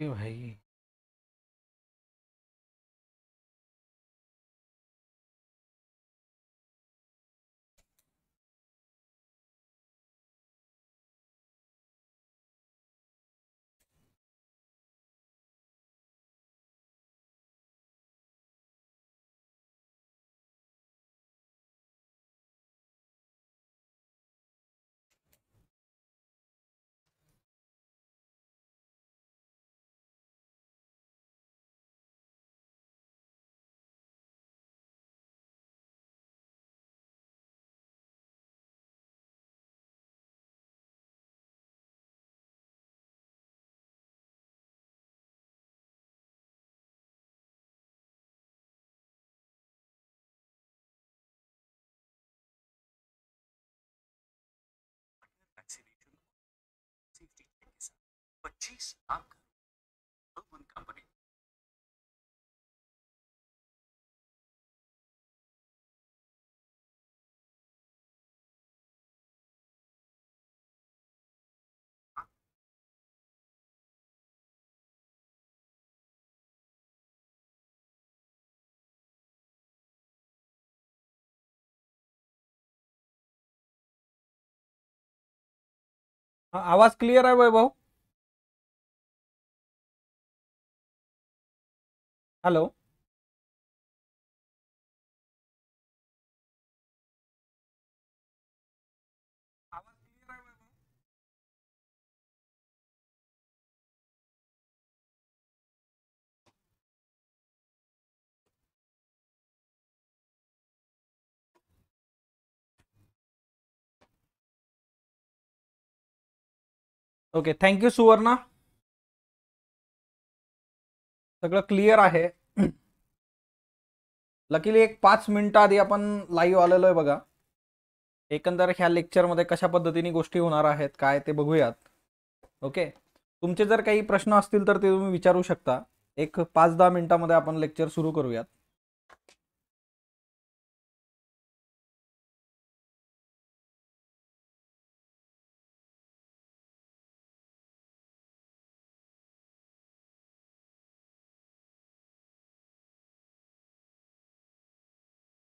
Eu rei. पच्चीस लाख का company हाँ, आवाज क्लियर आहे Vaibhav Hello. Okay, thank you, Suvarna. सगळं क्लिअर आहे लकीली एक पाच मिनिट आधी आपण लाईव्ह आलेलो आहे बघा एकंदर ह्या लेक्चरमध्ये कशा पद्धतीने गोष्टी होणार आहेत काय ते बघूयात ओके तुमचे जर काही प्रश्न असतील तर ते तुम्ही विचारू शकता एक पाच दहा मिनिटामध्ये आपण लेक्चर सुरू करूयात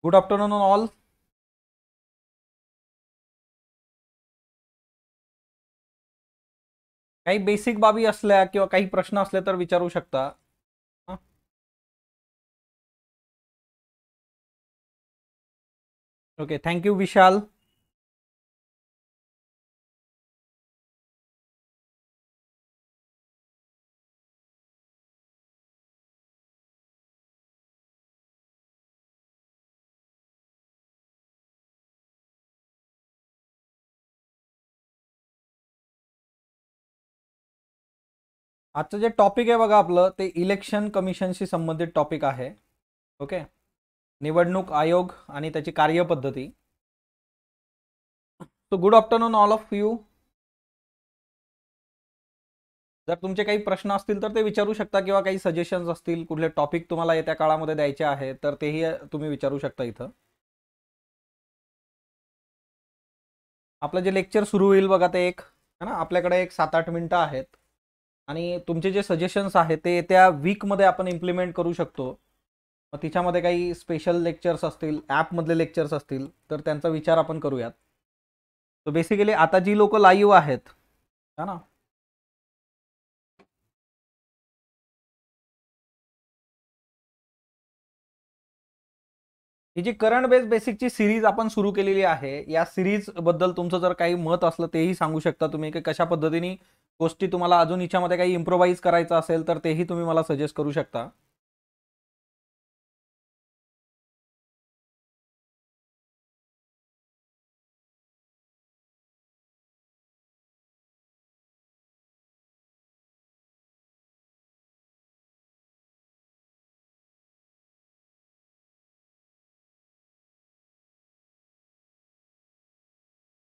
good afternoon ऑल काही बेसिक बाबी असल्या किंवा काही प्रश्न असले तर विचारू शकता ओके थँक्यू विशाल आजचं जे टॉपिक आहे बघा आपलं ते इलेक्शन कमिशनशी संबंधित टॉपिक आहे ओके निवडणूक आयोग आणि त्याची कार्यपद्धती so good afternoon all of you जर तुमचे काही प्रश्न असतील तर ते विचारू शकता किंवा काही सजेशन्स असतील कुठले टॉपिक तुम्हाला येत्या काळामध्ये द्यायचे आहे तर तेही तुम्ही विचारू शकता इथं आपलं जे लेक्चर सुरू होईल बघा ते एक है ना आपल्याकडे एक सात आठ मिनटं आहेत आणि तुमचे जे सजेशन्स आहेत ते त्या वीकमध्ये आपण इम्प्लिमेंट करू शकतो तिच्यामध्ये काही स्पेशल लेक्चर्स असतील ॲपमधले लेक्चर्स असतील तर त्यांचा विचार आपण करूयात तर बेसिकली आता जी लोक लाईव्ह आहेत है ना ही जी करंट बेस बेसिकची सिरीज आपण सुरू केलेली आहे या सिरीज बद्दल तुमचं जर काही मत असलं तेही सांगू शकता तुम्ही की कशा पद्धतीने गोष्टी तुम्हाला अजून हिच्यामध्ये काही इम्प्रोवाइज करायचं असेल तर तेही तुम्ही मला सजेस्ट करू शकता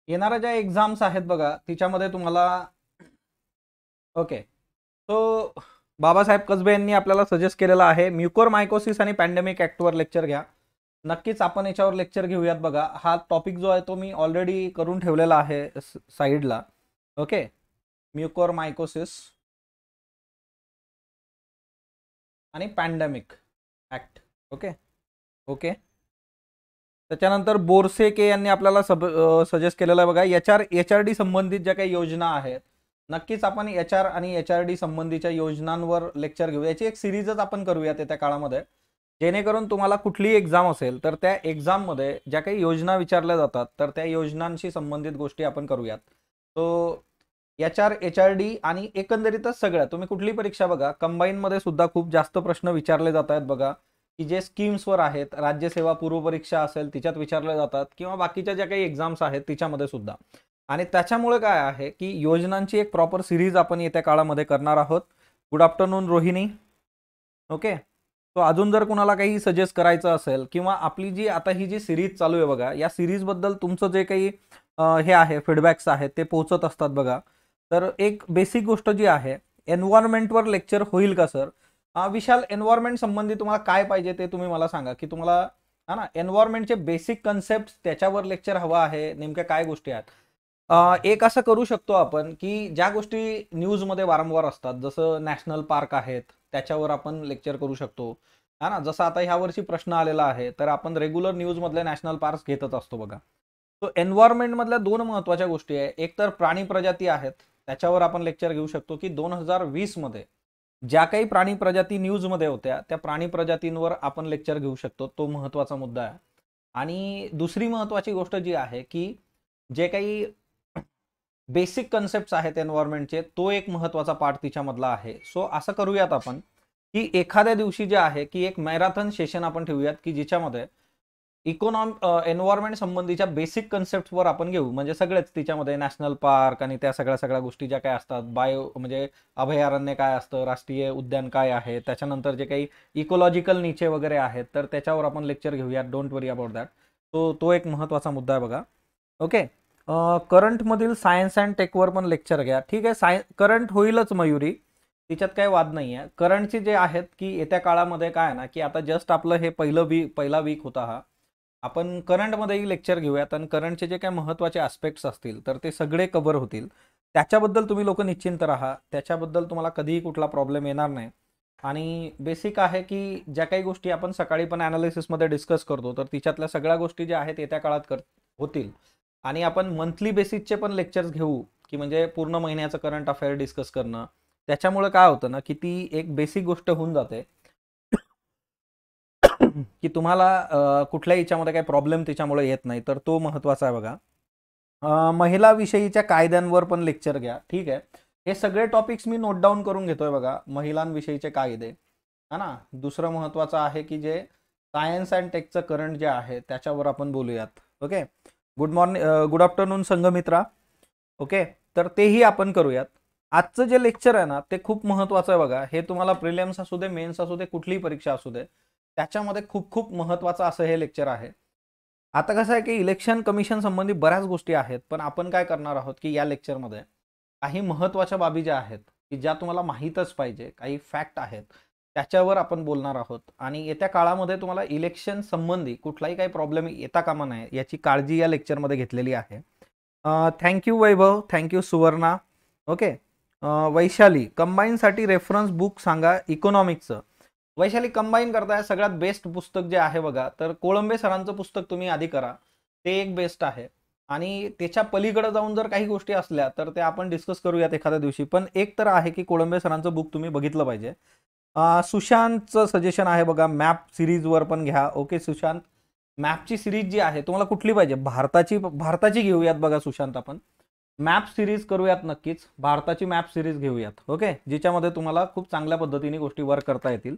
येणाऱ्या ज्या एक्झाम्स आहेत बघा तिच्यामध्ये तुम्हाला ओके सो बाबासाहेब कसबे यांनी आपल्याला सजेस्ट केलेला आहे म्युकोर मायकोसिस आणि पॅन्डेमिक ॲक्टवर लेक्चर घ्या नक्कीच आपण याच्यावर लेक्चर घेऊयात बघा हा टॉपिक जो आहे तो मी ऑलरेडी करून ठेवलेला आहे साईडला ओके म्युकोर मायकोसिस आणि पॅन्डेमिक ॲक्ट ओके ओके त्याच्यानंतर बोरसेके यांनी आपल्याला सब सजेस्ट केलेलं आहे बघा H R H R D संबंधित ज्या काही योजना आहेत नक्कीच आपण एच आर आणि एच आर डी संबंधीच्या योजनांवर लेक्चर घेऊ याची एक सिरीजच आपण करूयात येत्या काळामध्ये जेणेकरून तुम्हाला कुठलीही एक्झाम असेल तर त्या एक्झाममध्ये ज्या काही योजना विचारल्या जातात तर त्या योजनांशी संबंधित गोष्टी आपण करूयात so H R H R D आणि एकंदरीतच सगळ्या तुम्ही कुठली परीक्षा बघा कंबाईनमध्ये सुद्धा खूप जास्त प्रश्न विचारले जात आहेत बघा की जे स्कीम्सवर आहेत राज्यसेवा पूर्वपरीक्षा असेल तिच्यात विचारल्या जातात किंवा बाकीच्या ज्या काही एक्झाम्स आहेत तिच्यामध्ये सुद्धा आणि त्याच्यामुळे काय आहे की योजनांची एक प्रॉपर सिरीज आपण येत्या काळामध्ये करणार आहोत गुड आफ्टरनून रोहिणी ओके तो अजून जर कुणाला काही सजेस्ट करायचं असेल किंवा आपली जी आता ही जी सिरीज चालू आहे बघा या सिरीजबद्दल तुमचं जे काही हे आहे फीडबॅक्स आहेत ते पोहोचत असतात बघा तर एक बेसिक गोष्ट जी आहे एन्व्हायरमेंटवर लेक्चर होईल का सर विशाल एन्व्हायरमेंट संबंधी तुम्हाला काय पाहिजे ते तुम्ही मला सांगा की तुम्हाला हा ना एन्व्हायरमेंटचे बेसिक कन्सेप्ट त्याच्यावर लेक्चर हवा आहे नेमक्या काय गोष्टी आहेत एक असं करू शकतो आपण की ज्या गोष्टी न्यूजमध्ये वारंवार असतात जसं नॅशनल पार्क आहेत त्याच्यावर आपण लेक्चर करू शकतो हा ना जसं आता ह्या वर्षी प्रश्न आलेला आहे तर आपण रेग्युलर न्यूजमधले नॅशनल पार्क घेतच असतो बघा तो एन्व्हायरमेंटमधल्या दोन महत्वाच्या गोष्टी आहेत एक तर प्राणी प्रजाती आहेत त्याच्यावर आपण लेक्चर घेऊ शकतो की दोन हजार वीसमध्ये ज्या काही प्राणी प्रजाती न्यूजमध्ये होत्या त्या प्राणी प्रजातींवर आपण लेक्चर घेऊ शकतो तो महत्त्वाचा मुद्दा आहे आणि दुसरी महत्त्वाची गोष्ट जी आहे की जे काही बेसिक कन्सेप्ट आहेत एन्व्हायरमेंटचे तो एक महत्त्वाचा पार्ट तिच्यामधला आहे सो असं करूयात आपण की एखाद्या दिवशी जे आहे की एक मॅरेथॉन सेशन आपण ठेवूयात की जिच्यामध्ये इकोनॉम एन्व्हायरमेंट संबंधीच्या बेसिक कन्सेप्टवर आपण घेऊ म्हणजे सगळेच तिच्यामध्ये नॅशनल पार्क आणि त्या सगळ्या सगळ्या गोष्टी ज्या काय असतात बायो म्हणजे अभयारण्य काय असतं राष्ट्रीय उद्यान काय आहे त्याच्यानंतर जे काही इकोलॉजिकल नीचे वगैरे आहेत तर त्याच्यावर आपण लेक्चर घेऊया डोंट वरी अबाउट दॅट तो तो एक महत्त्वाचा मुद्दा आहे बघा ओके करंटमधील सायन्स अँड टेकवर पण लेक्चर घ्या ठीक आहे साय करंट होईलच मयुरी तिच्यात काही वाद नाही आहे करंटचे जे आहेत की येत्या काळामध्ये काय ना की आता जस्ट आपलं हे पहिलं वी पहिला वीक होता हा आपण करंटमध्येही लेक्चर घेऊयात आणि करंटचे जे काय महत्त्वाचे आस्पेक्ट्स असतील तर ते सगळे कवर होतील त्याच्याबद्दल तुम्ही लोक निश्चिंत राहा त्याच्याबद्दल तुम्हाला कधीही कुठला प्रॉब्लेम येणार नाही आणि बेसिक आहे की ज्या काही गोष्टी आपण सकाळी पण ॲनालिसिसमध्ये डिस्कस करतो तर तिच्यातल्या सगळ्या गोष्टी ज्या आहेत येत्या काळात कर होतील आणि आपण मंथली बेसिसचे पण लेक्चर्स घेऊ की म्हणजे पूर्ण महिन्याचं करंट अफेअर डिस्कस करणं त्याच्यामुळं काय होतं ना की ती एक बेसिक गोष्ट होऊन जाते की तुम्हाला कुठल्या याच्यामध्ये काही प्रॉब्लेम त्याच्यामुळे येत नाही तर तो महत्वाचा आहे बघा महिलाविषयीच्या कायद्यांवर पण लेक्चर घ्या ठीक आहे हे सगळे टॉपिक्स मी नोट डाऊन करून घेतोय बघा महिलांविषयीचे कायदे हा ना दुसरं महत्वाचं आहे की जे सायन्स अँड टेकचं करंट जे आहे त्याच्यावर आपण बोलूयात okay good morning good afternoon Sanghamitra okay तर तेही आपण करूयात आजचं जे लेक्चर आहे ना ते खूप महत्वाचं आहे बघा हे तुम्हाला प्रिलियम्स असू दे मेन्स असू दे कुठलीही परीक्षा असू दे त्याच्यामध्ये खूप खूप महत्त्वाचं असं हे लेक्चर आहे आता कसं आहे की इलेक्शन कमिशन संबंधी बऱ्याच गोष्टी आहेत पण आपण काय करणार आहोत की या लेक्चरमध्ये काही महत्त्वाच्या बाबी ज्या आहेत की ज्या तुम्हाला माहीतच पाहिजे काही फॅक्ट आहेत त्याच्यावर आपण बोलणार आहोत आणि येत्या काळामध्ये तुम्हाला इलेक्शन संबंधी कुठलाही काही प्रॉब्लेम येता कामा नाही याची काळजी या लेक्चरमध्ये घेतलेली आहे thank you Vaibhav thank you Suvarna okay Vaishali कंबाईनसाठी रेफरन्स बुक सांगा इकॉनॉमिक्सचं वैशाली कंबाईन करताय सगळ्यात बेस्ट पुस्तक जे आहे बघा तर कोळंबे सरांचं पुस्तक तुम्ही आधी करा ते एक बेस्ट आहे आणि त्याच्या पलीकडे जाऊन जर काही गोष्टी असल्या तर ते आपण डिस्कस करूयात एखाद्या दिवशी पण एक तर आहे की कोळंबे सरांचं बुक तुम्ही बघितलं पाहिजे सुशांतचं सजेशन आहे बघा मॅप सिरीजवर पण घ्या ओके सुशांत मॅपची सिरीज जी आहे तुम्हाला कुठली पाहिजे भारताची भारताची घेऊयात बघा सुशांत आपण मॅप सिरीज करूयात नक्कीच भारताची मॅप सिरीज घेऊयात ओके जिच्यामध्ये तुम्हाला खूप चांगल्या पद्धतीने गोष्टी वर्क करता येतील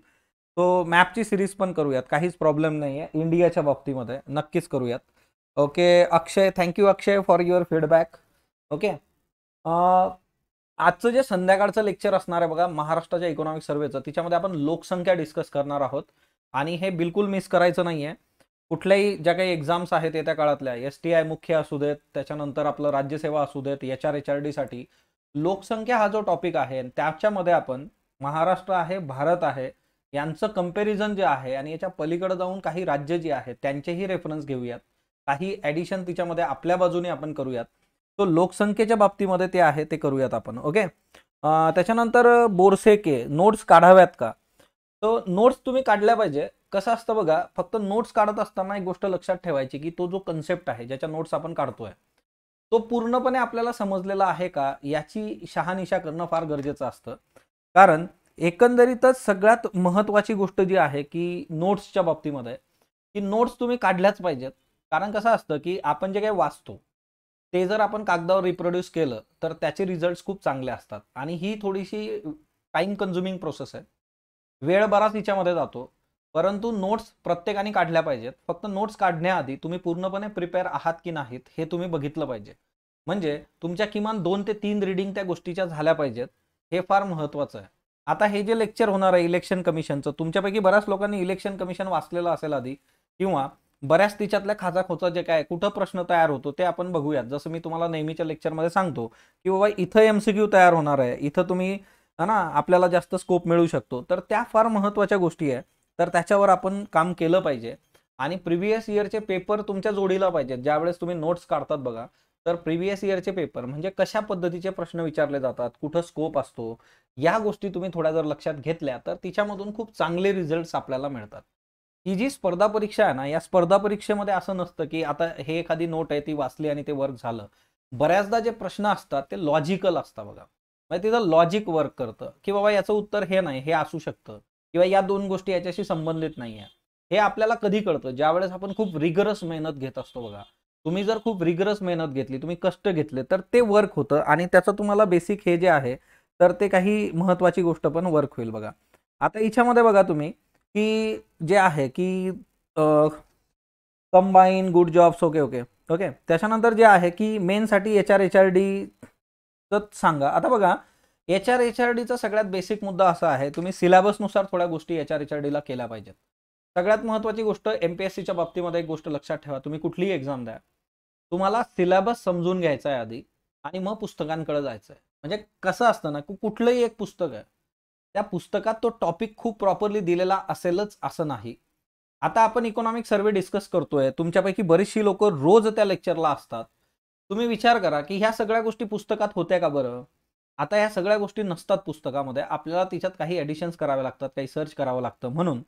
तो मॅपची सिरीज पण करूयात काहीच प्रॉब्लेम नाही आहे इंडियाच्या बाबतीमध्ये नक्कीच करूयात okay Akshay thank you Akshay for your feedback okay आजचं जे संध्याकाळचं लेक्चर असणार आहे बघा महाराष्ट्राच्या इकॉनॉमिक सर्व्हेचं त्याच्यामध्ये आपण लोकसंख्या डिस्कस करणार आहोत आणि हे बिलकुल मिस करायचं नाही आहे कुठल्याही ज्या काही एक्झाम्स आहेत येत्या काळातल्या एस टी आय मुख्य असू देत त्याच्यानंतर आपलं राज्यसेवा असू देत एच आर एच आर डीसाठी लोकसंख्या हा जो टॉपिक आहे त्याच्यामध्ये आपण महाराष्ट्र आहे भारत आहे यांचं कम्पॅरिझन जे आहे आणि याच्या पलीकडे जाऊन काही राज्य जी आहेत त्यांचेही रेफरन्स घेऊयात काही ॲडिशन तिच्यामध्ये आपल्या बाजूने आपण करूयात तो लोकसंख्येच्या बाबतीमध्ये ते आहे ते करूयात आपण ओके त्याच्यानंतर के नोट्स काढाव्यात का तो नोट्स तुम्ही काढल्या पाहिजे कसं असतं बघा फक्त नोट्स काढत असताना एक गोष्ट लक्षात ठेवायची की तो जो कन्सेप्ट आहे ज्याच्या नोट्स आपण काढतोय तो पूर्णपणे आपल्याला समजलेला आहे का याची शहानिशा करणं फार गरजेचं असतं कारण एकंदरीतच सगळ्यात महत्त्वाची गोष्ट जी आहे की नोट्सच्या बाबतीमध्ये की नोट्स तुम्ही काढल्याच पाहिजेत कारण कसं असतं की आपण जे काही वाचतो ते जर आपण कागदावर रिप्रोड्यूस केलं तर त्याचे रिझल्ट खूप चांगले असतात आणि ही थोडीशी टाईम कन्झ्युमिंग प्रोसेस आहे वेळ बराच तिच्यामध्ये जातो परंतु नोट्स प्रत्येकाने काढल्या पाहिजेत फक्त नोट्स काढण्याआधी तुम्ही पूर्णपणे प्रिपेअर आहात की नाहीत हे तुम्ही बघितलं पाहिजे म्हणजे तुमच्या किमान दोन ते तीन रिडिंग त्या गोष्टीच्या झाल्या पाहिजेत हे फार महत्त्वाचं आहे आता हे जे लेक्चर होणार आहे इलेक्शन कमिशनचं तुमच्यापैकी बऱ्याच लोकांनी इलेक्शन कमिशन वाचलेलं असेल आधी किंवा बऱ्याच तिच्यातल्या खाचाखोचा जे काय कुठं प्रश्न तयार होतो ते आपण बघूयात जसं मी तुम्हाला नेहमीच्या लेक्चरमध्ये सांगतो की बाबा इथं एमसीक्यू तयार होणार आहे इथं तुम्ही है ना आपल्याला जास्त स्कोप मिळू शकतो तर त्या फार महत्त्वाच्या गोष्टी आहे तर त्याच्यावर आपण काम केलं पाहिजे आणि प्रिव्हियस इयरचे पेपर तुमच्या जोडीला पाहिजेत ज्यावेळेस तुम्ही नोट्स काढतात बघा तर प्रिव्हियस इयरचे पेपर म्हणजे कशा पद्धतीचे प्रश्न विचारले जातात कुठं स्कोप असतो या गोष्टी तुम्ही थोड्या जर लक्षात घेतल्या तर तिच्यामधून खूप चांगले रिझल्ट आपल्याला मिळतात ही जी स्पर्धा परीक्षा आहे ना या स्पर्धा परीक्षेमध्ये असं नसतं की आता हे एखादी नोट आहे ती वाचली आणि ते वर्क झालं बऱ्याचदा जे प्रश्न असतात ते लॉजिकल असतात बघा म्हणजे तिथं लॉजिक वर्क करतं की बाबा याचं उत्तर हे नाही हे असू शकतं किंवा या दोन गोष्टी याच्याशी संबंधित नाही आहे हे आपल्याला कधी कळतं ज्यावेळेस आपण खूप रिगरस मेहनत घेत असतो बघा तुम्ही जर खूप रिग्रस मेहनत घेतली तुम्ही कष्ट घेतले तर ते वर्क होतं आणि त्याचं तुम्हाला बेसिक हे जे आहे तर ते काही महत्त्वाची गोष्ट पण वर्क होईल बघा आता याच्यामध्ये बघा तुम्ही की जे आहे की combine good jobs okay okay okay त्याच्यानंतर जे आहे की मेनसाठी एच आर एच आर डीचं सांगा आता बघा एच आर एच आर डीचा सगळ्यात बेसिक मुद्दा असा आहे तुम्ही सिलेबसनुसार थोड्या गोष्टी एच आर एच आर डीला केल्या पाहिजेत सगळ्यात महत्त्वाची गोष्ट एम पी एस सीच्या बाबतीमध्ये एक गोष्ट लक्षात ठेवा तुम्ही कुठलीही एक्झाम द्या तुम्हाला सिलेबस समजून घ्यायचा आहे आधी आणि मग पुस्तकांकडे जायचं आहे म्हणजे कसं असतं ना की कुठलंही एक पुस्तक आहे त्या पुस्तकात तो टॉपिक खूप प्रॉपरली दिलेला असेलच असं नाही आता आपण इकॉनॉमिक सर्वे डिस्कस करतोय तुमच्यापैकी बरीचशी लोक रोज त्या लेक्चरला असतात तुम्ही विचार करा की ह्या सगळ्या गोष्टी पुस्तकात होत्या का बरं आता ह्या सगळ्या गोष्टी नसतात पुस्तकामध्ये आपल्याला तिच्यात काही ॲडिशन्स करावे लागतात काही सर्च करावं लागतं म्हणून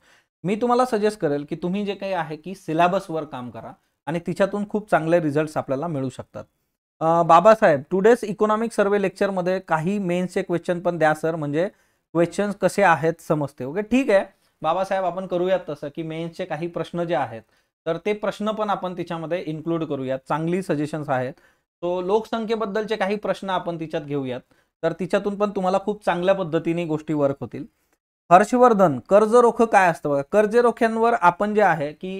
मी तुम्हाला सजेस्ट करेल की तुम्ही जे काही आहे की सिलेबसवर काम करा आणि तिच्यातून खूप चांगले रिझल्ट्स आपल्याला मिळू शकतात बाबासाहेब टुडेज इकॉनॉमिक सर्वे लेक्चरमध्ये काही मेन्सचे क्वेश्चन पण द्या सर म्हणजे क्वेश्चन्स कसे आहेत समजते ओके ठीक आहे बाबासाहेब आपण करूयात तसं की मेन्सचे काही प्रश्न जे आहेत तर ते प्रश्न पण आपण तिच्यामध्ये इन्क्लूड करूयात चांगली सजेशन्स आहेत सो लोकसंख्येबद्दलचे काही प्रश्न आपण तिच्यात घेऊयात तर तिच्यातून पण तुम्हाला खूप चांगल्या पद्धतीने गोष्टी वर्क होतील हर्षवर्धन कर्ज रोख काय असतं बघा कर्ज रोख्यांवर आपण जे आहे की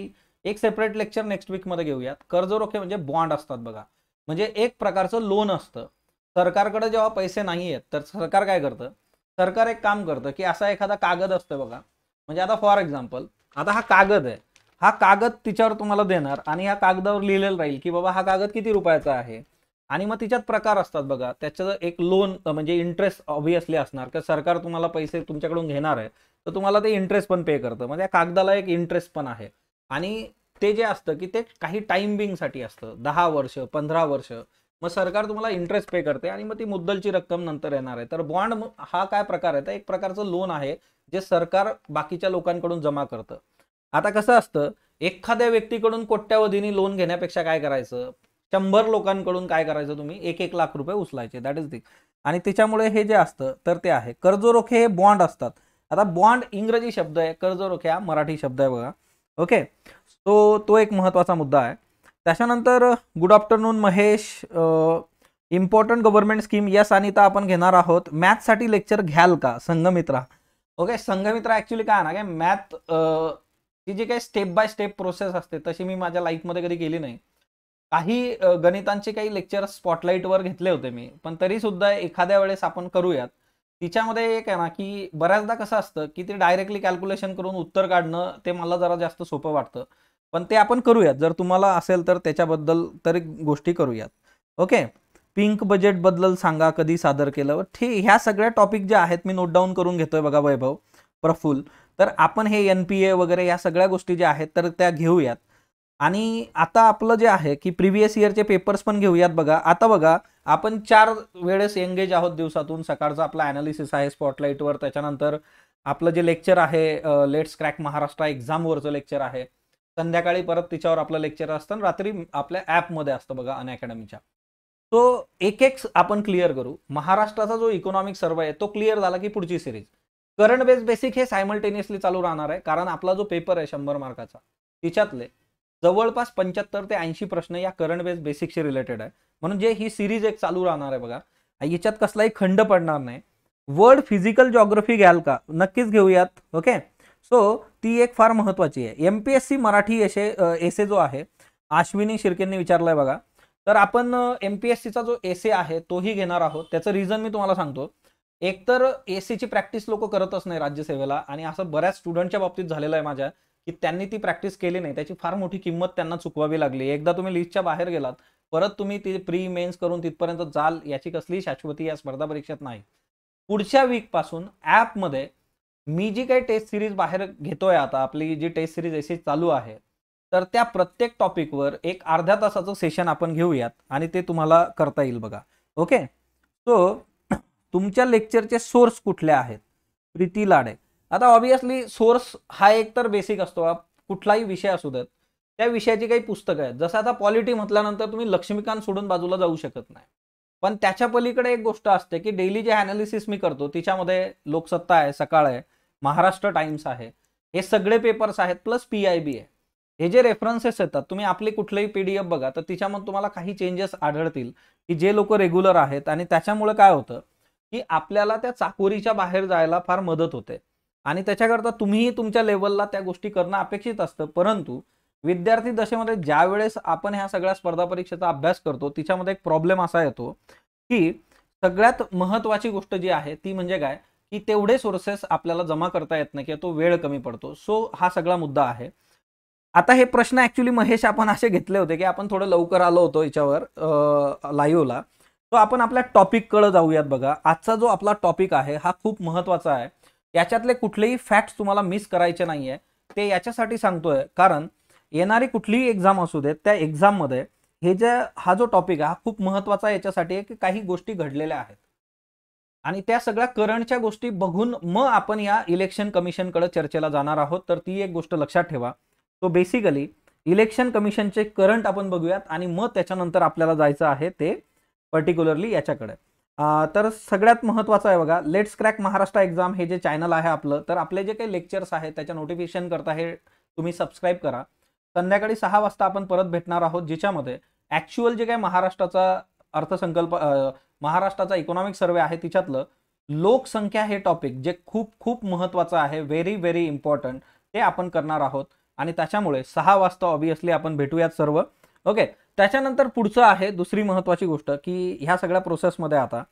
एक सेपरेट लेक्चर नेक्स्ट वीकमध्ये घेऊयात रोखे म्हणजे बॉन्ड असतात बघा म्हणजे एक प्रकारचं लोन असतं सरकारकडे जेव्हा पैसे नाही आहेत तर सरकार काय करतं सरकार एक काम करतं की असा एखादा कागद असतं बघा म्हणजे आता फॉर एक्झाम्पल आता हा कागद आहे हा कागद तिच्यावर तुम्हाला देणार आणि ह्या कागदावर लिहिलेलं राहील की बाबा हा कागद किती रुपयाचा आहे आणि मग तिच्यात प्रकार असतात बघा त्याचं एक लोन म्हणजे इंटरेस्ट ऑब्विसली असणार की सरकार तुम्हाला पैसे तुमच्याकडून घेणार आहे तर तुम्हाला ते इंटरेस्ट पण पे करतं म्हणजे या कागदाला एक इंटरेस्ट पण आहे आणि ते जे असतं की ते काही टाइम बिंगसाठी असतं दहा वर्ष पंधरा वर्ष मग सरकार तुम्हाला इंटरेस्ट पे करते आणि मग ती मुद्दलची रक्कम नंतर येणार आहे तर बॉन्ड हा काय प्रकार आहे तर एक प्रकारचं लोन आहे जे सरकार बाकीच्या लोकांकडून जमा करतं आता कसं असतं एखाद्या व्यक्तीकडून कोट्यावधीने लोन घेण्यापेक्षा काय करायचं शंभर लोकांकडून काय करायचं तुम्ही एक एक लाख रुपये उचलायचे दॅट इज दी आणि त्याच्यामुळे हे जे असतं तर ते आहे कर्जरोखे हे बॉन्ड असतात आता बॉन्ड इंग्रजी शब्द आहे कर्जरोखे हा मराठी शब्द आहे बघा ओके तो तो एक महत्त्वाचा मुद्दा आहे त्याच्यानंतर good afternoon Mahesh important government scheme yes Sanita आपण घेणार आहोत मॅथसाठी लेक्चर घ्याल का संघमित्रा ओके संघमित्रा ॲक्च्युली काय ना काय मॅथ ती जी काही स्टेप बाय स्टेप प्रोसेस असते तशी मी माझ्या लाईफमध्ये कधी केली नाही काही गणितांचे काही लेक्चर स्पॉटलाईटवर घेतले होते मी पण तरीसुद्धा एखाद्या वेळेस आपण करूयात तिच्यामध्ये एक आहे ना की बऱ्याचदा कसं असतं की ते डायरेक्टली कॅल्क्युलेशन करून उत्तर काढणं ते मला जरा जास्त सोपं वाटतं पण ते आपण करूयात जर तुम्हाला असेल तर त्याच्याबद्दल तरी गोष्टी करूयात ओके पिंक बजेटबद्दल सांगा कधी सादर केलं ठीक ह्या सगळ्या टॉपिक ज्या आहेत मी नोट डाऊन करून घेतोय बघा वैभव प्रफुल तर आपण हे एन पी ए वगैरे या सगळ्या गोष्टी ज्या आहेत तर त्या घेऊयात आणि आता आपलं जे आहे की प्रिव्हियस इयरचे पेपर्स पण घेऊयात बघा आता बघा आपण चार वेळेस एंगेज आहोत दिवसातून सकाळचं आपलं ॲनालिसिस आहे स्पॉटलाईटवर त्याच्यानंतर आपलं जे लेक्चर आहे लेट्स क्रॅक महाराष्ट्र एक्झामवरचं लेक्चर आहे संध्याकाळी परत तिच्यावर आपलं लेक्चर असतं आणि रात्री आपल्या ॲपमध्ये असतं बघा अनअकॅडमीच्या तो एक एक आपण क्लिअर करू महाराष्ट्राचा जो इकॉनॉमिक सर्वे आहे तो क्लिअर झाला की पुढची सिरीज करंट बेस बेसिक हे सायमल्टेनियसली चालू राहणार आहे कारण आपला जो पेपर आहे शंभर मार्काचा तिच्यातले जवळपास पंच्याहत्तर ते ऐंशी प्रश्न या करंट बेस बेसिकशी रिलेटेड आहे म्हणून जे ही सिरीज एक चालू राहणार आहे बघा याच्यात कसलाही खंड पडणार नाही वर्ल्ड फिजिकल जॉग्रफी घ्याल का नक्कीच घेऊयात ओके सो ती एक फार महत्त्वाची आहे M P S C Marathi essay essay जो आहे आश्विनी शिर्केंनी विचारला आहे बघा तर आपण एम पी एस सीचा जो एसे आहे तोही घेणार आहोत त्याचं रिझन मी तुम्हाला सांगतो एकतर एसीची प्रॅक्टिस लोक करतच नाही राज्यसेवेला आणि असं बऱ्याच स्टुडंटच्या बाबतीत झालेलं आहे माझ्या की त्यांनी ती प्रॅक्टिस केली नाही त्याची फार मोठी किंमत त्यांना चुकवावी लागली एकदा तुम्ही लिस्टच्या बाहेर गेलात परत तुम्ही ती प्री मेन्स करून तिथपर्यंत जाल याची कसली शाश्वती या स्पर्धा परीक्षेत नाही पुढच्या वीकपासून ॲपमध्ये मी जी काही टेस्ट सिरीज बाहेर घेतोय आता आपली जी टेस्ट सिरीज अशी चालू आहे तर त्या प्रत्येक टॉपिकवर एक अर्ध्या तासाचं सेशन आपण घेऊयात आणि ते तुम्हाला करता येईल बघा ओके सो तुमच्या लेक्चरचे सोर्स कुठले आहेत प्रीती लाडे आता ऑब्विसली सोर्स हा एक तर बेसिक असतो कुठलाही विषय असू देत त्या विषयाची काही पुस्तकं आहेत जसं आता पॉलिटी म्हटल्यानंतर तुम्ही लक्ष्मीकांत सोडून बाजूला जाऊ शकत नाही पण त्याच्या पलीकडे एक गोष्ट असते की डेली जे अॅनालिसिस मी करतो तिच्यामध्ये लोकसत्ता आहे सकाळ आहे महाराष्ट्र टाइम्स आहे हे सगळे पेपर्स आहेत प्लस पी आय बी आहे हे जे रेफरन्सेस येतात तुम्ही आपले कुठलेही पी डी एफ बघा तर तिच्यामध्ये तुम्हाला काही चेंजेस आढळतील की जे लोक रेग्युलर आहेत आणि त्याच्यामुळे काय होतं की आपल्याला त्या चाकोरीच्या बाहेर जायला फार मदत होते आणि त्याच्याकरता तुम्हीही तुमच्या लेवलला त्या गोष्टी करणं अपेक्षित असतं परंतु विद्यार्थी दशेमध्ये ज्या वेळेस आपण ह्या सगळ्या स्पर्धा परीक्षेचा अभ्यास करतो तिच्यामध्ये एक प्रॉब्लेम असा येतो की सगळ्यात महत्वाची गोष्ट जी आहे ती म्हणजे काय की तेवढे सोर्सेस आपल्याला जमा करता येत नाही किंवा तो वेळ कमी पडतो सो हा सगळा मुद्दा आहे आता हे प्रश्न ॲक्च्युली महेश आपण असे घेतले होते की आपण थोडं लवकर आलो होतो याच्यावर लाईव्हला तो आपण आपल्या टॉपिककडं जाऊयात बघा आजचा जो आपला टॉपिक आहे हा खूप महत्त्वाचा आहे याच्यातले कुठलेही फॅक्ट्स तुम्हाला मिस करायचे नाही आहे ते याच्यासाठी सांगतोय कारण येणारी कुठलीही एक्झाम असू देत त्या एक्झाममध्ये हे जे हा जो टॉपिक आहे हा खूप महत्त्वाचा याच्यासाठी आहे की काही गोष्टी घडलेल्या आहेत आणि त्या सगळ्या करंटच्या गोष्टी बघून मग आपण या इलेक्शन कमिशनकडे चर्चेला जाणार आहोत तर ती एक गोष्ट लक्षात ठेवा तो बेसिकली इलेक्शन कमिशनचे करंट आपण बघूयात आणि मग त्याच्यानंतर आपल्याला जायचं आहे ते पर्टिक्युलरली याच्याकडे तर सगळ्यात महत्त्वाचं आहे बघा लेट्स क्रॅक महाराष्ट्र एक्झाम हे जे चॅनल आहे आपलं तर आपले जे काही लेक्चर्स आहेत त्याच्या नोटिफिकेशन करता हे तुम्ही सबस्क्राईब करा संध्याकाळी सहा वाजता आपण परत भेटणार आहोत ज्याच्यामध्ये ॲक्च्युअल जे काही महाराष्ट्राचा अर्थसंकल्प महाराष्ट्राचा इकॉनॉमिक सर्वे आहे तिच्यातलं लोकसंख्या हे टॉपिक जे खूप खूप महत्त्वाचं आहे व्हेरी व्हेरी इम्पॉर्टंट ते आपण करणार आहोत आणि त्याच्यामुळे सहा वाजता ऑब्विसली आपण भेटूयात सर्व ओके त्याच्यानंतर पुढचं आहे दुसरी महत्त्वाची गोष्ट की ह्या सगळ्या प्रोसेसमध्ये आता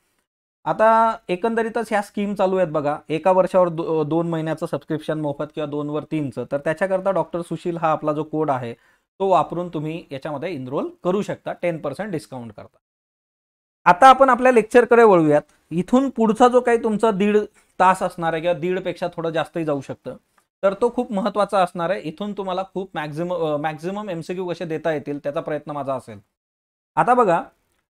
आता एकंदरीतच ह्या स्कीम चालू आहेत बघा एका वर्षावर दो दोन महिन्याचं सबस्क्रिप्शन मोफत किंवा दोनवर तीनचं तर त्याच्याकरता डॉक्टर सुशील हा आपला जो कोड आहे तो वापरून तुम्ही याच्यामध्ये इनरोल करू शकता टेन पर्सेंट डिस्काउंट करता आता आपण आपल्या लेक्चरकडे वळूयात इथून पुढचा जो काही तुमचा दीड तास असणार आहे किंवा दीडपेक्षा थोडं जास्तही जाऊ शकतं तर तो खूप महत्त्वाचा असणार आहे इथून तुम्हाला खूप maxim maximum M C Q कसे देता येतील त्याचा प्रयत्न माझा असेल आता बघा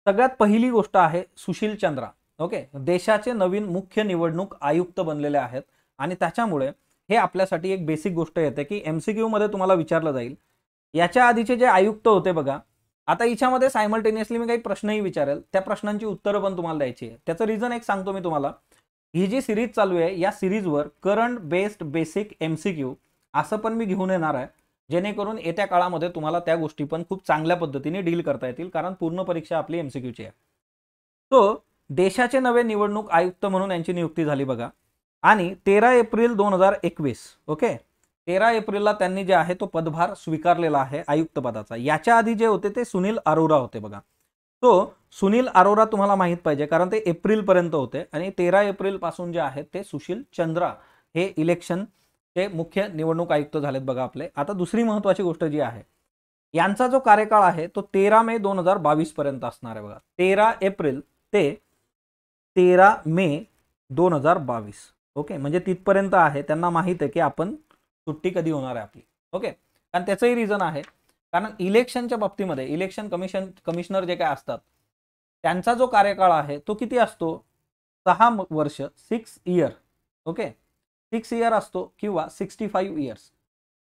सगळ्यात पहिली गोष्ट आहे सुशील चंद्रा ओके देशाचे नवीन मुख्य निवडणूक आयुक्त बनलेले आहेत आणि त्याच्यामुळे हे आपल्यासाठी एक बेसिक गोष्ट येते की एम सी क्यूमध्ये तुम्हाला विचारलं जाईल याच्या आधीचे जे आयुक्त होते बघा आता हिच्यामध्ये सायमल्टेनियसली मी काही प्रश्नही विचारेल त्या प्रश्नांची उत्तरं पण तुम्हाला द्यायची आहे त्याचं रिझन एक सांगतो मी तुम्हाला ही जी सिरीज चालू आहे या सिरीजवर current based basic M C Q असं पण मी घेऊन येणार आहे जेणेकरून येत्या काळामध्ये तुम्हाला त्या गोष्टी पण खूप चांगल्या पद्धतीने डील करता येतील कारण पूर्ण परीक्षा आपली एम सी क्यूची आहे तो देशाचे नवे निवडणूक आयुक्त म्हणून यांची नियुक्ती झाली बघा आणि तेरा एप्रिल दोन हजार एकवीस ओके तेरा एप्रिलला त्यांनी जे आहे तो पदभार स्वीकारलेला आहे आयुक्त याच्या आधी जे होते ते सुनील अरोरा होते बघा तो सुनील अरोरा तुम्हाला माहीत पाहिजे कारण ते एप्रिलपर्यंत होते आणि तेरा एप्रिलपासून जे आहेत ते सुशील चंद्रा हे इलेक्शन हे मुख्य निवडणूक आयुक्त झालेत बघा आपले आता दुसरी महत्वाची गोष्ट जी आहे यांचा जो कार्यकाळ आहे तो तेरा मे दोन हजार बावीस पर्यंत असणार आहे बघा तेरा एप्रिल ते तेरा मे दोन हजार बावीस ओके म्हणजे तिथपर्यंत आहे त्यांना माहीत आहे की आपण सुट्टी कधी होणार आहे आपली ओके कारण त्याचंही रिझन आहे कारण इलेक्शनच्या बाबतीमध्ये इलेक्शन कमिशन कमिशनर जे काय असतात त्यांचा जो कार्यकाळ आहे तो किती असतो सहा वर्ष six year okay six year असतो किंवा सिक्स्टी फाईव्ह इयर्स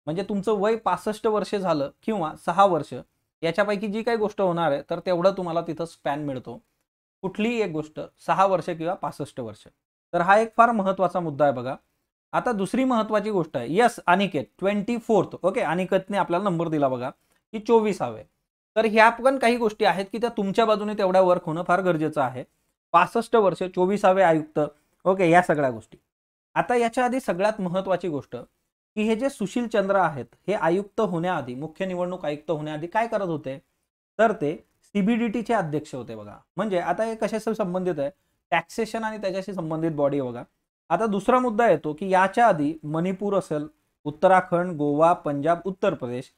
म्हणजे तुमचं वय पासष्ट वर्ष झालं किंवा सहा वर्ष याच्यापैकी जी काही गोष्ट होणार आहे तर तेवढं तुम्हाला तिथं स्पॅन मिळतो कुठलीही एक गोष्ट सहा वर्ष किंवा पासष्ट वर्ष तर हा एक फार महत्त्वाचा मुद्दा आहे बघा आता दुसरी महत्वाची गोष्ट आहे yes Aniket twenty fourth okay अनिकेतने आपल्याला नंबर दिला बघा की चोवीसावे तर ह्या पण काही गोष्टी आहेत की त्या तुमच्या बाजूने तेवढ्या वर्क होणं फार गरजेचं आहे पासष्ट वर्ष चोवीसावे आयुक्त ओके या सगळ्या गोष्टी आता याच्या आधी सगळ्यात महत्वाची गोष्ट की हे जे सुशील चंद्र आहेत हे आयुक्त होण्याआधी मुख्य निवडणूक आयुक्त होण्याआधी काय करत होते तर ते सीबीडीटीचे अध्यक्ष होते बघा म्हणजे आता हे कशाशी संबंधित आहे टॅक्सेशन आणि त्याच्याशी संबंधित बॉडी बघा आता दुसरा मुद्दा येतो की याच्या आधी मणिपूर असेल उत्तराखंड गोवा पंजाब उत्तर प्रदेश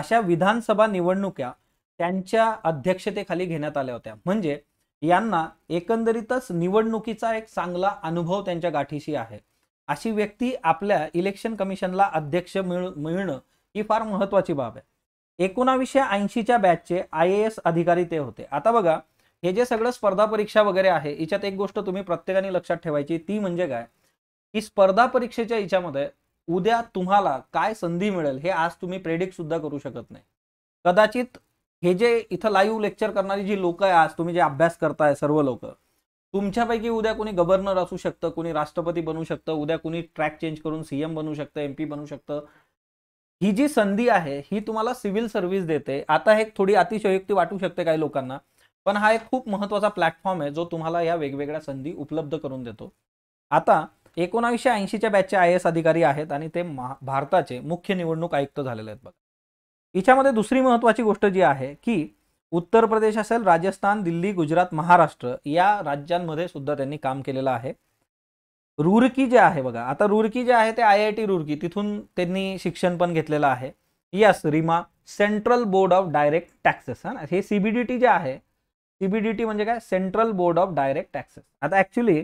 अशा विधानसभा निवडणुक्या त्यांच्या अध्यक्षतेखाली घेण्यात आल्या होत्या म्हणजे यांना एकंदरीतच निवडणुकीचा एक चांगला अनुभव त्यांच्या गाठीशी आहे अशी व्यक्ती आपल्या इलेक्शन कमिशनला अध्यक्ष मिळ मिळणं ही फार महत्वाची बाब आहे एकोणावीसशे ऐंशीच्या बॅचचे आय ए एस अधिकारी ते होते आता बघा हे जे सगळं स्पर्धा परीक्षा वगैरे आहे याच्यात एक गोष्ट तुम्ही प्रत्येकाने लक्षात ठेवायची ती म्हणजे काय की स्पर्धा परीक्षेच्या याच्यामध्ये उद्या तुम्हाला काय संधी मिळेल हे आज तुम्ही प्रेडिक्ट सुद्धा करू शकत नाही कदाचित हे जे इथं लाईव्ह लेक्चर करणारी जी लोक आहे आज तुम्ही जे अभ्यास करताय सर्व लोक तुमच्यापैकी उद्या कोणी गव्हर्नर असू शकतं कोणी राष्ट्रपती बनू शकतं उद्या कोणी ट्रॅक चेंज करून सीएम बनू शकतं एम बनू शकतं ही जी संधी आहे ही तुम्हाला सिव्हिल सर्व्हिस देते आता हे थोडी अतिशयोक्ती वाटू शकते काही लोकांना पण हा एक खूप महत्त्वाचा प्लॅटफॉर्म आहे जो तुम्हाला या वेगवेगळ्या संधी उपलब्ध करून देतो आता एकोणावीसशे ऐंशीच्या बॅचचे आय एस अधिकारी आहेत आणि ते भारताचे मुख्य निवडणूक आयुक्त झालेले आहेत बघा हिच्यामध्ये दुसरी महत्वाची गोष्ट जी आहे की उत्तर प्रदेश असेल राजस्थान दिल्ली गुजरात महाराष्ट्र या राज्यांमध्ये सुद्धा त्यांनी काम केलेलं आहे रुरकी जे आहे बघा आता रुरकी जे आहे ते आय आय टी रुरकी तिथून त्यांनी शिक्षण पण घेतलेलं आहे yes Rima central board of direct taxes हा हे सीबीडीटी जे आहे सीबीडीटी म्हणजे काय central board of direct taxes आता ऍक्च्युली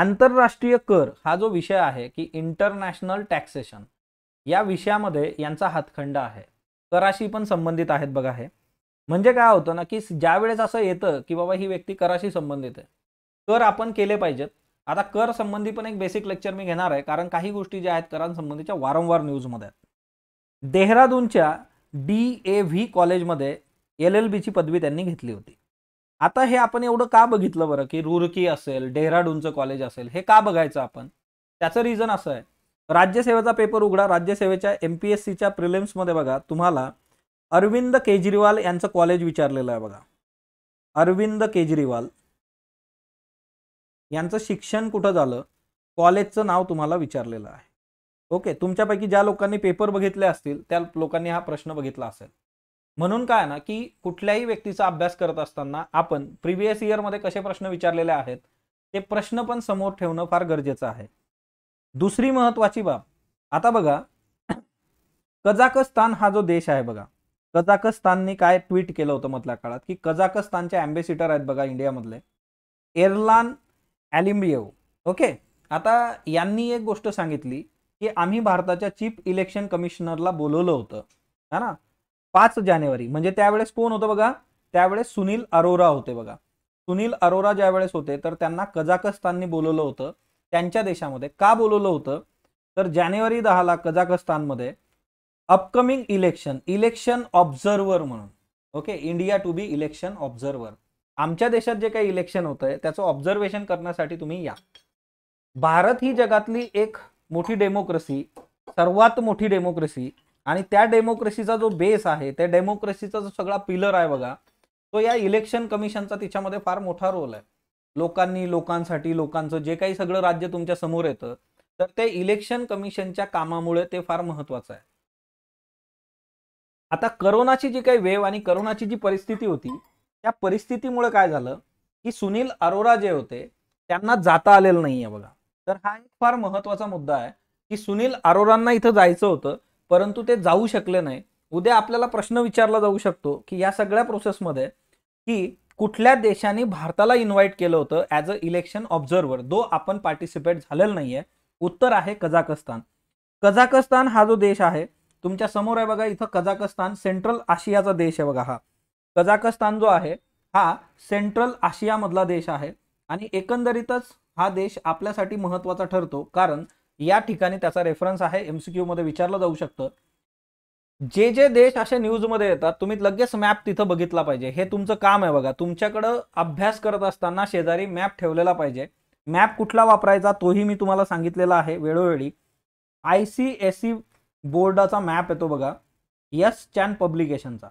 आंतरराष्ट्रीय कर हा जो विषय आहे की इंटरनॅशनल टॅक्सेशन या विषयामध्ये यांचा हातखंड आहे कराशी पण संबंधित आहेत बघा हे म्हणजे काय होतं ना की ज्या वेळेस असं येतं की बाबा ही व्यक्ती कराशी संबंधित आहे कर आपण केले पाहिजेत आता कर संबंधी पण एक बेसिक लेक्चर मी घेणार आहे कारण काही गोष्टी ज्या आहेत करांसंबंधीच्या वारंवार न्यूजमध्ये आहेत देहरादूनच्या डी ए व्ही कॉलेजमध्ये एल एल बीची पदवी त्यांनी घेतली होती आता हे आपण एवढं का बघितलं बरं की रुरकी असेल डेहराडूनचं कॉलेज असेल हे का बघायचं आपण त्याचं रिझन असं आहे राज्यसेवेचा पेपर उघडा राज्यसेवेच्या एम पी एस सीच्या प्रिलिम्समध्ये बघा तुम्हाला अरविंद केजरीवाल यांचं कॉलेज विचारलेलं आहे बघा अरविंद केजरीवाल यांचं शिक्षण कुठं झालं कॉलेजचं नाव तुम्हाला विचारलेलं आहे ओके तुमच्यापैकी ज्या लोकांनी पेपर बघितले असतील त्या लोकांनी हा प्रश्न बघितला असेल म्हणून काय ना की कुठल्याही व्यक्तीचा अभ्यास करत असताना आपण प्रिव्हियस इयरमध्ये कसे प्रश्न विचारलेले आहेत ते प्रश्न पण समोर ठेवणं फार गरजेचं आहे दुसरी महत्वाची बाब आता बघा कझाकस्तान हा जो देश आहे बघा कझाकस्तानने काय ट्विट केलं होतं मधल्या काळात की कझाकस्तानचे अँबेसिडर आहेत बघा इंडियामधले एरलान ॲलिम्बियव ओके आता यांनी एक गोष्ट सांगितली की आम्ही भारताच्या चीफ इलेक्शन कमिशनरला बोलवलं होतं है ना पाच जानेवारी म्हणजे त्यावेळेस कोण होतं बघा त्यावेळेस सुनील अरोरा होते बघा सुनील अरोरा ज्यावेळेस होते तर त्यांना कझाकस्तानने बोलवलं होतं त्यांच्या देशामध्ये का बोलवलं होतं तर जानेवारी दहाला कझाकस्तानमध्ये अपकमिंग इलेक्शन इलेक्शन ऑब्झर्वर म्हणून okay India to be election observer आमच्या देशात जे काही इलेक्शन होतंय आहे त्याचं ऑब्झर्वेशन करण्यासाठी तुम्ही या भारत ही जगातली एक मोठी डेमोक्रेसी सर्वात मोठी डेमोक्रेसी आणि त्या डेमोक्रेसीचा जो बेस आहे त्या डेमोक्रेसीचा जो सगळा पिलर आहे बघा तो या इलेक्शन कमिशनचा तिच्यामध्ये फार मोठा रोल आहे लोकांनी लोकांसाठी लोकांचं जे काही सगळं राज्य तुमच्या समोर येतं तर ते इलेक्शन कमिशनच्या कामामुळे ते फार महत्वाचं आहे आता करोनाची जी काही वेव आणि करोनाची जी परिस्थिती होती त्या परिस्थितीमुळे काय झालं की सुनील अरोरा जे होते त्यांना जाता आलेलं नाहीये बघा तर हा एक फार महत्वाचा मुद्दा आहे की सुनील अरोरांना इथं जायचं होतं परंतु ते जाऊ शकले नाही उद्या आपल्याला प्रश्न विचारला जाऊ शकतो की या सगळ्या प्रोसेसमध्ये की कुठल्या देशाने भारताला इन्व्हाइट केलं होतं as a election observer though आपण पार्टिसिपेट झालेलं नाही उत्तर आहे कझाकस्तान कझाकस्तान हा जो देश आहे तुमच्या समोर आहे बघा इथं कझाकस्तान सेंट्रल आशियाचा देश आहे बघा हा कझाकस्तान जो आहे हा सेंट्रल आशियामधला देश आहे आणि एकंदरीतच हा देश आपल्यासाठी महत्त्वाचा ठरतो कारण या ठिकाणी त्याचा रेफरन्स आहे एमसीक्यू मध्ये विचारलं जाऊ शकतं जे जे देश अशा न्यूजमध्ये येतात तुम्ही लगेच मॅप तिथं बघितला पाहिजे हे तुमचं काम आहे बघा तुमच्याकडं अभ्यास करत असताना शेजारी मॅप ठेवलेला पाहिजे मॅप कुठला वापरायचा तोही मी तुम्हाला सांगितलेला आहे वेळोवेळी आय सी एस सी बोर्डाचा मॅप येतो बघा यस चॅन पब्लिकेशनचा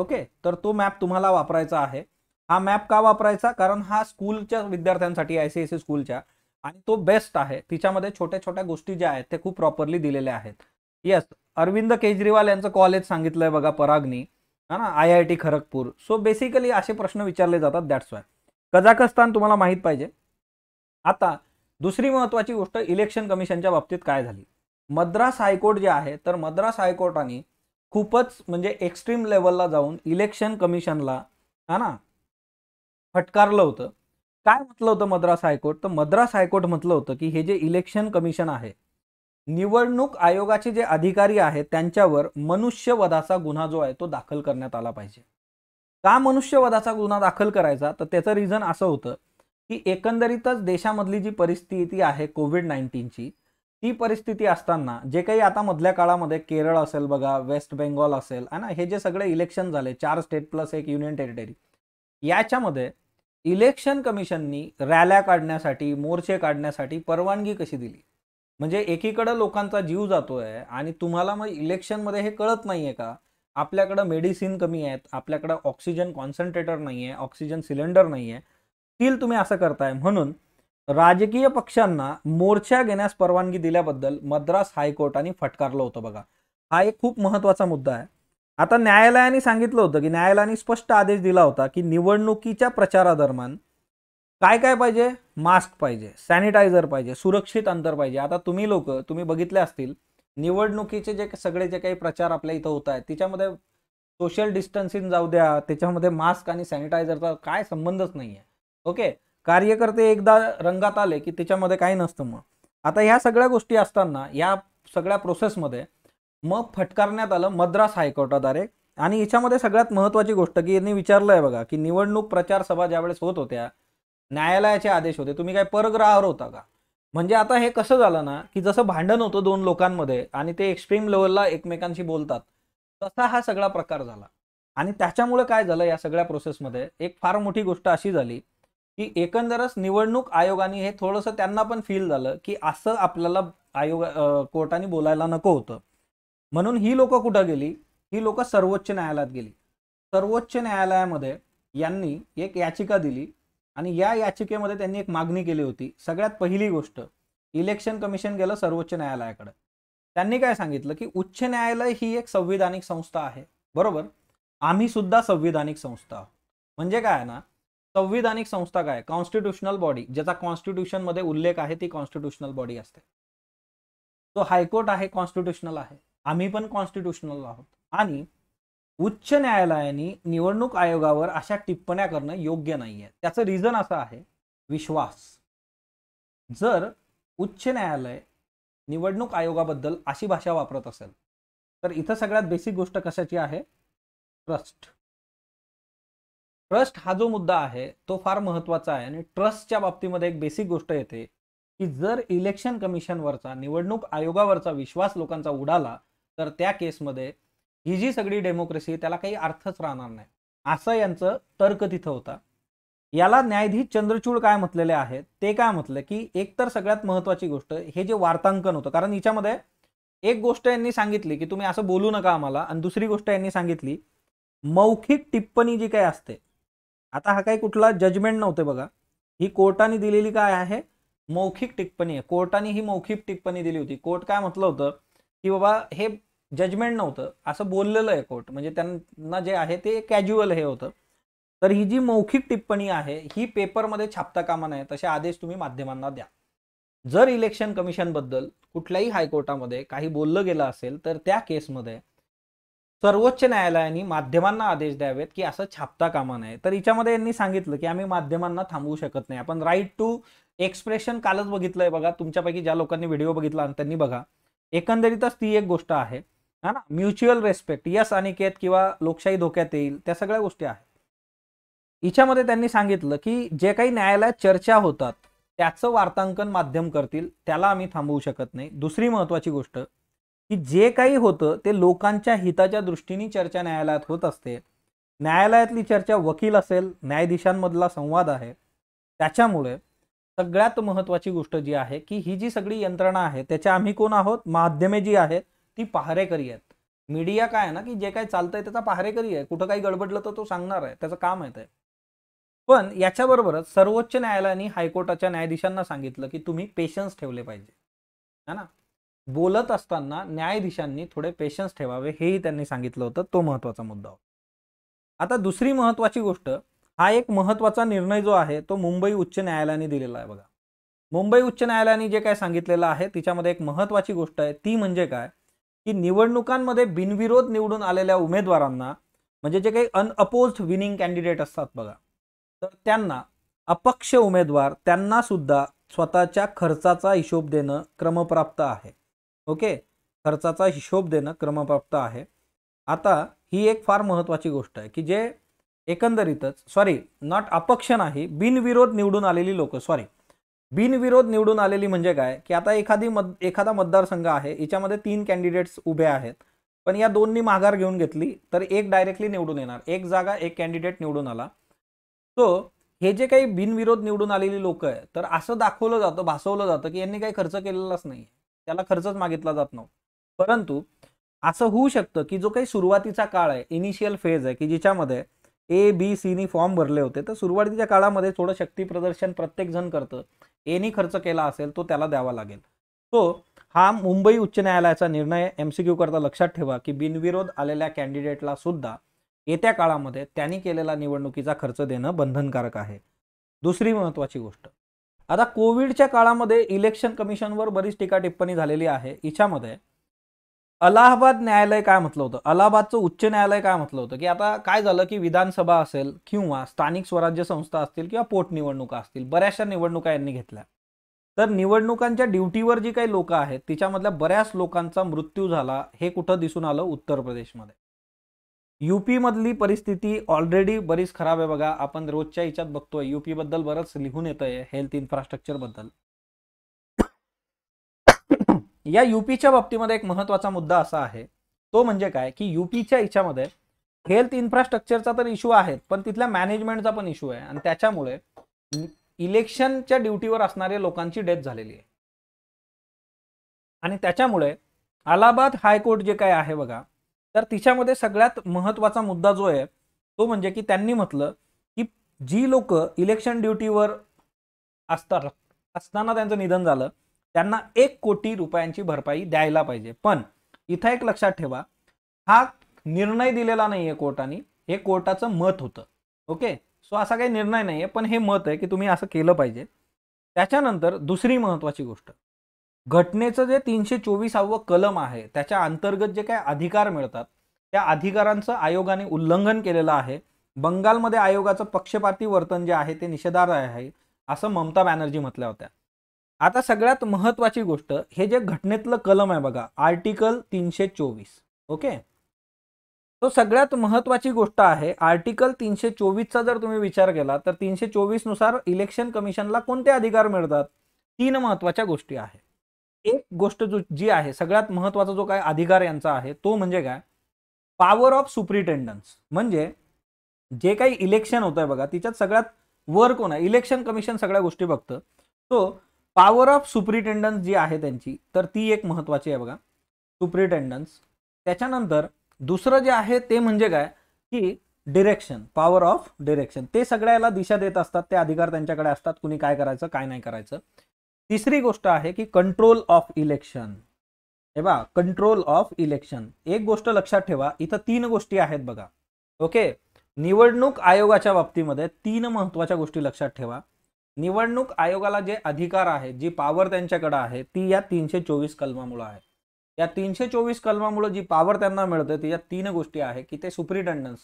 ओके तर तो मॅप तुम्हाला वापरायचा आहे हा मॅप का वापरायचा कारण हा स्कूलच्या विद्यार्थ्यांसाठी आय सी एस सी स्कूलच्या आणि तो बेस्ट आहे तिच्यामध्ये छोट्या छोट्या गोष्टी ज्या आहेत ते खूप प्रॉपरली दिलेल्या आहेत येस अरविंद केजरीवाल यांचं कॉलेज सांगितलंय बघा परागनी हा ना I I T Kharagpur so basically असे प्रश्न विचारले जातात दॅट्स वाय कझाकस्तान तुम्हाला माहीत पाहिजे आता दुसरी महत्वाची गोष्ट इलेक्शन कमिशनच्या बाबतीत काय झाली मद्रास हायकोर्ट जे आहे तर मद्रास हायकोर्टाने खूपच म्हणजे एक्स्ट्रीम लेवलला जाऊन इलेक्शन कमिशनला है ना फटकारलं होतं काय म्हटलं होतं मद्रास हायकोर्ट तर मद्रास हायकोर्ट म्हटलं होतं की हे जे इलेक्शन कमिशन आहे निवडणूक आयोगाचे जे अधिकारी आहेत त्यांच्यावर मनुष्यवधाचा गुन्हा जो आहे तो दाखल करण्यात आला पाहिजे का मनुष्यवधाचा गुन्हा दाखल करायचा तर त्याचं रिझन असं होतं की एकंदरीतच देशामधली जी परिस्थिती आहे कोविड नाईन्टीनची ती परिस्थिती असताना जे काही आता मधल्या काळामध्ये केरळ असेल बघा वेस्ट बेंगॉल असेल है ना हे जे सगळे इलेक्शन झाले चार स्टेट प्लस एक युनियन टेरिटरी याच्यामध्ये इलेक्शन कमिशननी रॅल्या काढण्यासाठी मोर्चे काढण्यासाठी परवानगी कशी दिली म्हणजे एकीकडं लोकांचा जीव जातोय आणि तुम्हाला मग इलेक्शनमध्ये हे कळत नाहीये का आपल्याकडं मेडिसिन कमी आहेत आपल्याकडं ऑक्सिजन कॉन्सन्ट्रेटर नाही आहे ऑक्सिजन सिलेंडर नाही आहे स्टील तुम्ही असं करताय म्हणून राजकीय पक्षांना मोर्चा घेण्यास परवानगी दिल्याबद्दल मद्रास हायकोर्टाने फटकारलं होतं बघा हा एक खूप महत्त्वाचा मुद्दा आहे आता न्यायालयाने सांगितलं होतं की न्यायालयाने स्पष्ट आदेश दिला होता की निवडणुकीच्या प्रचारादरम्यान काय काय पाहिजे मास्क पाहिजे सॅनिटायझर पाहिजे सुरक्षित अंतर पाहिजे आता तुम्ही लोक तुम्ही बघितले असतील निवडणुकीचे जे सगळे जे काही प्रचार आपल्या इथं होत आहेत त्याच्यामध्ये सोशल डिस्टन्सिंग जाऊ द्या त्याच्यामध्ये मास्क आणि सॅनिटायझरचा काय संबंधच नाही आहे ओके कार्यकर्ते एकदा रंगात आले की त्याच्यामध्ये काही नसतं मग आता ह्या सगळ्या गोष्टी असताना या सगळ्या प्रोसेसमध्ये मग फटकारण्यात आलं मद्रास हायकोर्टाद्वारे आणि याच्यामध्ये सगळ्यात महत्त्वाची गोष्ट की यांनी विचारलं आहे बघा की निवडणूक प्रचार सभा ज्यावेळेस होत होत्या न्यायालयाचे आदेश होते तुम्ही काय परग्रहावर होता का म्हणजे आता हे कसं झालं ना की जसं भांडण होतं दोन लोकांमध्ये आणि ते एक्स्ट्रीम लेवलला एकमेकांशी बोलतात तसा हा सगळा प्रकार झाला आणि त्याच्यामुळे काय झालं या सगळ्या प्रोसेसमध्ये एक फार मोठी गोष्ट अशी झाली की एकंदरच निवडणूक आयोगाने हे थोडंसं त्यांना पण फील झालं की असं आपल्याला आयोग कोर्टाने बोलायला नको होतं म्हणून ही लोक कुठं गेली ही लोक सर्वोच्च न्यायालयात गेली सर्वोच्च न्यायालयामध्ये यांनी एक याचिका दिली आणि या याचिकेमध्ये त्यांनी एक मागणी केली होती सगळ्यात पहिली गोष्ट इलेक्शन कमिशन गेलं सर्वोच्च न्यायालयाकडे त्यांनी काय सांगितलं की उच्च न्यायालय ही एक संविधानिक संस्था आहे बरोबर आम्ही सुद्धा संविधानिक संस्था म्हणजे काय ना संविधानिक संस्था काय कॉन्स्टिट्युशनल बॉडी ज्याचा कॉन्स्टिट्यूशनमध्ये उल्लेख आहे ती कॉन्स्टिट्युशनल बॉडी असते तो हायकोर्ट आहे कॉन्स्टिट्युशनल आहे आम्ही पण कॉन्स्टिट्युशनल आहोत आणि उच्च न्यायालयाने निवडणूक आयोगावर अशा टिप्पण्या करणं योग्य नाही आहे त्याचं रिझन असं आहे विश्वास जर उच्च न्यायालय निवडणूक आयोगाबद्दल अशी भाषा वापरत असेल तर इथं सगळ्यात बेसिक गोष्ट कशाची आहे ट्रस्ट ट्रस्ट हा जो मुद्दा आहे तो फार महत्वाचा आहे आणि ट्रस्टच्या बाबतीमध्ये एक बेसिक गोष्ट येते की जर इलेक्शन कमिशनवरचा निवडणूक आयोगावरचा विश्वास लोकांचा उडाला तर त्या केसमध्ये ही जी सगळी डेमोक्रेसी त्याला काही अर्थच राहणार नाही असं यांचं तर्क तिथं होता याला न्यायाधीश चंद्रचूड काय म्हटलेले आहेत ते काय म्हटलं की एकतर सगळ्यात महत्वाची गोष्ट हे जे वार्तांकन होतं कारण हिच्यामध्ये एक गोष्ट यांनी सांगितली की तुम्ही असं बोलू नका आम्हाला आणि दुसरी गोष्ट यांनी सांगितली मौखिक टिप्पणी जी काय असते आता हा काही कुठला जजमेंट नव्हते बघा ही कोर्टाने दिलेली काय आहे मौखिक टिप्पणी आहे कोर्टाने ही मौखिक टिप्पणी दिली होती कोर्ट काय म्हटलं होतं की बाबा हे जजमेंट नव्हतं असं बोललेलं आहे कोर्ट म्हणजे त्यांना जे आहे ते कॅज्युअल हे होतं तर ही जी मौखिक टिप्पणी आहे ही पेपरमध्ये छापता कामा नाही तसे आदेश तुम्ही माध्यमांना द्या जर इलेक्शन कमिशनबद्दल कुठल्याही हायकोर्टामध्ये काही बोललं गेलं असेल तर त्या केसमध्ये सर्वोच्च न्यायालयाने माध्यमांना आदेश द्यावेत की असं छापता कामा नाही तर हिच्यामध्ये यांनी सांगितलं की आम्ही माध्यमांना थांबवू शकत नाही आपण राईट टू एक्सप्रेशन कालच बघितलंय बघा तुमच्यापैकी ज्या लोकांनी व्हिडिओ बघितला त्यांनी बघा एकंदरीतच ती एक गोष्ट आहे हा ना म्युच्युअल रेस्पेक्ट यस अनिकेत किंवा लोकशाही धोक्यात येईल त्या सगळ्या गोष्टी आहेत हिच्यामध्ये त्यांनी सांगितलं की जे काही न्यायालयात चर्चा होतात त्याचं वार्तांकन माध्यम करतील त्याला आम्ही थांबवू शकत नाही दुसरी महत्वाची गोष्ट की जे काही होतं ते लोकांच्या हिताच्या दृष्टीने चर्चा न्यायालयात होत असते न्यायालयातली चर्चा वकील असेल न्यायाधीशांमधला संवाद आहे त्याच्यामुळे सगळ्यात महत्वाची गोष्ट जी आहे की ही जी सगळी यंत्रणा आहे त्याच्या आम्ही कोण आहोत माध्यमे जी आहेत ती पहारेकरी आहेत मीडिया काय आहे ना की जे काय चालतंय त्याचा पहारेकरी आहे कुठं काही गडबडलं तर तो सांगणार आहे त्याचं काम आहे ते पण याच्याबरोबरच सर्वोच्च न्यायालयाने हायकोर्टाच्या न्यायाधीशांना सांगितलं की तुम्ही पेशन्स ठेवले पाहिजे है ना बोलत असताना न्यायाधीशांनी थोडे पेशन्स ठेवावे हेही त्यांनी सांगितलं होतं तो महत्त्वाचा मुद्दा होता आता दुसरी महत्त्वाची गोष्ट हा एक महत्वाचा निर्णय जो आहे तो मुंबई उच्च न्यायालयाने दिलेला आहे बघा मुंबई उच्च न्यायालयाने जे काय सांगितलेलं आहे तिच्यामध्ये एक महत्त्वाची गोष्ट आहे ती म्हणजे काय की निवडणुकांमध्ये बिनविरोध निवडून आलेल्या उमेदवारांना म्हणजे जे काही अनअपोज विनिंग कॅन्डिडेट असतात बघा तर त्यांना अपक्ष उमेदवार त्यांना सुद्धा स्वतःच्या खर्चाचा हिशोब देणं क्रमप्राप्त आहे ओके खर्चाचा हिशोब देणं क्रमप्राप्त आहे आता ही एक फार महत्त्वाची गोष्ट आहे की जे एकंदरीतच सॉरी नॉट अपक्ष नाही बिनविरोध निवडून आलेली लोक सॉरी बिनविरोध निवडून आलेली म्हणजे काय की आता एखादी मत एखादा मतदारसंघ आहे याच्यामध्ये तीन कॅन्डिडेट्स उभे आहेत पण या दोन्ही माघार घेऊन घेतली तर एक डायरेक्टली निवडून येणार एक जागा एक कॅन्डिडेट निवडून आला तो हे जे काही बिनविरोध निवडून आलेली लोक आहे तर असं दाखवलं जातं भासवलं जातं की यांनी काही खर्च केलेलाच नाही त्याला खर्चच मागितला जात नव्हता परंतु असं होऊ शकतं की जो काही सुरुवातीचा काळ आहे इनिशियल फेज आहे की जिच्यामध्ये ए बी सीनी फॉर्म भरले होते तर सुरुवातीच्या काळामध्ये थोडं शक्ती प्रदर्शन प्रत्येकजण करतं एनी खर्च केला असेल तो त्याला द्यावा लागेल तो हा मुंबई उच्च न्यायालयाचा निर्णय एम सी क्यू करता लक्षात ठेवा की बिनविरोध आलेल्या कॅन्डिडेटला सुद्धा येत्या काळामध्ये त्यांनी केलेला निवडणुकीचा खर्च देणं बंधनकारक आहे दुसरी महत्त्वाची गोष्ट आता कोविडच्या काळामध्ये इलेक्शन कमिशनवर बरीच टीका टिप्पणी झालेली आहे हिच्यामध्ये अलाहाबाद न्यायालय काय म्हटलं होतं अलाहाबादचं उच्च न्यायालय काय म्हटलं होतं की आता काय झालं की विधानसभा असेल किंवा स्थानिक स्वराज्य संस्था असतील किंवा पोटनिवडणुका असतील बऱ्याचशा निवडणुका यांनी घेतल्या तर निवडणुकांच्या ड्युटीवर जी काही लोकं आहेत तिच्यामधल्या बऱ्याच लोकांचा मृत्यू झाला हे कुठं दिसून आलं उत्तर प्रदेशमध्ये युपीमधली परिस्थिती ऑलरेडी बरीच खराब आहे बघा आपण रोजच्या हिच्यात बघतोय युपीबद्दल बरंच लिहून येत आहे हेल्थ इन्फ्रास्ट्रक्चरबद्दल या युपीच्या बाबतीमध्ये एक महत्वाचा मुद्दा असा आहे तो म्हणजे काय की युपीच्या याच्यामध्ये हेल्थ इन्फ्रास्ट्रक्चरचा तर इश्यू आहे पण तिथल्या मॅनेजमेंटचा पण इश्यू आहे आणि त्याच्यामुळे इलेक्शनच्या ड्युटीवर असणाऱ्या लोकांची डेथ झालेली आहे आणि त्याच्यामुळे अलाहाबाद हायकोर्ट जे काय आहे बघा तर तिच्यामध्ये सगळ्यात महत्वाचा मुद्दा जो आहे तो म्हणजे की त्यांनी म्हटलं की जी लोक इलेक्शन ड्युटीवर असतात असताना त्यांचं निधन झालं त्यांना एक कोटी रुपयांची भरपाई द्यायला पाहिजे पण इथं एक लक्षात ठेवा हा निर्णय दिलेला नाही आहे कोर्टाने हे कोर्टाचं मत होतं ओके सो असा काही निर्णय नाही आहे पण हे मत आहे की तुम्ही असं केलं पाहिजे त्याच्यानंतर दुसरी महत्त्वाची गोष्ट घटनेचं जे तीनशे चोवीसावं कलम आहे त्याच्या अंतर्गत जे काही अधिकार मिळतात त्या अधिकारांचं आयोगाने उल्लंघन केलेलं आहे बंगालमध्ये आयोगाचं पक्षपाती वर्तन जे आहे ते निषेधार्ह आहे असं ममता बॅनर्जी म्हटल्या होत्या आता सगळ्यात महत्वाची गोष्ट हे जे घटनेतलं कलम आहे बघा आर्टिकल तीनशे चोवीस ओके तो सगळ्यात महत्वाची गोष्ट आहे आर्टिकल तीनशे चोवीसचा जर तुम्ही विचार केला तर तीनशे चोवीस नुसार इलेक्शन कमिशनला कोणते अधिकार मिळतात तीन महत्वाच्या गोष्टी आहेत एक गोष्ट जो जी आहे सगळ्यात महत्वाचा जो काय अधिकार यांचा आहे तो म्हणजे काय पॉवर ऑफ सुप्रिटेंडन्स म्हणजे जे काही इलेक्शन होत आहे बघा तिच्यात सगळ्यात वर कोण आहे इलेक्शन कमिशन सगळ्या गोष्टी बघतं तो पॉवर ऑफ सुप्रिटेंडन्स जी आहे त्यांची तर ती एक महत्वाची आहे बघा सुप्रिटेंडन्स त्याच्यानंतर दुसरं जे आहे ते म्हणजे काय की डिरेक्शन पॉवर ऑफ डिरेक्शन ते सगळ्याला दिशा देत असतात ते अधिकार त्यांच्याकडे असतात कुणी काय करायचं काय नाही करायचं तिसरी गोष्ट आहे की कंट्रोल ऑफ इलेक्शन हे बा कंट्रोल ऑफ इलेक्शन एक गोष्ट लक्षात ठेवा इथं तीन गोष्टी आहेत बघा ओके निवडणूक आयोगाच्या बाबतीमध्ये तीन महत्वाच्या गोष्टी लक्षात ठेवा निवडणूक आयोगाला जे अधिकार आहेत जी पावर त्यांच्याकडे आहे ती या तीनशे चोवीस कलमामुळं आहे या तीनशे चोवीस कलमामुळं जी पावर त्यांना मिळते ती या तीन गोष्टी आहे की ते सुप्रिटेंडन्स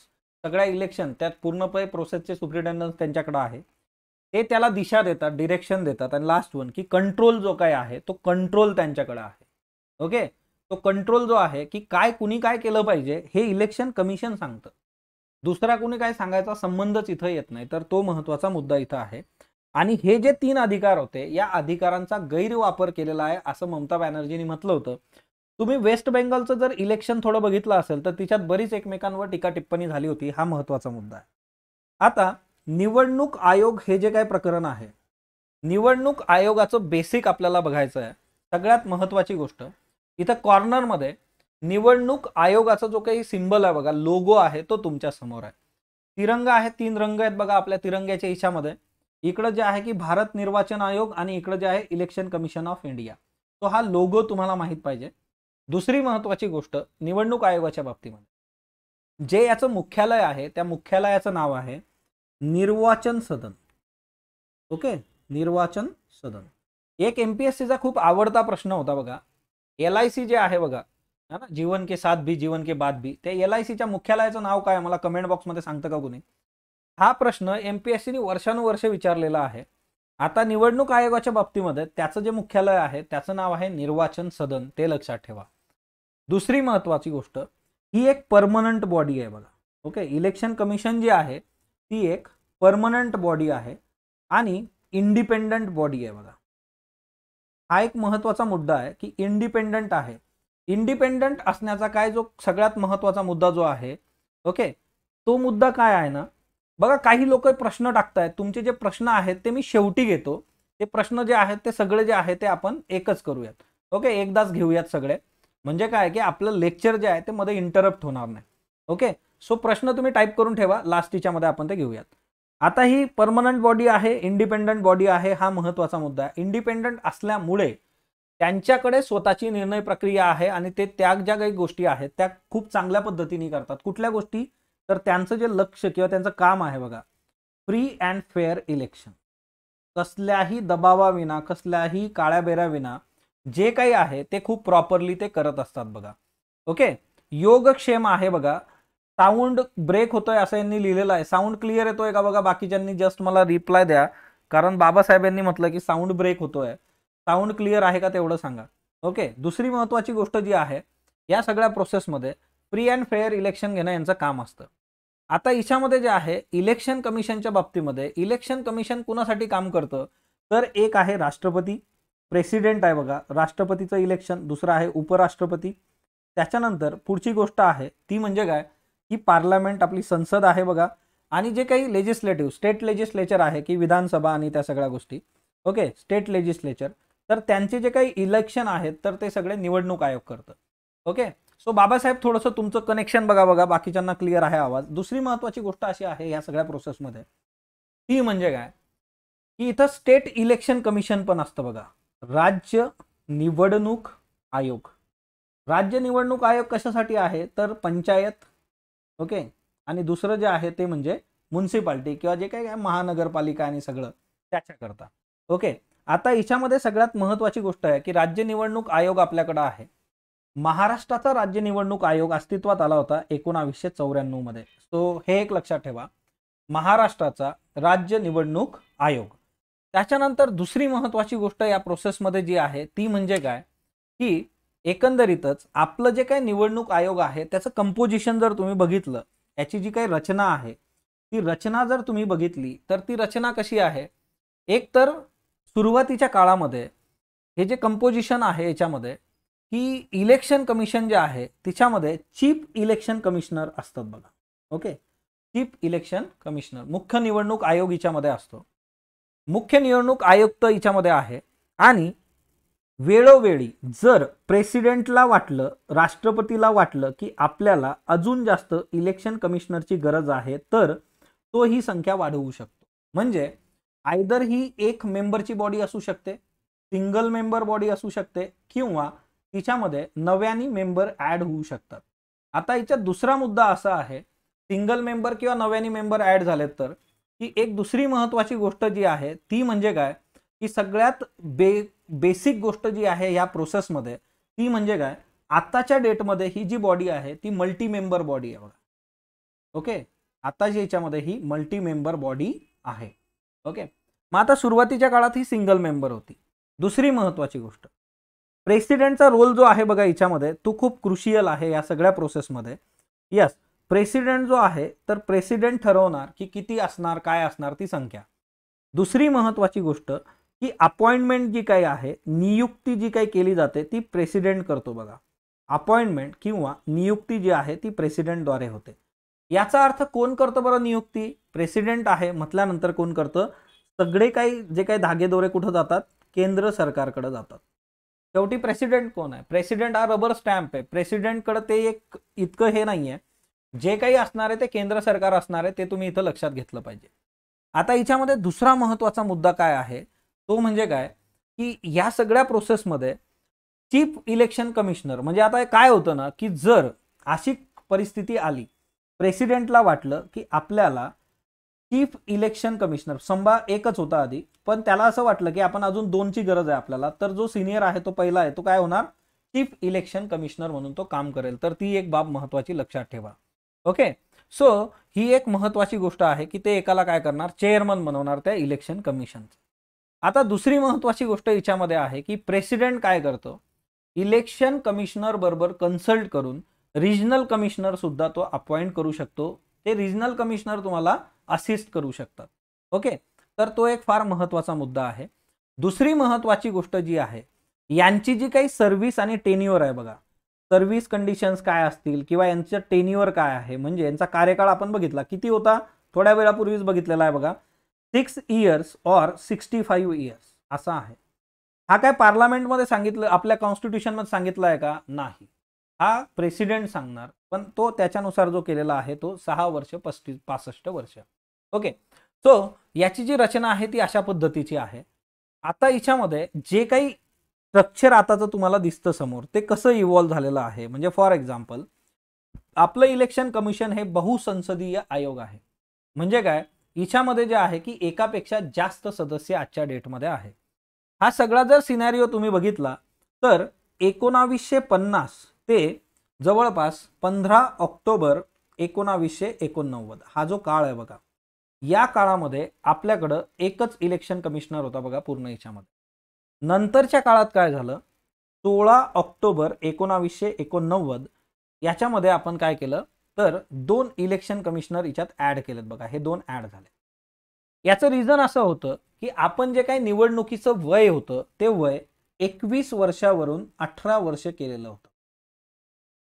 सगळ्या इलेक्शन त्यात पूर्णपणे प्रोसेसचे सुप्रिटेंडन्स त्यांच्याकडे आहे ते त्याला दिशा देतात डिरेक्शन देतात आणि लास्ट वन की कंट्रोल जो काय आहे तो कंट्रोल त्यांच्याकडे आहे ओके तो कंट्रोल जो आहे की काय कुणी काय केलं पाहिजे हे इलेक्शन कमिशन सांगतं दुसरा कुणी काय सांगायचा संबंधच इथं येत नाही तर तो महत्त्वाचा मुद्दा इथं आहे आणि हे जे तीन अधिकार होते या अधिकारांचा गैरवापर केलेला आहे असं ममता बॅनर्जींनी म्हटलं होतं तुम्ही वेस्ट बेंगॉलचं जर इलेक्शन थोडं बघितलं असेल तर तिच्यात बरीच एकमेकांवर टीका टिप्पणी झाली होती हा महत्वाचा मुद्दा आहे आता निवडणूक आयोग हे जे काय प्रकरण आहे निवडणूक आयोगाचं बेसिक आपल्याला बघायचं आहे सगळ्यात महत्वाची गोष्ट इथं कॉर्नरमध्ये निवडणूक आयोगाचा जो काही सिंबल आहे बघा लोगो आहे तो तुमच्या समोर आहे तिरंगा आहे तीन रंग आहेत बघा आपल्या तिरंग्याच्या इशामध्ये इकडं जे आहे की भारत निर्वाचन आयोग आणि इकडं जे आहे इलेक्शन कमिशन ऑफ इंडिया तो हा लोगो तुम्हाला माहित पाहिजे दुसरी महत्वाची गोष्ट निवडणूक आयोगाच्या बाबतीमध्ये जे याचं मुख्यालय आहे त्या मुख्यालयाचं नाव आहे निर्वाचन सदन ओके निर्वाचन सदन एक एम पी एस सीचा खूप आवडता प्रश्न होता बघा एल आय सी जे आहे बघा है ना जीवन के साथ भी जीवन के बाद भी ते एल आय सीच्या मुख्यालयाचं नाव काय मला कमेंट बॉक्समध्ये सांगतं का कोणी हा प्रश्न एम पी एस सीने वर्षानुवर्ष विचारलेला आहे आता निवडणूक आयोगाच्या बाबतीमध्ये त्याचं जे मुख्यालय आहे त्याचं नाव आहे निर्वाचन सदन ते लक्षात ठेवा दुसरी महत्वाची गोष्ट ही एक परमनंट बॉडी आहे बघा ओके इलेक्शन कमिशन जी आहे ती एक परमनंट बॉडी आहे आणि इंडिपेंडंट बॉडी आहे बघा हा एक महत्त्वाचा मुद्दा आहे की इंडिपेंडंट आहे इंडिपेंडंट असण्याचा काय जो सगळ्यात महत्त्वाचा मुद्दा जो आहे ओके तो मुद्दा काय आहे ना बघा काही लोक प्रश्न टाकतायत तुमचे जे प्रश्न आहेत ते मी शेवटी घेतो ते प्रश्न जे आहेत ते सगळे जे आहे ते आपण एकच करूयात ओके एकदाच घेऊयात सगळे म्हणजे काय की आपलं लेक्चर जे आहे ते मध्ये इंटरप्ट होणार नाही ओके सो प्रश्न तुम्ही टाईप करून ठेवा लास्टीच्या मध्ये आपण ते घेऊयात आता ही परमनंट बॉडी आहे इंडिपेंडंट बॉडी आहे हा महत्त्वाचा मुद्दा आहे इंडिपेंडंट असल्यामुळे त्यांच्याकडे स्वतःची निर्णय प्रक्रिया आहे आणि ते त्याग ज्या काही गोष्टी आहेत त्या खूप चांगल्या पद्धतीने करतात कुठल्या गोष्टी तर त्यांचं जे लक्ष किंवा त्यांचं काम आहे बघा फ्री अँड फेअर इलेक्शन कसल्याही दबावाविना कसल्याही विना जे काही आहे ते खूप प्रॉपरली ते करत असतात बघा ओके योगक्षेम आहे बघा साऊंड ब्रेक होतोय असं यांनी लिहिलेलं आहे साऊंड क्लिअर येतोय का बघा बाकीच्यांनी जस्ट मला रिप्लाय द्या कारण बाबासाहेब यांनी म्हटलं की साऊंड ब्रेक होतोय साऊंड क्लिअर आहे का तेवढं सांगा ओके दुसरी महत्वाची गोष्ट जी आहे या सगळ्या प्रोसेसमध्ये फ्री अँड फेअर इलेक्शन घेणं यांचं काम असतं आता इशामध्ये जे आहे इलेक्शन कमिशनच्या बाबतीमध्ये इलेक्शन कमिशन कुणासाठी काम करतं तर एक आहे राष्ट्रपती प्रेसिडेंट आहे बघा राष्ट्रपतीचं इलेक्शन दुसरं आहे उपराष्ट्रपती त्याच्यानंतर पुढची गोष्ट आहे ती म्हणजे काय की पार्लमेंट आपली संसद आहे बघा आणि जे काही लेजिस्लेटिव्ह स्टेट लेजिस्लेचर आहे की विधानसभा आणि त्या सगळ्या गोष्टी ओके स्टेट लेजिस्लेचर तर त्यांचे जे काही इलेक्शन आहेत तर ते सगळे निवडणूक आयोग करतं ओके सो बाबासाहेब थोडंसं तुमचं कनेक्शन बघा बघा बाकीच्यांना क्लिअर आहे आवाज दुसरी महत्वाची गोष्ट अशी आहे या सगळ्या प्रोसेसमध्ये ती म्हणजे काय की इथं स्टेट इलेक्शन कमिशन पण असतं बघा राज्य निवडणूक आयोग राज्य निवडणूक आयोग कशासाठी आहे तर पंचायत ओके आणि दुसरं जे आहे ते म्हणजे म्युन्सिपाल्टी किंवा जे काय महानगरपालिका आणि सगळं त्याच्याकरता ओके आता याच्यामध्ये सगळ्यात महत्त्वाची गोष्ट आहे की राज्य निवडणूक आयोग आपल्याकडं आहे महाराष्ट्राचा राज्य निवडणूक आयोग अस्तित्वात आला होता एकोणावीसशे चौऱ्याण्णव मध्ये सो हे एक लक्षात ठेवा महाराष्ट्राचा राज्य निवडणूक आयोग त्याच्यानंतर दुसरी महत्वाची गोष्ट या प्रोसेसमध्ये जी आहे ती म्हणजे काय की एकंदरीतच आपलं जे काही निवडणूक आयोग आहे त्याचं कंपोजिशन जर तुम्ही बघितलं याची जी काही रचना आहे ती रचना जर तुम्ही बघितली तर ती रचना कशी आहे एक तर सुरुवातीच्या काळामध्ये हे जे कंपोजिशन आहे याच्यामध्ये की इलेक्शन कमिशन जे आहे तिच्यामध्ये चीफ इलेक्शन कमिशनर असतात बघा ओके चीफ इलेक्शन कमिशनर मुख्य निवडणूक आयोग हिच्यामध्ये असतो मुख्य निवडणूक आयुक्त हिच्यामध्ये आहे आणि वेळोवेळी जर प्रेसिडेंटला वाटलं राष्ट्रपतीला वाटलं की आपल्याला अजून जास्त इलेक्शन कमिशनरची गरज आहे तर तो ही संख्या वाढवू शकतो म्हणजे आयदर ही एक मेंबरची बॉडी असू शकते सिंगल मेंबर बॉडी असू शकते किंवा तिच्यामध्ये नव्यानी मेंबर ॲड होऊ शकतात आता हिचा दुसरा मुद्दा असा आहे सिंगल मेंबर किंवा नव्यानी मेंबर ॲड झालेत तर की एक दुसरी महत्वाची गोष्ट जी आहे ती म्हणजे काय की सगळ्यात बे बेसिक गोष्ट जी आहे या प्रोसेसमध्ये ती म्हणजे काय आत्ताच्या डेटमध्ये ही जी बॉडी आहे ती मल्टी मेंबर बॉडी आहे बघा ओके आत्ताच्या याच्यामध्ये ही मल्टी मेंबर बॉडी आहे ओके मग आता सुरुवातीच्या काळात ही सिंगल मेंबर होती दुसरी महत्वाची गोष्ट प्रेसिडेंटचा रोल जो आहे बघा याच्यामध्ये तो खूप क्रुशियल आहे या सगळ्या प्रोसेसमध्ये यस प्रेसिडेंट जो आहे तर प्रेसिडेंट ठरवणार की किती असणार काय असणार ती संख्या दुसरी महत्वाची गोष्ट की अपॉइंटमेंट जी काही आहे नियुक्ती जी काही केली जाते ती प्रेसिडेंट करतो बघा अपॉइंटमेंट किंवा नियुक्ती जी आहे ती प्रेसिडेंटद्वारे होते याचा अर्थ कोण करतो बरं नियुक्ती प्रेसिडेंट आहे म्हटल्यानंतर कोण करतं सगळे काही जे काही धागेदोरे कुठं जातात केंद्र सरकारकडे जातात शेवटी प्रेसिडेंट कोण आहे प्रेसिडेंट हा रबर स्टॅम्प आहे कडे ते एक इतकं हे नाही आहे जे काही असणार आहे ते केंद्र सरकार असणार आहे ते तुम्ही इथं लक्षात घेतलं पाहिजे आता हिच्यामध्ये दुसरा महत्त्वाचा मुद्दा काय आहे तो म्हणजे काय की या सगळ्या प्रोसेसमध्ये चीफ इलेक्शन कमिशनर म्हणजे आता काय होतं ना की जर अशी परिस्थिती आली प्रेसिडेंटला वाटलं की आपल्याला चीफ इलेक्शन कमिशनर संभा एकच होता आधी पण त्याला असं वाटलं की आपण अजून दोनची गरज आहे आपल्याला तर जो सिनियर आहे तो पहिला आहे तो काय होणार चीफ इलेक्शन कमिशनर म्हणून तो काम करेल तर ती एक बाब महत्वाची लक्षात ठेवा ओके सो ही एक महत्वाची गोष्ट आहे की ते एकाला काय करणार चेअरमन बनवणार त्या इलेक्शन कमिशन आता दुसरी महत्वाची गोष्ट याच्यामध्ये आहे की प्रेसिडेंट काय करतो इलेक्शन कमिशनर बरोबर कन्सल्ट करून रिजनल कमिशनर सुद्धा तो अपॉइंट करू शकतो ते रिजनल कमिशनर तुम्हाला असिस्ट करू शकतात ओके तर तो एक फार महत्त्वाचा मुद्दा आहे दुसरी महत्वाची गोष्ट जी आहे यांची जी काही सर्व्हिस आणि टेन्युअर आहे बघा सर्व्हिस कंडिशन्स काय असतील किंवा यांचं टेन्युअर काय आहे म्हणजे यांचा कार्यकाळ आपण बघितला किती होता थोड्या वेळापूर्वीच बघितलेला आहे बघा six years or sixty five years असा आहे हा काय पार्लमेंटमध्ये सांगितलं आपल्या कॉन्स्टिट्यूशनमध्ये सांगितलं आहे का नाही हा प्रेसिडेंट सांगणार पण तो त्याच्यानुसार जो केलेला आहे तो सहा वर्ष पस्तीस पासष्ट वर्ष ओके सो याची जी रचना आहे ती अशा पद्धतीची आहे आता हिच्यामध्ये जे काही स्ट्रक्चर आताचं तुम्हाला दिसतं समोर ते कसं इव्हॉल्व्ह झालेलं आहे म्हणजे फॉर एक्झाम्पल आपलं इलेक्शन कमिशन हे बहुसंसदीय आयोग आहे म्हणजे काय हिच्यामध्ये जे आहे की एकापेक्षा जास्त सदस्य आजच्या डेटमध्ये आहे हा सगळा जर सिनॅरिओ तुम्ही बघितला तर एकोणावीसशे पन्नास ते जवळपास पंधरा ऑक्टोबर एकोणावीसशे एकोणनव्वद हा जो काळ आहे बघा या काळामध्ये आपल्याकडं एकच इलेक्शन कमिशनर होता बघा पूर्ण याच्यामध्ये नंतरच्या काळात काय झालं सोळा ऑक्टोबर एकोणावीसशे एकोणनव्वद याच्यामध्ये आपण काय केलं तर दोन इलेक्शन कमिशनर याच्यात ॲड केलेत बघा हे दोन ॲड झाले याचं रिझन असं होतं की आपण जे काही निवडणुकीचं वय होतं ते वय एकवीस वर्षावरून अठरा वर्ष केलेलं होतं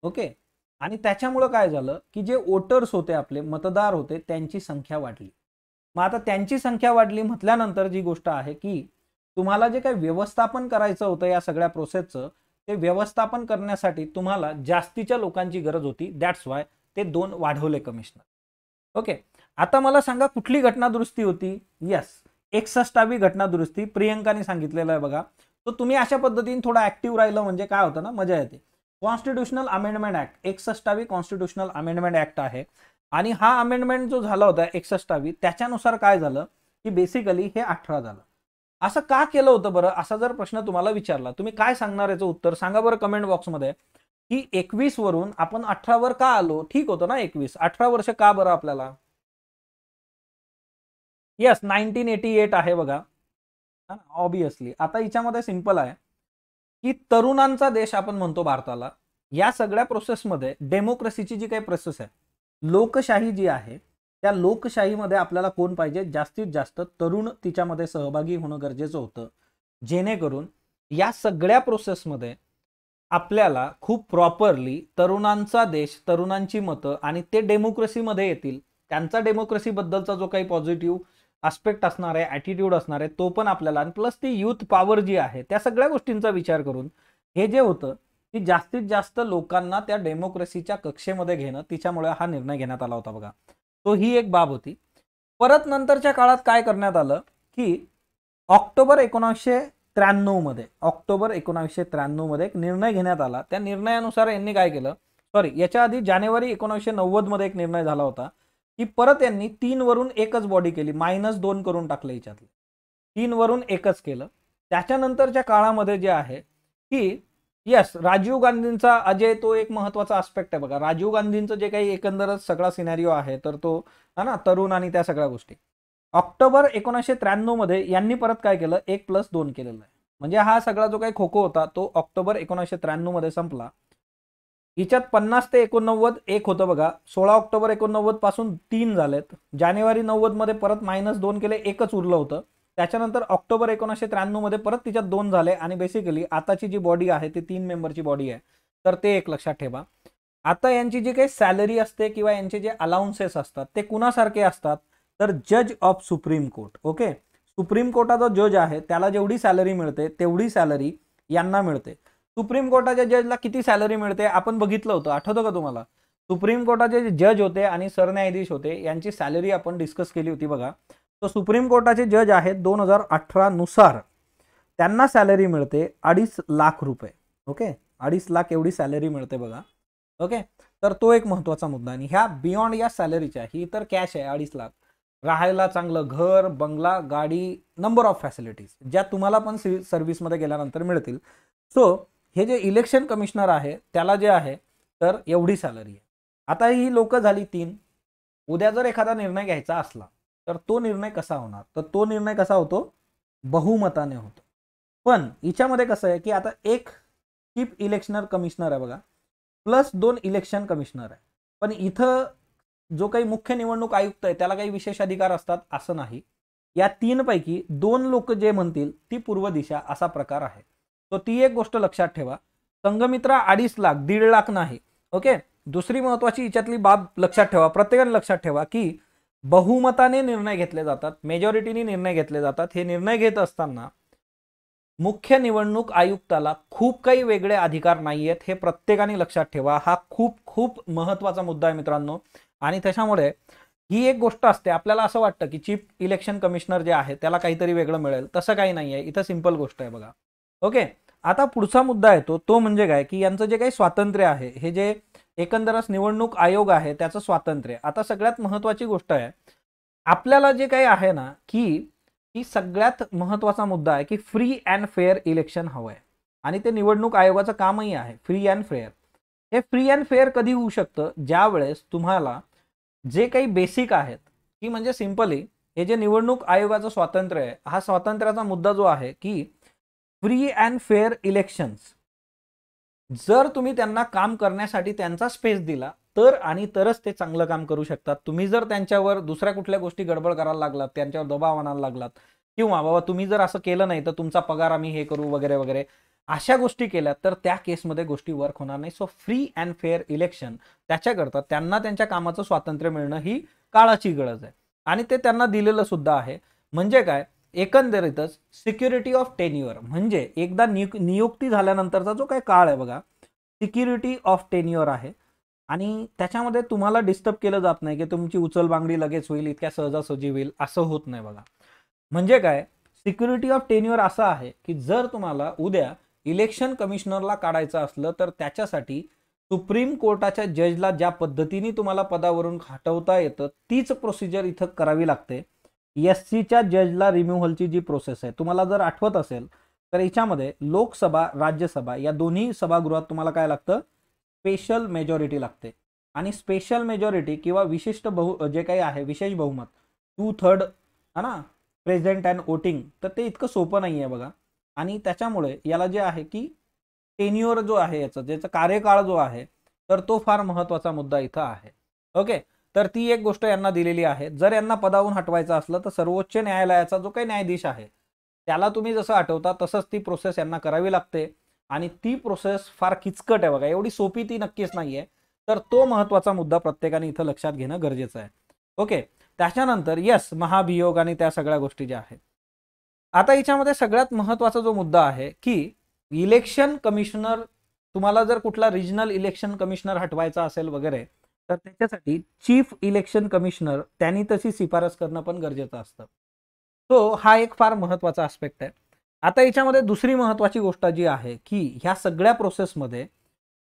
ओके आणि त्याच्यामुळं काय झालं की जे वोटर्स होते आपले मतदार होते त्यांची संख्या वाढली मग आता त्यांची संख्या वाढली म्हटल्यानंतर जी गोष्ट आहे की तुम्हाला जे काही व्यवस्थापन करायचं होतं या सगळ्या प्रोसेसचं ते व्यवस्थापन करण्यासाठी तुम्हाला जास्तीच्या लोकांची गरज होती दॅट्स वाय ते दोन वाढवले कमिशनर ओके आता मला सांगा कुठली घटनादुरुस्ती होती यस एकसष्टावी घटनादुरुस्ती प्रियंकाने सांगितलेलं आहे बघा तर तुम्ही अशा पद्धतीने थोडा ऍक्टिव्ह राहिलं म्हणजे काय होतं ना मजा येते कॉन्स्टिट्युशनल अमेंडमेंट ऍक्ट एकसष्टावी कॉन्स्टिट्युशनल अमेंडमेंट ऍक्ट आहे आणि हा अमेंडमेंट जो झाला होता एकसष्टावी त्याच्यानुसार काय झालं की बेसिकली हे अठरा झालं असं का केलं होतं बरं असा जर प्रश्न तुम्हाला विचारला तुम्ही काय सांगणार याचं उत्तर सांगा बरं कमेंट बॉक्समध्ये की एकवीस वरून आपण अठरावर का आलो ठीक होतं ना एकवीस अठरा वर्ष का बरं आपल्याला येस नाईन्टीन एटी एट आहे बघा ऑबियसली आता हिच्यामध्ये सिम्पल आहे की तरुणांचा देश आपण म्हणतो भारताला या सगळ्या प्रोसेसमध्ये डेमोक्रेसीची जी काही प्रोसेस आहे लोकशाही जी आहे त्या लोकशाहीमध्ये आपल्याला कोण पाहिजे जास्तीत जास्त तरुण तिच्यामध्ये सहभागी होणं गरजेचं होतं जेणेकरून या सगळ्या प्रोसेसमध्ये आपल्याला खूप प्रॉपरली तरुणांचा देश तरुणांची मतं आणि ते डेमोक्रेसीमध्ये येतील त्यांचा डेमोक्रेसीबद्दलचा जो काही पॉझिटिव्ह आस्पेक्ट असणार आहे ॲटिट्यूड असणार आहे तो पण आपल्याला आणि प्लस ती युथ पॉवर जी आहे त्या सगळ्या गोष्टींचा विचार करून हे जे होतं की जास्तीत जास्त लोकांना त्या डेमोक्रेसीच्या कक्षेमध्ये घेणं तिच्यामुळे हा निर्णय घेण्यात आला होता बघा तो ही एक बाब होती परत नंतरच्या काळात काय करण्यात आलं की ऑक्टोबर एकोणासशे त्र्याण्णवमध्ये ऑक्टोबर एकोणासशे त्र्याण्णवमध्ये एक निर्णय घेण्यात आला त्या निर्णयानुसार यांनी काय केलं सॉरी याच्या आधी जानेवारी एकोणासशे नव्वदमध्ये एक निर्णय झाला होता ही परत यांनी वरून एकच बॉडी केली मायनस दोन करून टाकलं याच्यातलं वरून एकच केलं त्याच्यानंतरच्या काळामध्ये जे आहे की यस राजीव गांधींचा अजय तो एक महत्वाचा आस्पेक्ट आहे बघा राजीव गांधींचं जे काही एकंदरच सगळा सिनेरिओ आहे तर तो हा ना तरुण आणि त्या सगळ्या गोष्टी ऑक्टोबर एकोणीसशे मध्ये यांनी परत काय केलं एक प्लस दोन केलेलं आहे म्हणजे हा सगळा जो काही खो खो होता तो ऑक्टोबर एकोणीसशे मध्ये संपला हिच्यात पन्नास ते एकोणनव्वद एक होतं बघा सोळा ऑक्टोबर एकोणनव्वद पासून तीन झालेत जानेवारी मध्ये परत मायनस दोन केले एकच उरलं होतं त्याच्यानंतर ऑक्टोबर एकोणीसशे मध्ये परत तिच्यात दोन झाले आणि बेसिकली आताची जी बॉडी आहे ती तीन मेंबरची बॉडी आहे तर ते एक लक्षात ठेवा आता यांची जी काही सॅलरी असते किंवा यांचे जे अलाउन्सेस असतात ते कुणासारखे असतात तर जज of supreme court okay supreme कोर्टाचा जज आहे त्याला जेवढी सॅलरी मिळते तेवढी सॅलरी यांना मिळते सुप्रीम कोर्टाच्या जजला किती सॅलरी मिळते आपण बघितलं होतं आठवतं का तुम्हाला सुप्रीम कोर्टाचे जज होते आणि सरन्यायाधीश होते यांची सॅलरी आपण डिस्कस केली होती बघा तर सुप्रीम कोर्टाचे जज आहेत दोन हजार अठरानुसार त्यांना सॅलरी मिळते अडीच लाख रुपये ओके अडीच लाख एवढी सॅलरी मिळते बघा ओके तर तो एक महत्वाचा मुद्दा आणि ह्या बियॉन्ड या सॅलरीच्या ही तर कॅश आहे अडीच लाख राहायला चांगलं घर बंगला गाडी नंबर ऑफ फॅसिलिटीज ज्या तुम्हाला पण सर्व्हिसमध्ये गेल्यानंतर मिळतील सो हे जे इलेक्शन कमिशनर आहे त्याला जे आहे तर एवढी सॅलरी आहे आता ही लोक झाली तीन उद्या जर एखादा निर्णय घ्यायचा असला तर तो निर्णय कसा होणार तर तो निर्णय कसा होतो बहुमताने होतो पण हिच्यामध्ये कसं आहे की आता एक चीफ इलेक्शनर कमिशनर आहे बघा प्लस दोन इलेक्शन कमिशनर आहे पण इथं जो काही मुख्य निवडणूक आयुक्त आहे त्याला काही विशेष अधिकार असतात असं नाही या तीनपैकी दोन लोक जे म्हणतील ती पूर्व दिशा असा प्रकार आहे तो ती एक गोष्ट लक्षात ठेवा संगमित्रा अडीच लाख दीड लाख नाही ओके दुसरी महत्वाची याच्यातली बाब लक्षात ठेवा प्रत्येकाने लक्षात ठेवा की बहुमताने निर्णय घेतले जातात मेजॉरिटीने निर्णय घेतले जातात हे निर्णय घेत असताना मुख्य निवडणूक आयुक्ताला खूप काही वेगळे अधिकार नाही आहेत हे प्रत्येकाने लक्षात ठेवा हा खूप खूप महत्वाचा मुद्दा आहे मित्रांनो आणि त्याच्यामुळे ही एक गोष्ट असते आपल्याला असं वाटतं की चीफ इलेक्शन कमिशनर जे आहे त्याला काहीतरी वेगळं मिळेल तसं काही नाही आहे इथं सिंपल गोष्ट आहे बघा ओके आता पुढचा मुद्दा येतो तो, म्हणजे काय की यांचं जे काही स्वातंत्र्य आहे हे जे एकंदरच निवडणूक आयोग आहे त्याचं स्वातंत्र्य आता सगळ्यात महत्वाची गोष्ट आहे आपल्याला जे काही आहे ना की ही सगळ्यात महत्वाचा मुद्दा आहे की फ्री अँड फेअर इलेक्शन हवं आहे आणि ते निवडणूक आयोगाचं कामही आहे फ्री अँड फेअर हे फ्री अँड फेअर कधी होऊ शकतं ज्यावेळेस तुम्हाला जे काही बेसिक आहेत की म्हणजे सिम्पली हे जे निवडणूक आयोगाचं स्वातंत्र्य आहे हा स्वातंत्र्याचा मुद्दा जो आहे की फ्री अँड फेअर इलेक्शन्स जर तुम्ही त्यांना काम करण्यासाठी त्यांचा स्पेस दिला तर आणि तरच ते चांगलं काम करू शकतात तुम्ही जर त्यांच्यावर दुसऱ्या कुठल्या गोष्टी गडबड करायला लागलात त्यांच्यावर दबाव आणायला लागलात किंवा बाबा तुम्ही जर असं केलं नाही तर तुमचा पगार आम्ही हे करू वगैरे वगैरे अशा गोष्टी केल्या तर त्या केसमध्ये गोष्टी वर्क होणार नाही so free and fair election त्याच्याकरता त्यांना त्यांच्या कामाचं स्वातंत्र्य मिळणं ही काळाची गरज आहे आणि ते त्यांना दिलेलं सुद्धा आहे म्हणजे काय एकंदरीतच सिक्युरिटी ऑफ टेन्युअर म्हणजे एकदा नियुक्ती झाल्यानंतरचा जो काही काळ आहे बघा सिक्युरिटी ऑफ टेन्युअर आहे आणि त्याच्यामध्ये तुम्हाला डिस्टर्ब केलं जात नाही की तुमची उचलबांगडी लगेच होईल इतक्या सहजासहजी होईल असं होत नाही बघा म्हणजे काय सिक्युरिटी ऑफ टेन्युअर असं आहे की जर तुम्हाला उद्या इलेक्शन कमिशनरला काढायचं असलं तर त्याच्यासाठी सुप्रीम कोर्टाच्या जजला ज्या पद्धतीने तुम्हाला पदावरून हटवता येतं तीच प्रोसिजर इथं करावी लागते एस सीच्या जजला रिम्युव्हलची जी प्रोसेस आहे तुम्हाला जर आठवत असेल तर याच्यामध्ये लोकसभा राज्यसभा या दोन्ही सभागृहात तुम्हाला काय लागतं स्पेशल मेजॉरिटी लागते आणि स्पेशल मेजॉरिटी किंवा विशिष्ट बहु जे काही आहे विशेष बहुमत टू थर्ड हा ना प्रेझेंट अँड वोटिंग तर ते इतकं सोपं नाही आहे बघा आणि त्याच्यामुळे याला जे आहे की टेन्युअर जो आहे याचा ज्याचा कार्यकाळ जो आहे तर तो फार महत्त्वाचा मुद्दा इथं आहे ओके तर ती एक गोष्ट यांना दिलेली आहे जर यांना पदावरून हटवायचं असलं तर सर्वोच्च न्यायालयाचा जो काही न्यायाधीश आहे त्याला तुम्ही जसं आठवता तसंच ती प्रोसेस यांना करावी लागते आणि ती प्रोसेस फार किचकट आहे बघा एवढी सोपी ती नक्कीच नाही आहे तर तो महत्त्वाचा मुद्दा प्रत्येकाने इथं लक्षात घेणं गरजेचं आहे ओके त्याच्यानंतर यस महाभियोग आणि त्या सगळ्या गोष्टी ज्या आहेत आता याच्यामध्ये सगळ्यात महत्त्वाचा जो मुद्दा आहे की इलेक्शन कमिशनर तुम्हाला जर कुठला रिजनल इलेक्शन कमिशनर हटवायचा असेल वगैरे तर त्याच्यासाठी चीफ इलेक्शन कमिशनर त्यांनी तशी शिफारस करणं पण गरजेचं असतं सो हा एक फार महत्त्वाचा आस्पेक्ट आहे आता याच्यामध्ये दुसरी महत्त्वाची गोष्ट जी आहे की ह्या सगळ्या प्रोसेसमध्ये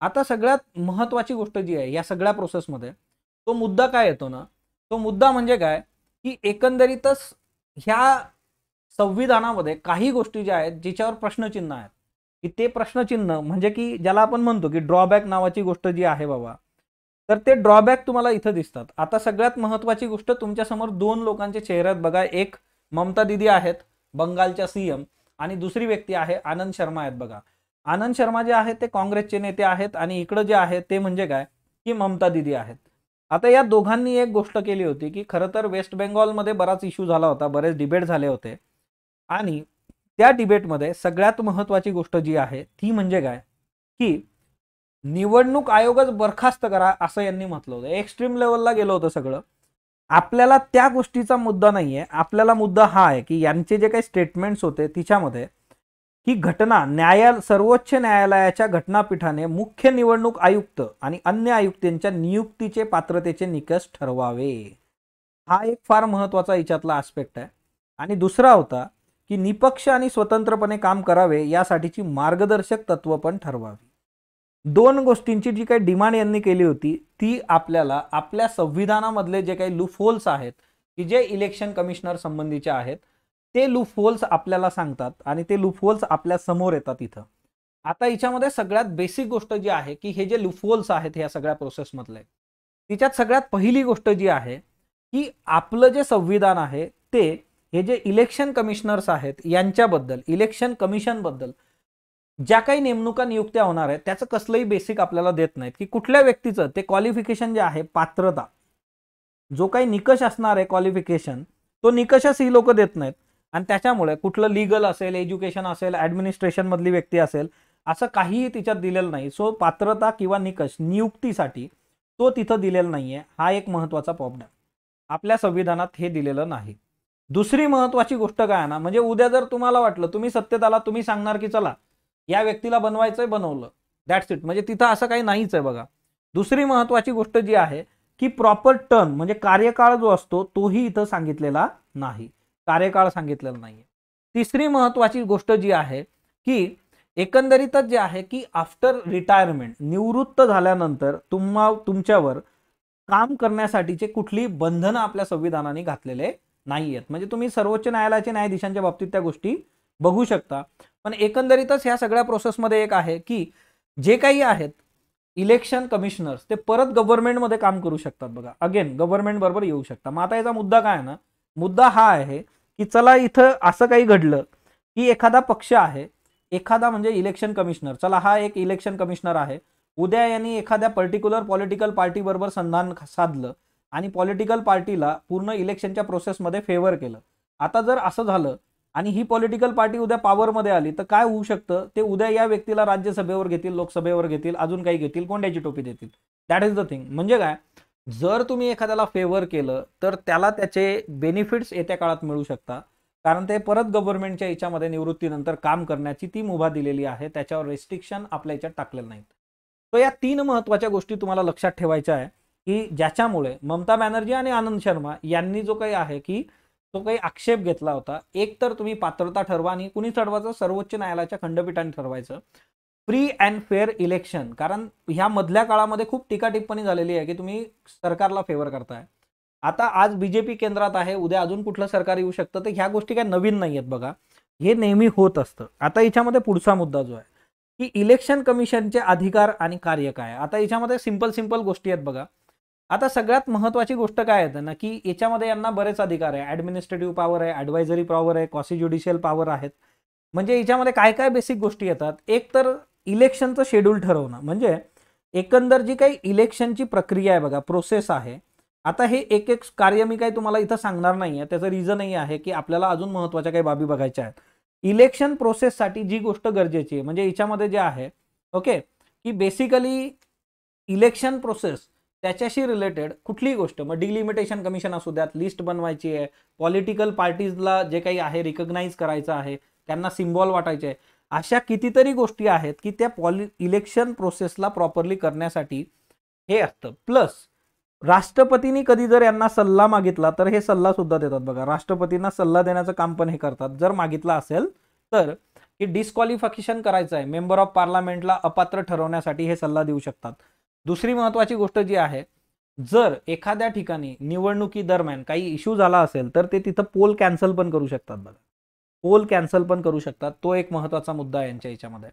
आता सगळ्यात महत्त्वाची गोष्ट जी आहे या सगळ्या प्रोसेसमध्ये तो मुद्दा काय येतो ना तो मुद्दा म्हणजे काय की एकंदरीतच ह्या संविधानामध्ये काही गोष्टी ज्या आहेत जिच्यावर प्रश्नचिन्ह आहेत की ते प्रश्नचिन्ह म्हणजे की ज्याला आपण म्हणतो की ड्रॉबॅक नावाची गोष्ट जी आहे बाबा तर ते ड्रॉबॅक तुम्हाला इथं दिसतात आता सगळ्यात महत्त्वाची गोष्ट तुमच्यासमोर दोन लोकांचे चेहऱ्यात बघा एक ममता दिदी आहेत बंगालच्या सीएम आणि दुसरी व्यक्ती आहे आनंद शर्मा आहेत बघा आनंद शर्मा जे आहेत ते काँग्रेसचे नेते आहेत आणि इकडं जे आहे ते म्हणजे काय की ममता दिदी आहेत आता या दोघांनी एक गोष्ट केली होती की खरं तर वेस्ट बेंगॉलमध्ये बराच इश्यू झाला होता बरेच डिबेट झाले होते आणि त्या डिबेटमध्ये सगळ्यात महत्त्वाची गोष्ट जी आहे ती म्हणजे काय की निवडणूक आयोगच बरखास्त करा असं यांनी म्हटलं होतं एक्स्ट्रीम लेवलला गेलं होतं सगळं आपल्याला त्या गोष्टीचा मुद्दा नाही आहे आपल्याला मुद्दा हा आहे की यांचे जे काही स्टेटमेंट्स होते तिच्यामध्ये ही घटना न्यायाल सर्वोच्च न्यायालयाच्या घटनापीठाने मुख्य निवडणूक आयुक्त आणि अन्य आयुक्तांच्या नियुक्तीचे पात्रतेचे निकष ठरवावे हा एक फार महत्वाचा याच्यातला आस्पेक्ट आहे आणि दुसरा होता की निपक्ष आणि स्वतंत्रपणे काम करावे यासाठीची मार्गदर्शक तत्व पण ठरवावी दोन गोष्टींची जी काही डिमांड यांनी केली होती ती आपल्याला आपल्या संविधानामधले जे काही लुफोल्स आहेत की जे इलेक्शन कमिशनर संबंधीचे आहेत ते लुफ आपल्याला सांगतात आणि ते लुफोल्स आपल्या समोर येतात इथं आता हिच्यामध्ये सगळ्यात बेसिक गोष्ट जी आहे की हे जे लुफोल्स होल्स आहेत ह्या सगळ्या प्रोसेसमधले तिच्यात सगळ्यात पहिली गोष्ट जी आहे की आपलं जे संविधान आहे ते हे जे इलेक्शन कमिशनर्स आहेत यांच्याबद्दल इलेक्शन कमिशनबद्दल ज्या काही नेमणुका नियुक्त्या होणार आहेत त्याचं कसलंही बेसिक आपल्याला देत नाहीत की कुठल्या व्यक्तीचं ते क्वालिफिकेशन जे आहे पात्रता जो काही निकष असणार आहे क्वालिफिकेशन तो निकषच ही लोक देत नाहीत आणि त्याच्यामुळे कुठलं लिगल असेल एज्युकेशन असेल ॲडमिनिस्ट्रेशनमधली व्यक्ती असेल असं काहीही तिच्यात दिलेलं नाही सो पात्रता किंवा निकष नियुक्तीसाठी तो तिथं दिलेला नाही आहे हा एक महत्त्वाचा प्रॉब्लेम आपल्या संविधानात हे दिलेलं नाही दुसरी महत्त्वाची गोष्ट काय ना म्हणजे उद्या जर तुम्हाला वाटलं तुम्ही सत्तेत आला तुम्ही सांगणार की चला या व्यक्तीला बनवायचंय बनवलं दॅट्स इट म्हणजे तिथं असं काही नाहीच आहे बघा दुसरी महत्वाची गोष्ट जी आहे की प्रॉपर टर्न म्हणजे कार्यकाळ जो असतो तोही इथं सांगितलेला नाही कार्यकाळ सांगितलेला नाहीये तिसरी महत्वाची गोष्ट जी आहे की एकंदरीतच जे आहे की आफ्टर रिटायरमेंट निवृत्त झाल्यानंतर तुम्हा तुमच्यावर काम करण्यासाठीचे कुठली बंधनं आपल्या संविधानाने घातलेले नाही आहेत म्हणजे तुम्ही सर्वोच्च न्यायालयाच्या न्यायाधीशांच्या बाबतीत त्या गोष्टी बघू शकता पण एकंदरीतच ह्या सगळ्या प्रोसेसमध्ये एक आहे की जे काही आहेत इलेक्शन कमिशनर्स ते परत गव्हर्नमेंटमध्ये काम करू शकतात बघा अगेन गव्हर्नमेंट बरोबर येऊ शकतात मग आता याचा मुद्दा काय आहे ना मुद्दा हा आहे की चला इथं असं काही घडलं की एखादा पक्ष आहे एखादा म्हणजे इलेक्शन कमिशनर चला हा एक इलेक्शन कमिशनर आहे उद्या यांनी एखाद्या पर्टिक्युलर पॉलिटिकल पार्टीबरोबर संधान साधलं आणि पॉलिटिकल पार्टीला पूर्ण इलेक्शनच्या प्रोसेसमध्ये फेवर केलं आता जर असं झालं आणि ही पॉलिटिकल पार्टी उद्या पॉवरमध्ये आली तर काय होऊ शकतं ते उद्या या व्यक्तीला राज्यसभेवर घेतील लोकसभेवर घेतील अजून काही घेतील कोंड्याची टोपी देतील दॅट इज द थिंग म्हणजे काय जर तुम्ही एखाद्याला फेवर केलं तर त्याला त्याचे बेनिफिट्स येत्या काळात मिळू शकता कारण ते परत गव्हर्नमेंटच्या याच्यामध्ये निवृत्तीनंतर काम करण्याची ती उभा दिलेली आहे त्याच्यावर रेस्ट्रिक्शन आपल्या याच्यात टाकलेलं नाहीत तर या तीन महत्वाच्या गोष्टी तुम्हाला लक्षात ठेवायच्या आहे की ज्याच्यामुळे ममता बॅनर्जी आणि आनंद शर्मा यांनी जो काही आहे की तो काही आक्षेप घेतला होता एक तर तुम्ही पात्रता ठरवा आणि कुणी ठरवायचं सर्वोच्च न्यायालयाच्या खंडपीठाने ठरवायचं फ्री अँड फेअर इलेक्शन कारण ह्या मधल्या काळामध्ये खूप टीका टिप्पणी झालेली आहे की तुम्ही सरकारला फेवर करताय आता आज बीजेपी केंद्रात आहे उद्या अजून कुठलं सरकार येऊ शकतं तर ह्या गोष्टी काय नवीन नाही आहेत बघा हे नेहमी होत असतं आता याच्यामध्ये पुढचा मुद्दा जो आहे की इलेक्शन कमिशनचे अधिकार आणि कार्य काय आता याच्यामध्ये सिंपल सिंपल गोष्टी आहेत बघा आता सगळ्यात महत्त्वाची गोष्ट काय आहे ना की याच्यामध्ये यांना बरेच अधिकार आहे ॲडमिनिस्ट्रेटिव्ह पॉवर आहे ॲडवायझरी पॉवर आहे कॉसी ज्युडिशियल पॉवर आहेत म्हणजे याच्यामध्ये काय काय बेसिक गोष्टी येतात एक तर इलेक्शनचं शेड्यूल ठरवणं म्हणजे एकंदर जी काही इलेक्शनची प्रक्रिया आहे बघा प्रोसेस आहे आता हे एक एक कार्य मी काही तुम्हाला इथं सांगणार नाही आहे त्याचं रिझनही आहे की आपल्याला अजून महत्त्वाच्या काही बाबी बघायच्या आहेत इलेक्शन प्रोसेससाठी जी गोष्ट गरजेची आहे म्हणजे याच्यामध्ये जे आहे ओके की बेसिकली इलेक्शन प्रोसेस त्याच्याशी रिलेटेड कुठलीही गोष्ट मग डिलिमिटेशन कमिशन असू द्यात लिस्ट बनवायची आहे पॉलिटिकल पार्टीजला जे काही आहे रिकग्नाईज करायचं आहे त्यांना सिम्बॉल वाटायचे आहे अशा कितीतरी गोष्टी आहेत की त्या पॉलि इलेक्शन प्रोसेसला प्रॉपरली करण्यासाठी हे असतं प्लस राष्ट्रपतींनी कधी जर यांना सल्ला मागितला तर हे सल्ला सुद्धा देतात बघा राष्ट्रपतींना सल्ला देण्याचं काम पण हे करतात जर मागितला असेल तर की डिस्क्वालिफिकेशन करायचं आहे मेंबर ऑफ पार्लमेंटला अपात्र ठरवण्यासाठी हे सल्ला देऊ शकतात दुसरी महत्वाची गोष्ट जी आहे जर एखाद्या ठिकाणी निवडणुकी दरम्यान काही इश्यू झाला असेल तर ते तिथं पोल कॅन्सल पण करू शकतात बघा पोल कॅन्सल पण करू शकतात तो एक महत्वाचा मुद्दा आहे यांच्या याच्यामध्ये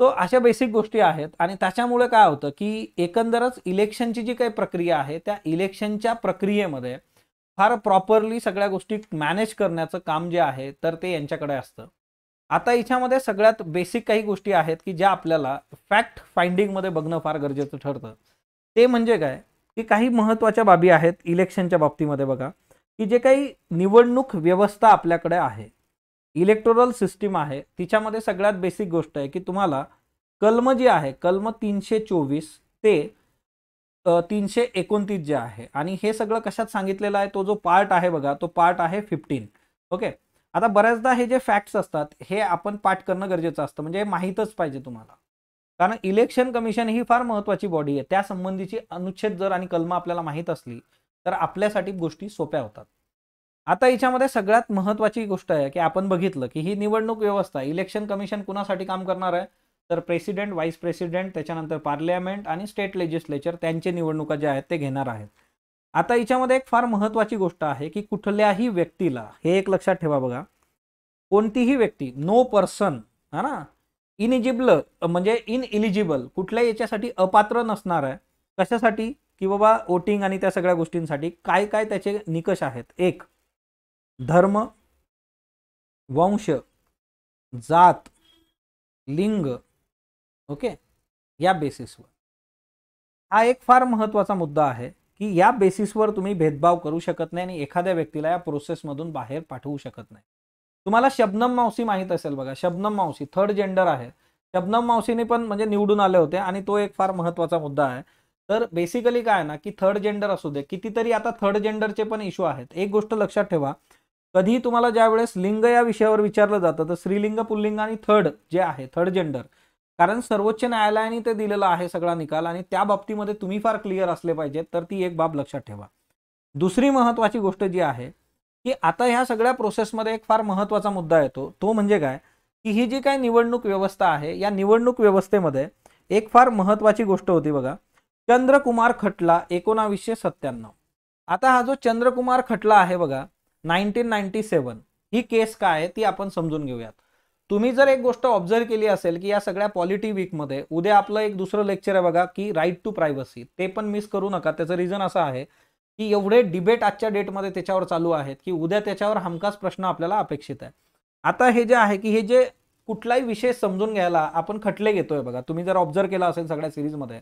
तो अशा बेसिक गोष्टी आहेत आणि त्याच्यामुळे काय होतं की एकंदरच इलेक्शनची जी काही प्रक्रिया आहे त्या इलेक्शनच्या प्रक्रियेमध्ये फार प्रॉपरली सगळ्या गोष्टी मॅनेज करण्याचं काम जे आहे तर ते यांच्याकडे असतं आता याच्यामध्ये सगळ्यात बेसिक काही गोष्टी आहेत की ज्या आपल्याला फॅक्ट फाइंडिंगमध्ये बघणं फार गरजेचं ठरतं ते म्हणजे काय की काही महत्त्वाच्या बाबी आहेत इलेक्शनच्या बाबतीमध्ये बघा की जे काही निवडणूक व्यवस्था आपल्याकडे आहे इलेक्टोरल सिस्टीम आहे तिच्यामध्ये सगळ्यात बेसिक गोष्ट आहे की तुम्हाला कलम जे आहे कलम तीनशे चोवीस ते तीनशे एकोणतीस जे आहे आणि हे सगळं कशात सांगितलेलं आहे तो जो पार्ट आहे बघा तो पार्ट आहे फिफ्टीन ओके आता बऱ्याचदा हे जे फॅक्ट्स असतात हे आपण पाठ करणं गरजेचं असतं म्हणजे माहीतच पाहिजे तुम्हाला कारण इलेक्शन कमिशन ही फार महत्वाची बॉडी आहे त्या संबंधीची अनुच्छेद जर आणि कलमा आपल्याला माहीत असली तर आपल्यासाठी गोष्टी सोप्या होतात आता याच्यामध्ये सगळ्यात महत्वाची गोष्ट आहे की आपण बघितलं की ही निवडणूक व्यवस्था इलेक्शन कमिशन कुणासाठी काम करणार आहे तर प्रेसिडेंट व्हाईस प्रेसिडेंट त्याच्यानंतर पार्लियामेंट आणि स्टेट लेजिस्लेचर त्यांचे निवडणुका ज्या आहेत ते घेणार आहेत आता याच्यामध्ये एक फार महत्वाची गोष्ट आहे की कुठल्याही व्यक्तीला हे एक लक्षात ठेवा बघा कोणतीही व्यक्ती नो पर्सन हा ना इनिजिबल म्हणजे इन इलिजिबल कुठल्याही याच्यासाठी अपात्र नसणार आहे कशासाठी की बाबा वोटिंग आणि त्या सगळ्या गोष्टींसाठी काय काय त्याचे निकष आहेत एक धर्म वंश जात लिंग ओके या बेसिसवर हा एक फार महत्वाचा मुद्दा आहे की या बेसिसवर तुम्ही भेदभाव करू शकत नाही आणि एखाद्या व्यक्तीला या प्रोसेसमधून बाहेर पाठवू शकत नाही तुम्हाला शबनम मावशी माहीत असेल बघा शबनम मावशी थर्ड जेंडर आहे शबनम मावशीने पण म्हणजे निवडून आले होते आणि तो एक फार महत्वाचा मुद्दा आहे तर बेसिकली काय ना की थर्ड जेंडर असू दे कितीतरी आता थर्ड जेंडरचे पण इशू आहेत एक गोष्ट लक्षात ठेवा कधी तुम्हाला ज्यावेळेस लिंग या विषयावर विचारलं जातं तर स्त्रीलिंग पुल्लिंग आणि थर्ड जे आहे थर्ड जेंडर कारण सर्वोच्च न्यायालयाने ते दिलेलं आहे सगळा निकाल आणि त्या बाबतीमध्ये तुम्ही फार क्लिअर असले पाहिजेत तर ती एक बाब लक्षात ठेवा दुसरी महत्वाची गोष्ट जी आहे की आता ह्या सगळ्या प्रोसेसमध्ये एक फार महत्त्वाचा मुद्दा येतो तो म्हणजे काय की ही जी काय निवडणूक व्यवस्था आहे या निवडणूक व्यवस्थेमध्ये एक फार महत्वाची गोष्ट होती बघा चंद्रकुमार खटला एकोणावीसशे सत्त्याण्णव आता हा जो चंद्रकुमार खटला आहे बघा नाईन्टीन नाईन्टी सेवन ही केस काय आहे ती आपण समजून घेऊयात तुम्ही जर एक गोष्ट ऑब्झर्व केली असेल की या सगळ्या पॉलिटी मध्ये उद्या आपलं एक दुसरं लेक्चर आहे बघा की राईट टू प्रायव्हसी ते पण मिस करू नका त्याचं रिझन असं आहे की एवढे डिबेट आजच्या डेटमध्ये त्याच्यावर चालू आहेत की उद्या त्याच्यावर हमखास प्रश्न आपल्याला अपेक्षित आहे आता हे जे आहे की हे जे कुठलाही विषय समजून घ्यायला आपण खटले घेतोय बघा तुम्ही जर ऑब्झर्व केला असेल सगळ्या सिरीजमध्ये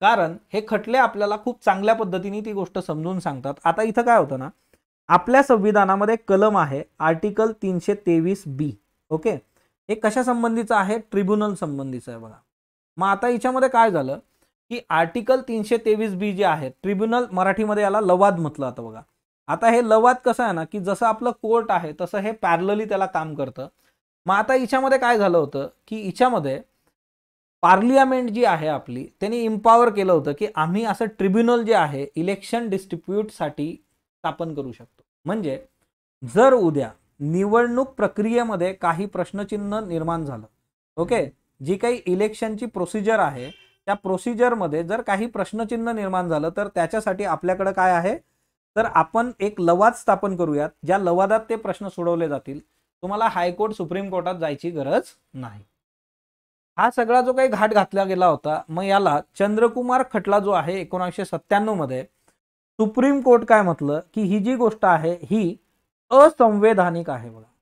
कारण हे खटले आपल्याला खूप चांगल्या पद्धतीने ती गोष्ट समजून सांगतात आता इथं काय होतं ना आपल्या संविधानामध्ये कलम आहे आर्टिकल तीनशे तेवीस बी ओके हे कशा संबंधीचं आहे ट्रिब्युनल संबंधीचं आहे बघा मग आता याच्यामध्ये काय झालं की आर्टिकल तीनशे तेवीस बी जे आहे ट्रिब्युनल मराठीमध्ये याला लवाद म्हटलं आता बघा आता हे लवाद कसं आहे ना की जसं आपलं कोर्ट आहे तसं हे पॅरलली त्याला काम करतं मग आता याच्यामध्ये काय झालं होतं की हिच्यामध्ये पार्लियामेंट जी आहे आपली त्यांनी इम्पॉवर केलं होतं की आम्ही असं ट्रिब्युनल जे आहे इलेक्शन साठी स्थापन करू शकतो म्हणजे जर उद्या निवडणूक प्रक्रियेमध्ये काही प्रश्नचिन्ह निर्माण झालं ओके जी काही इलेक्शनची प्रोसिजर आहे त्या प्रोसिजरमध्ये जर काही प्रश्नचिन्ह निर्माण झालं तर त्याच्यासाठी आपल्याकडं काय आहे तर आपण एक लवाद स्थापन करूयात ज्या लवादात ते प्रश्न सोडवले जातील तुम्हाला हायकोर्ट सुप्रीम कोर्टात जायची गरज नाही हा सगळा जो काही घाट घातला गेला होता मग याला चंद्रकुमार खटला जो आहे एकोणीसशे सत्त्याण्णव मध्ये सुप्रीम कोर्ट काय म्हटलं की ही जी गोष्ट आहे ही असंवैधानिक आहे बघा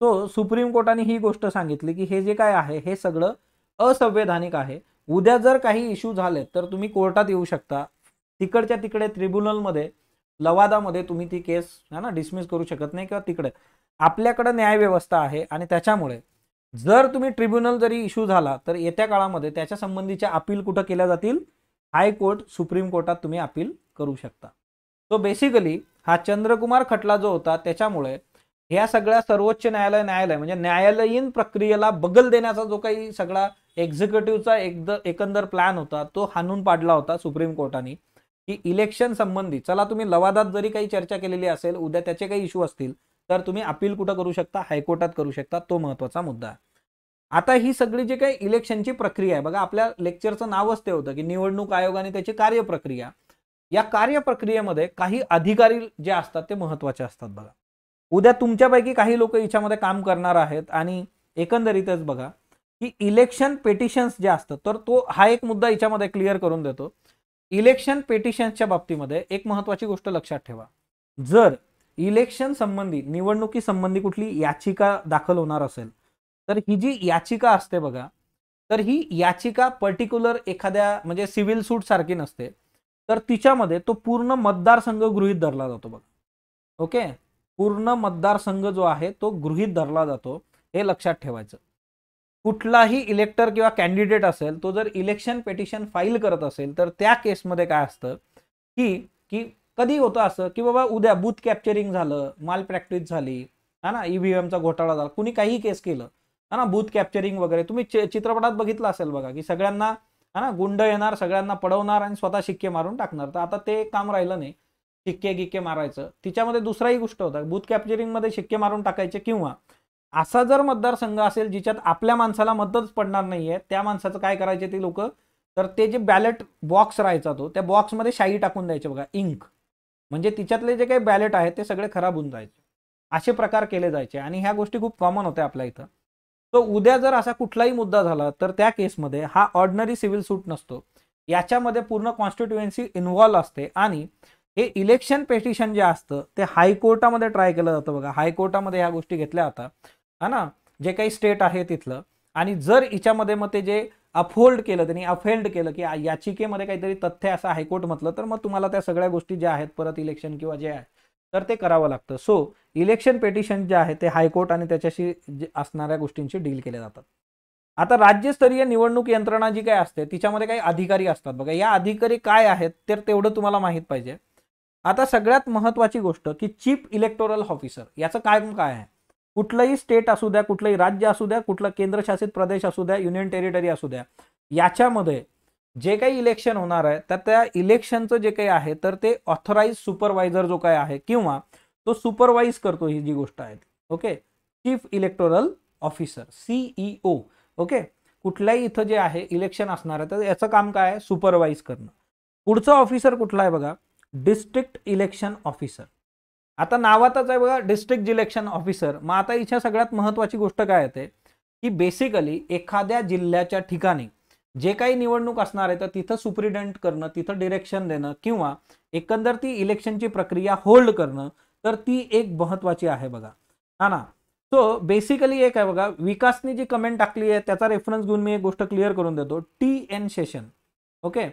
तो सुप्रीम कोर्टाने ही गोष्ट सांगितली की हे जे काय आहे हे सगळं असंवैधानिक आहे उद्या जर काही इश्यू झाले तर तुम्ही कोर्टात येऊ शकता तिकडच्या तिकडे ट्रिब्युनलमध्ये लवादामध्ये तुम्ही ती केस है ना डिसमिस करू शकत नाही किंवा तिकडे आपल्याकडे न्यायव्यवस्था आहे आणि त्याच्यामुळे जर तुम्ही ट्रिब्युनल जरी इश्यू झाला तर येत्या काळामध्ये त्याच्या संबंधीच्या अपील कुठं केल्या जातील हायकोर्ट सुप्रीम कोर्टात तुम्ही अपील करू शकता सो बेसिकली हा चंद्रकुमार खटला जो होता त्याच्यामुळे ह्या सगळ्या सर्वोच्च न्यायालय न्यायालय म्हणजे न्यायालयीन प्रक्रियेला बगल देण्याचा जो काही सगळा एक्झिक्युटिव्हचा एकद एकंदर प्लॅन होता तो हाणून पाडला होता सुप्रीम कोर्टाने की इलेक्शन संबंधी चला तुम्ही लवादात जरी काही चर्चा केलेली असेल उद्या त्याचे काही इशू असतील तर तुम्ही अपील कुठं करू शकता हायकोर्टात करू शकता तो महत्वाचा मुद्दा आहे आता ही सगळी जी काही इलेक्शनची प्रक्रिया आहे बघा आपल्या लेक्चरचं नावच ते होतं की निवडणूक आयोगाने त्याची कार्यप्रक्रिया या कार्यप्रक्रियेमध्ये काही अधिकारी जे असतात ते महत्वाचे असतात बघा उद्या तुमच्यापैकी काही लोक याच्यामध्ये काम करणार आहेत आणि एकंदरीतच बघा की इलेक्शन पेटिशन्स जे असतात तर तो हा एक मुद्दा याच्यामध्ये क्लिअर करून देतो इलेक्शन पेटिशन्सच्या बाबतीमध्ये एक महत्वाची गोष्ट लक्षात ठेवा जर इलेक्शन संबंधी निवडणुकी संबंधी कुठली याचिका दाखल होणार असेल तर ही जी याचिका असते बघा तर ही याचिका पर्टिक्युलर एखाद्या म्हणजे सिव्हिल सूट सारखी नसते तर तिच्यामध्ये तो पूर्ण मतदारसंघ गृहीत धरला जातो बघा ओके पूर्ण मतदारसंघ जो आहे तो गृहित धरला जातो हे लक्षात ठेवायचं कुठलाही इलेक्टर किंवा कॅन्डिडेट असेल तो जर इलेक्शन पेटिशन फाईल करत असेल तर त्या केसमध्ये काय असतं की की कधी होतं असं की बाबा उद्या बूथ कॅप्चरिंग झालं माल प्रॅक्टिस झाली हा ना ईव्हीएमचा e घोटाळा झाला कुणी काही केस केलं हा ना बूथ कॅप्चरिंग वगैरे तुम्ही चित्रपटात बघितलं असेल बघा की सगळ्यांना हा ना गुंड येणार सगळ्यांना पडवणार आणि स्वतः शिक्के मारून टाकणार तर आता ते काम राहिलं नाही शिक्के गिक्के मारायचं तिच्यामध्ये दुसराही गोष्ट होता बूथ कॅप्चरिंगमध्ये शिक्के मारून टाकायचे किंवा असा जर मतदारसंघ असेल जिच्यात आपल्या माणसाला मतच पडणार नाहीये त्या माणसाचं काय करायचे ते लोक तर ते जे बॅलेट बॉक्स राहायचा तो त्या बॉक्समध्ये शाई टाकून द्यायचे बघा इंक म्हणजे तिच्यातले जे काही बॅलेट आहेत ते सगळे खराब होऊन जायचे असे प्रकार केले जायचे आणि ह्या गोष्टी खूप कॉमन होत्या आपल्या इथं तो उद्या जर असा कुठलाही मुद्दा झाला तर त्या केसमध्ये हा ऑर्डिनरी सिव्हिल सूट नसतो याच्यामध्ये पूर्ण कॉन्स्टिट्युएन्सी इन्व्हॉल्व्ह असते आणि हे इलेक्शन पेटिशन जे असतं ते हायकोर्टामध्ये ट्राय केलं जातं बघा हायकोर्टामध्ये ह्या गोष्टी घेतल्या जातात हा ना जे काही स्टेट आहे तिथलं आणि जर हिच्यामध्ये मग ते जे अफोल्ड केलं त्यांनी अफेल्ड केलं की याचिकेमध्ये काहीतरी तथ्य असं हायकोर्ट म्हटलं तर मग तुम्हाला त्या सगळ्या गोष्टी ज्या आहेत परत इलेक्शन किंवा जे आहे तर ते करावं लागतं सो इलेक्शन पेटिशन जे आहे ते हायकोर्ट आणि त्याच्याशी जे असणाऱ्या गोष्टींशी डील केल्या जातात आता राज्यस्तरीय निवडणूक यंत्रणा जी काय असते तिच्यामध्ये काही अधिकारी असतात बघा या अधिकारी काय आहेत तर तेवढं तुम्हाला माहीत पाहिजे आता सगळ्यात महत्त्वाची गोष्ट की चीफ इलेक्टोरल ऑफिसर याचं काय काय आहे कुठलंही स्टेट असू द्या कुठलंही राज्य असू द्या कुठलं केंद्रशासित प्रदेश असू द्या युनियन टेरिटरी असू द्या याच्यामध्ये जे काही इलेक्शन होणार आहे तर त्या इलेक्शनचं जे काही आहे तर ते ऑथराइज सुपरवायझर जो काय आहे किंवा तो सुपरवाईज करतो ही जी गोष्ट आहे okay chief electoral officer CEO okay कुठल्याही इथं जे आहे इलेक्शन असणार आहे तर याचं काम काय आहे सुपरवाईज करणं पुढचा ऑफिसर कुठला आहे बघा डिस्ट्रिक्ट इलेक्शन ऑफिसर आता नावातच आहे बघा डिस्ट्रिक्ट इलेक्शन ऑफिसर मग आता इच्छा सगळ्यात महत्त्वाची गोष्ट काय येते की बेसिकली एखाद्या जिल्ह्याच्या ठिकाणी जे काही निवडणूक असणार आहे तर तिथं सुप्रिडंट करणं तिथं डिरेक्शन देणं किंवा एकंदर ती इलेक्शनची प्रक्रिया होल्ड करणं तर ती एक महत्वाची आहे बघा हा ना सो बेसिकली एक आहे बघा विकासने जी कमेंट टाकली आहे त्याचा रेफरन्स घेऊन मी एक गोष्ट क्लिअर करून देतो टी एन सेशन ओके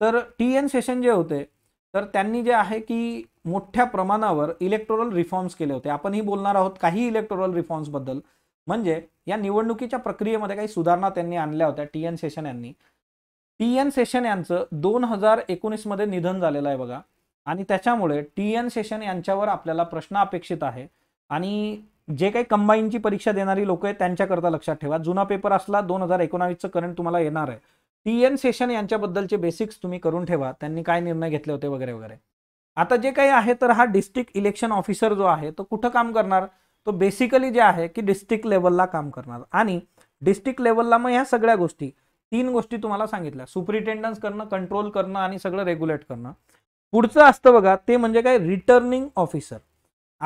तर टी एन सेशन जे होते तर त्यांनी जे आहे की मोठ्या प्रमाणावर इलेक्टोरल रिफॉर्म्स केले होते आपणही ही बोलणार आहोत काही रिफॉर्म्स बद्दल म्हणजे या निवडणुकीच्या प्रक्रियेमध्ये काही सुधारणा त्यांनी आणल्या होत्या टी एन सेशन यांनी टी एन सेशन यांचं दोन हजार एकोणीसमध्ये निधन झालेलं आहे बघा आणि त्याच्यामुळे टी एन सेशन यांच्यावर आपल्याला प्रश्न अपेक्षित आहे आणि जे काही कंबाईनची परीक्षा देणारी लोक आहेत त्यांच्याकरता लक्षात ठेवा जुना पेपर असला दोन हजार एकोणावीसचं करंट तुम्हाला येणार आहे टी एन सेशन यांच्याबद्दलचे बेसिक्स तुम्ही करून ठेवा त्यांनी काय निर्णय घेतले होते वगैरे वगैरे आता जे काही आहे तर हा डिस्ट्रिक्ट इलेक्शन ऑफिसर जो आहे तो कुठं काम करणार तो बेसिकली जे आहे की डिस्ट्रिक्ट लेवलला काम करणार आणि डिस्ट्रिक्ट लेवलला मग ह्या सगळ्या गोष्टी तीन गोष्टी तुम्हाला सांगितल्या सुपरिटेंडन्स करणं कंट्रोल करणं आणि सगळं रेग्युलेट करणं पुढचं असतं बघा ते म्हणजे काय रिटर्निंग ऑफिसर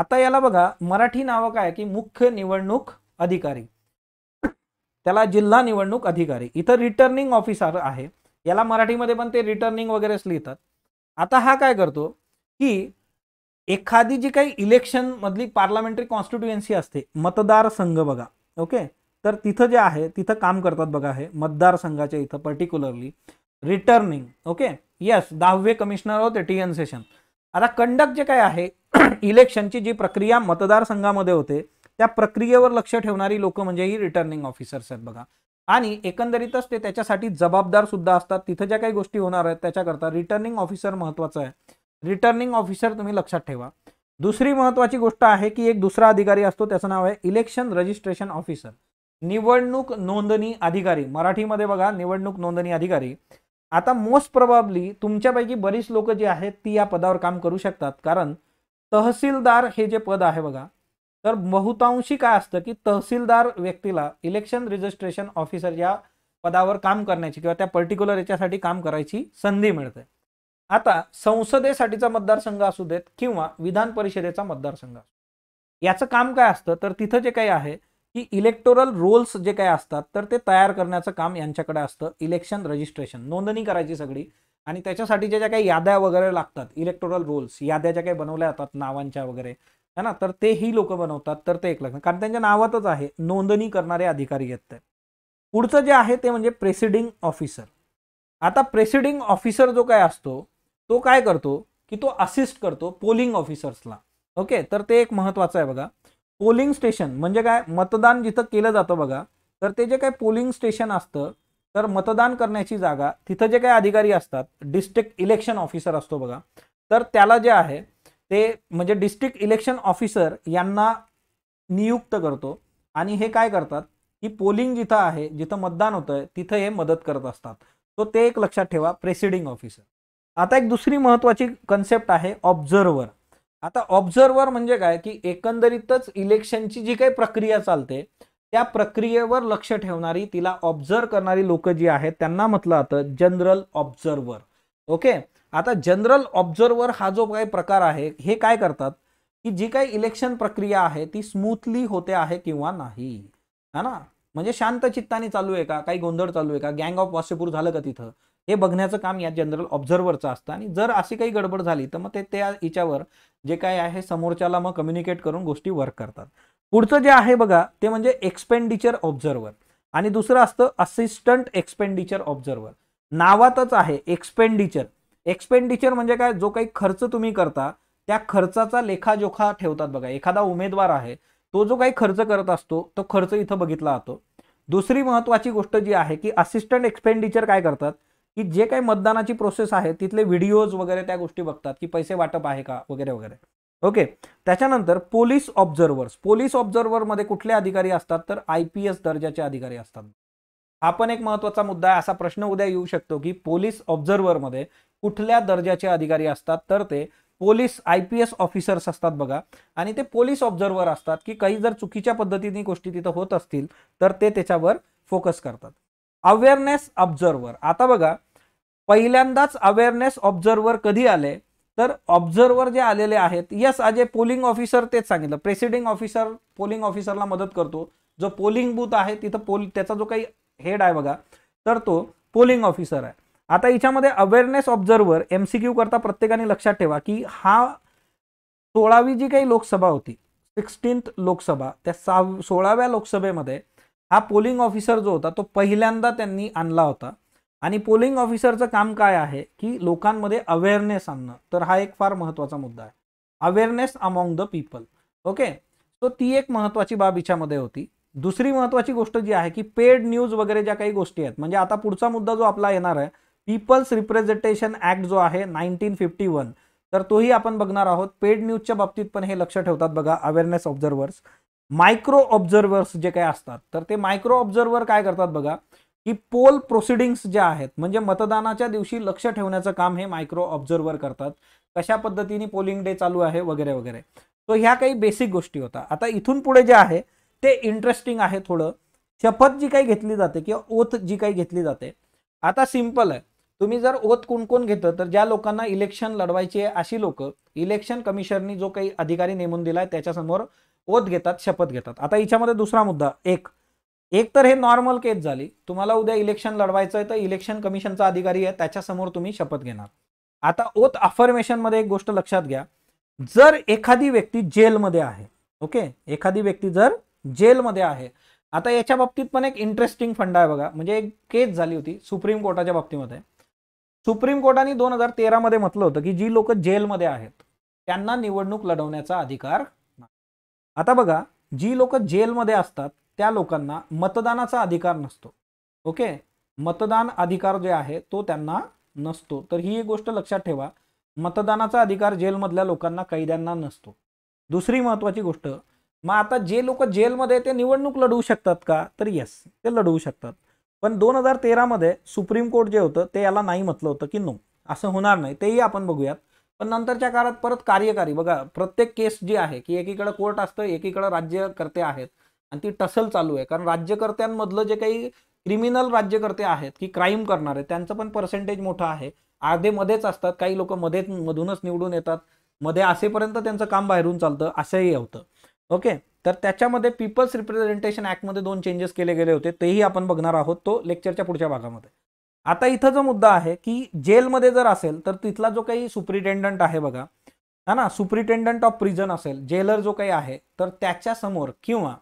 आता याला बघा मराठी नावं काय की मुख्य निवडणूक अधिकारी त्याला जिल्हा निवडणूक अधिकारी इथं रिटर्निंग ऑफिसर आहे याला मराठीमध्ये पण ते रिटर्निंग वगैरेच लिहितात आता हा काय करतो की एखादी जी काही इलेक्शन मधली पार्लमेंटरी कॉन्स्टिट्युएन्सी असते मतदारसंघ बघा ओके तर तिथं जे आहे तिथं काम करतात बघा हे मतदारसंघाच्या इथं पर्टिक्युलरली रिटर्निंग ओके येस दहावे कमिशनर होते टी एन सेशन आता कंडक्ट जे काय आहे इलेक्शनची जी प्रक्रिया मतदारसंघामध्ये होते त्या प्रक्रियेवर लक्ष ठेवणारी लोक म्हणजे ही रिटर्निंग ऑफिसर्स आहेत बघा आणि एकंदरीतच ते त्याच्यासाठी जबाबदार सुद्धा असतात तिथं ज्या काही गोष्टी होणार आहेत त्याच्याकरता रिटर्निंग ऑफिसर महत्वाचं आहे रिटर्निंग ऑफिसर तुम्ही लक्षात ठेवा दुसरी महत्वाची गोष्ट आहे की एक दुसरा अधिकारी असतो त्याचं नाव आहे इलेक्शन रजिस्ट्रेशन ऑफिसर निवडणूक नोंदणी अधिकारी मराठीमध्ये बघा निवडणूक नोंदणी अधिकारी आता मोस्ट प्रॉब्ली तुमच्यापैकी बरीच लोक जी आहेत ती या पदावर काम करू शकतात कारण तहसीलदार हे जे पद आहे बघा तर बहुतांशी काय असतं की तहसीलदार व्यक्तीला इलेक्शन रजिस्ट्रेशन ऑफिसर या पदावर काम करण्याची किंवा त्या पर्टिक्युलर याच्यासाठी काम करायची संधी मिळते आता संसदेसाठीचा मतदारसंघ असू देत किंवा विधान परिषदेचा मतदारसंघ असू याचं काम काय असतं तर तिथं जे काही आहे की इलेक्टोरल रोल्स जे काही असतात तर ते तयार करण्याचं काम यांच्याकडे असतं इलेक्शन रजिस्ट्रेशन नोंदणी करायची सगळी आणि त्याच्यासाठी ज्या ज्या काही याद्या वगैरे लागतात इलेक्टोरल रोल्स याद्या ज्या काही बनवल्या जातात नावांच्या वगैरे है ना तर ते ही लोक बनवतात तर ते एक लग्न कारण त्यांच्या नावातच आहे नोंदणी करणारे अधिकारी येत पुढचं जे आहे ते म्हणजे प्रेसिडिंग ऑफिसर आता प्रेसिडिंग ऑफिसर जो काय असतो तो काय करतो की तो असिस्ट करतो पोलिंग ऑफिसर्सला ओके तर ते एक महत्त्वाचं आहे बघा पोलिंग स्टेशन म्हणजे काय मतदान जिथं केलं जातं बघा तर ते जे काय पोलिंग स्टेशन असतं तर मतदान करण्याची जागा तिथं जे काही अधिकारी असतात डिस्ट्रिक्ट इलेक्शन ऑफिसर असतो बघा तर त्याला जे आहे ते म्हणजे डिस्ट्रिक्ट इलेक्शन ऑफिसर यांना नियुक्त करतो आणि हे काय करतात की पोलिंग जिथं आहे जिथं मतदान होतं तिथं हे मदत करत असतात तो ते एक लक्षात ठेवा प्रेसिडिंग ऑफिसर आता एक दुसरी महत्वाची कन्सेप्ट आहे ऑब्झर्वर आता ऑब्झर्वर म्हणजे काय की एकंदरीतच इलेक्शनची जी काही प्रक्रिया चालते त्या प्रक्रियेवर लक्ष ठेवणारी तिला ऑब्झर्व करणारी लोक जी आहेत त्यांना म्हटलं जातं जनरल ऑब्झर्वर ओके आता जनरल ऑब्झर्वर हा जो काही प्रकार आहे हे काय करतात की जी काही इलेक्शन प्रक्रिया आहे ती स्मूथली होते आहे किंवा नाही हा ना म्हणजे शांत चित्ताने चालू आहे का काही गोंधळ चालू आहे का गँग ऑफ वासेपूर झालं का तिथं हे बघण्याचं काम या जनरल ऑब्झर्वरचं असतं आणि जर अशी काही गडबड झाली तर मग ते त्या हिच्यावर जे काय आहे समोरच्याला मग कम्युनिकेट करून गोष्टी वर्क करतात पुढचं जे आहे बघा ते म्हणजे एक्सपेंडिचर ऑब्झर्वर आणि दुसरं असतं असिस्टंट एक्सपेंडिचर ऑब्झर्वर नावातच आहे एक्सपेंडिचर एक्सपेंडिचर म्हणजे काय जो काही खर्च तुम्ही करता त्या खर्चाचा लेखाजोखा ठेवतात बघा एखादा उमेदवार आहे तो जो काही खर्च करत असतो तो खर्च इथं बघितला जातो दुसरी महत्वाची गोष्ट जी आहे की असिस्टंट एक्सपेंडिचर काय करतात की जे काही मतदानाची प्रोसेस आहे तिथले व्हिडिओज वगैरे त्या गोष्टी बघतात की पैसे वाटप आहे का वगैरे वगैरे ओके त्याच्यानंतर पोलीस ऑब्झर्वर्स पोलीस मध्ये कुठले अधिकारी असतात तर आय पी एस दर्जाचे अधिकारी असतात आपण एक महत्त्वाचा मुद्दा आहे असा प्रश्न उद्या येऊ शकतो की पोलीस मध्ये कुठल्या दर्जाचे अधिकारी असतात तर ते police I P S officers असतात बघा आणि ते पोलीस ऑब्झर्वर असतात की काही जर चुकीच्या पद्धतीने गोष्टी तिथं होत असतील तर ते त्याच्यावर फोकस करतात अवेअरनेस ऑब्झर्वर आता बघा पहिल्यांदाच अवेअरनेस ऑब्झर्वर कधी आले तर ऑब्झर्वर जे आलेले आहेत यस आज पोलिंग ऑफिसर तेच सांगितलं प्रेसिडिंग ऑफिसर पोलिंग ऑफिसरला मदत करतो जो पोलिंग बूथ आहे तिथं पोल त्याचा जो काही हेड आहे बघा तर तो पोलिंग ऑफिसर आहे आता याच्यामध्ये awareness observer M C Q करता प्रत्येकाने लक्षात ठेवा की हा सोळावी जी काही लोकसभा होती सिक्स्टीन्थ लोकसभा त्या सहा सोळाव्या लोकसभेमध्ये हा पोलिंग ऑफिसर जो होता तो पहिल्यांदा त्यांनी आणला होता आणि पोलिंग ऑफिसरचं काम काय आहे की लोकांमध्ये अवेअरनेस आणणं तर हा एक फार महत्त्वाचा मुद्दा आहे awareness among the people okay so ती एक महत्त्वाची बाब हिच्यामध्ये होती दुसरी महत्वाची गोष्ट जी आहे की पेड न्यूज वगैरे ज्या काही गोष्टी आहेत म्हणजे आता पुढचा मुद्दा जो आपला येणार आहे पीपल्स रिप्रेझेंटेशन ऍक्ट जो आहे नाईन्टीन फिफ्टी वन तर तोही आपण बघणार आहोत पेड न्यूजच्या बाबतीत पण हे लक्ष ठेवतात बघा अवेअरनेस ऑब्झर्वर्स मायक्रो ऑब्झर्वर्स जे काही असतात तर ते मायक्रो ऑब्झर्वर काय करतात बघा की पोल प्रोसिडिंग्स ज्या आहेत म्हणजे मतदानाच्या दिवशी लक्ष ठेवण्याचं काम हे मायक्रो ऑब्झर्वर करतात कशा पद्धतीने पोलिंग डे चालू आहे वगैरे वगैरे तो ह्या काही बेसिक गोष्टी होता आता इथून पुढे जे आहे ते इंटरेस्टिंग आहे थोडं शपथ जी काही घेतली जाते किंवा ओथ जी काही घेतली जाते आता सिम्पल आहे तुम्ही जर ओत कोणकोण घेतं तर ज्या लोकांना इलेक्शन लढवायची आहे अशी लोक इलेक्शन कमिशननी जो काही अधिकारी नेमून आहे त्याच्यासमोर ओत घेतात शपथ घेतात आता याच्यामध्ये दुसरा मुद्दा एक एक तर हे नॉर्मल केस झाली तुम्हाला उद्या इलेक्शन लढवायचं आहे तर इलेक्शन कमिशनचा अधिकारी आहे त्याच्यासमोर तुम्ही शपथ घेणार आता ओथ अफर्मेशनमध्ये एक गोष्ट लक्षात घ्या जर एखादी व्यक्ती जेलमध्ये आहे ओके एखादी व्यक्ती जर जेलमध्ये आहे आता याच्या बाबतीत पण एक इंटरेस्टिंग फंड आहे बघा म्हणजे एक केस झाली होती सुप्रीम कोर्टाच्या बाबतीमध्ये सुप्रीम कोर्टाने दोन हजार तेरामध्ये म्हटलं होतं की जी लोक जेलमध्ये आहेत त्यांना निवडणूक लढवण्याचा अधिकार आता बघा जी लोक जेलमध्ये असतात त्या लोकांना मतदानाचा अधिकार नसतो ओके मतदान अधिकार जे आहे तो त्यांना नसतो तर ही एक गोष्ट लक्षात ठेवा मतदानाचा अधिकार जेलमधल्या लोकांना कैद्यांना नसतो दुसरी महत्वाची गोष्ट मग आता जे लोक जेलमध्ये ते निवडणूक लढवू शकतात का तर येस ते लढवू शकतात पण दोन हजार तेरामध्ये सुप्रीम कोर्ट जे होतं ते याला नाही म्हटलं होतं की नो असं होणार नाही तेही आपण बघूयात पण नंतरच्या काळात परत कार्यकारी बघा प्रत्येक केस जी आहे की एकीकडे कोर्ट असतं एकीकडे राज्यकर्ते आहेत आणि ती टसल चालू आहे कारण राज्यकर्त्यांमधलं जे काही क्रिमिनल राज्यकर्ते आहेत की क्राईम करणारे त्यांचं पण पर्सेंटेज मोठं आहे अर्धे मध्येच असतात काही लोक मध्ये मधूनच निवडून येतात मध्ये असेपर्यंत त्यांचं काम बाहेरून चालतं असंही होतं ओके तर त्याच्यामध्ये पीपल्स रिप्रेझेंटेशन ॲक्टमध्ये दोन चेंजेस केले गेले होते तेही आपण बघणार आहोत तो लेक्चरच्या पुढच्या भागामध्ये आता इथं जो मुद्दा आहे की जेलमध्ये जर असेल तर तिथला जो काही सुप्रिटेंडंट आहे बघा हा ना सुप्रिटेंडंट ऑफ प्रिझन असेल जेलर जो काही आहे तर त्याच्यासमोर किंवा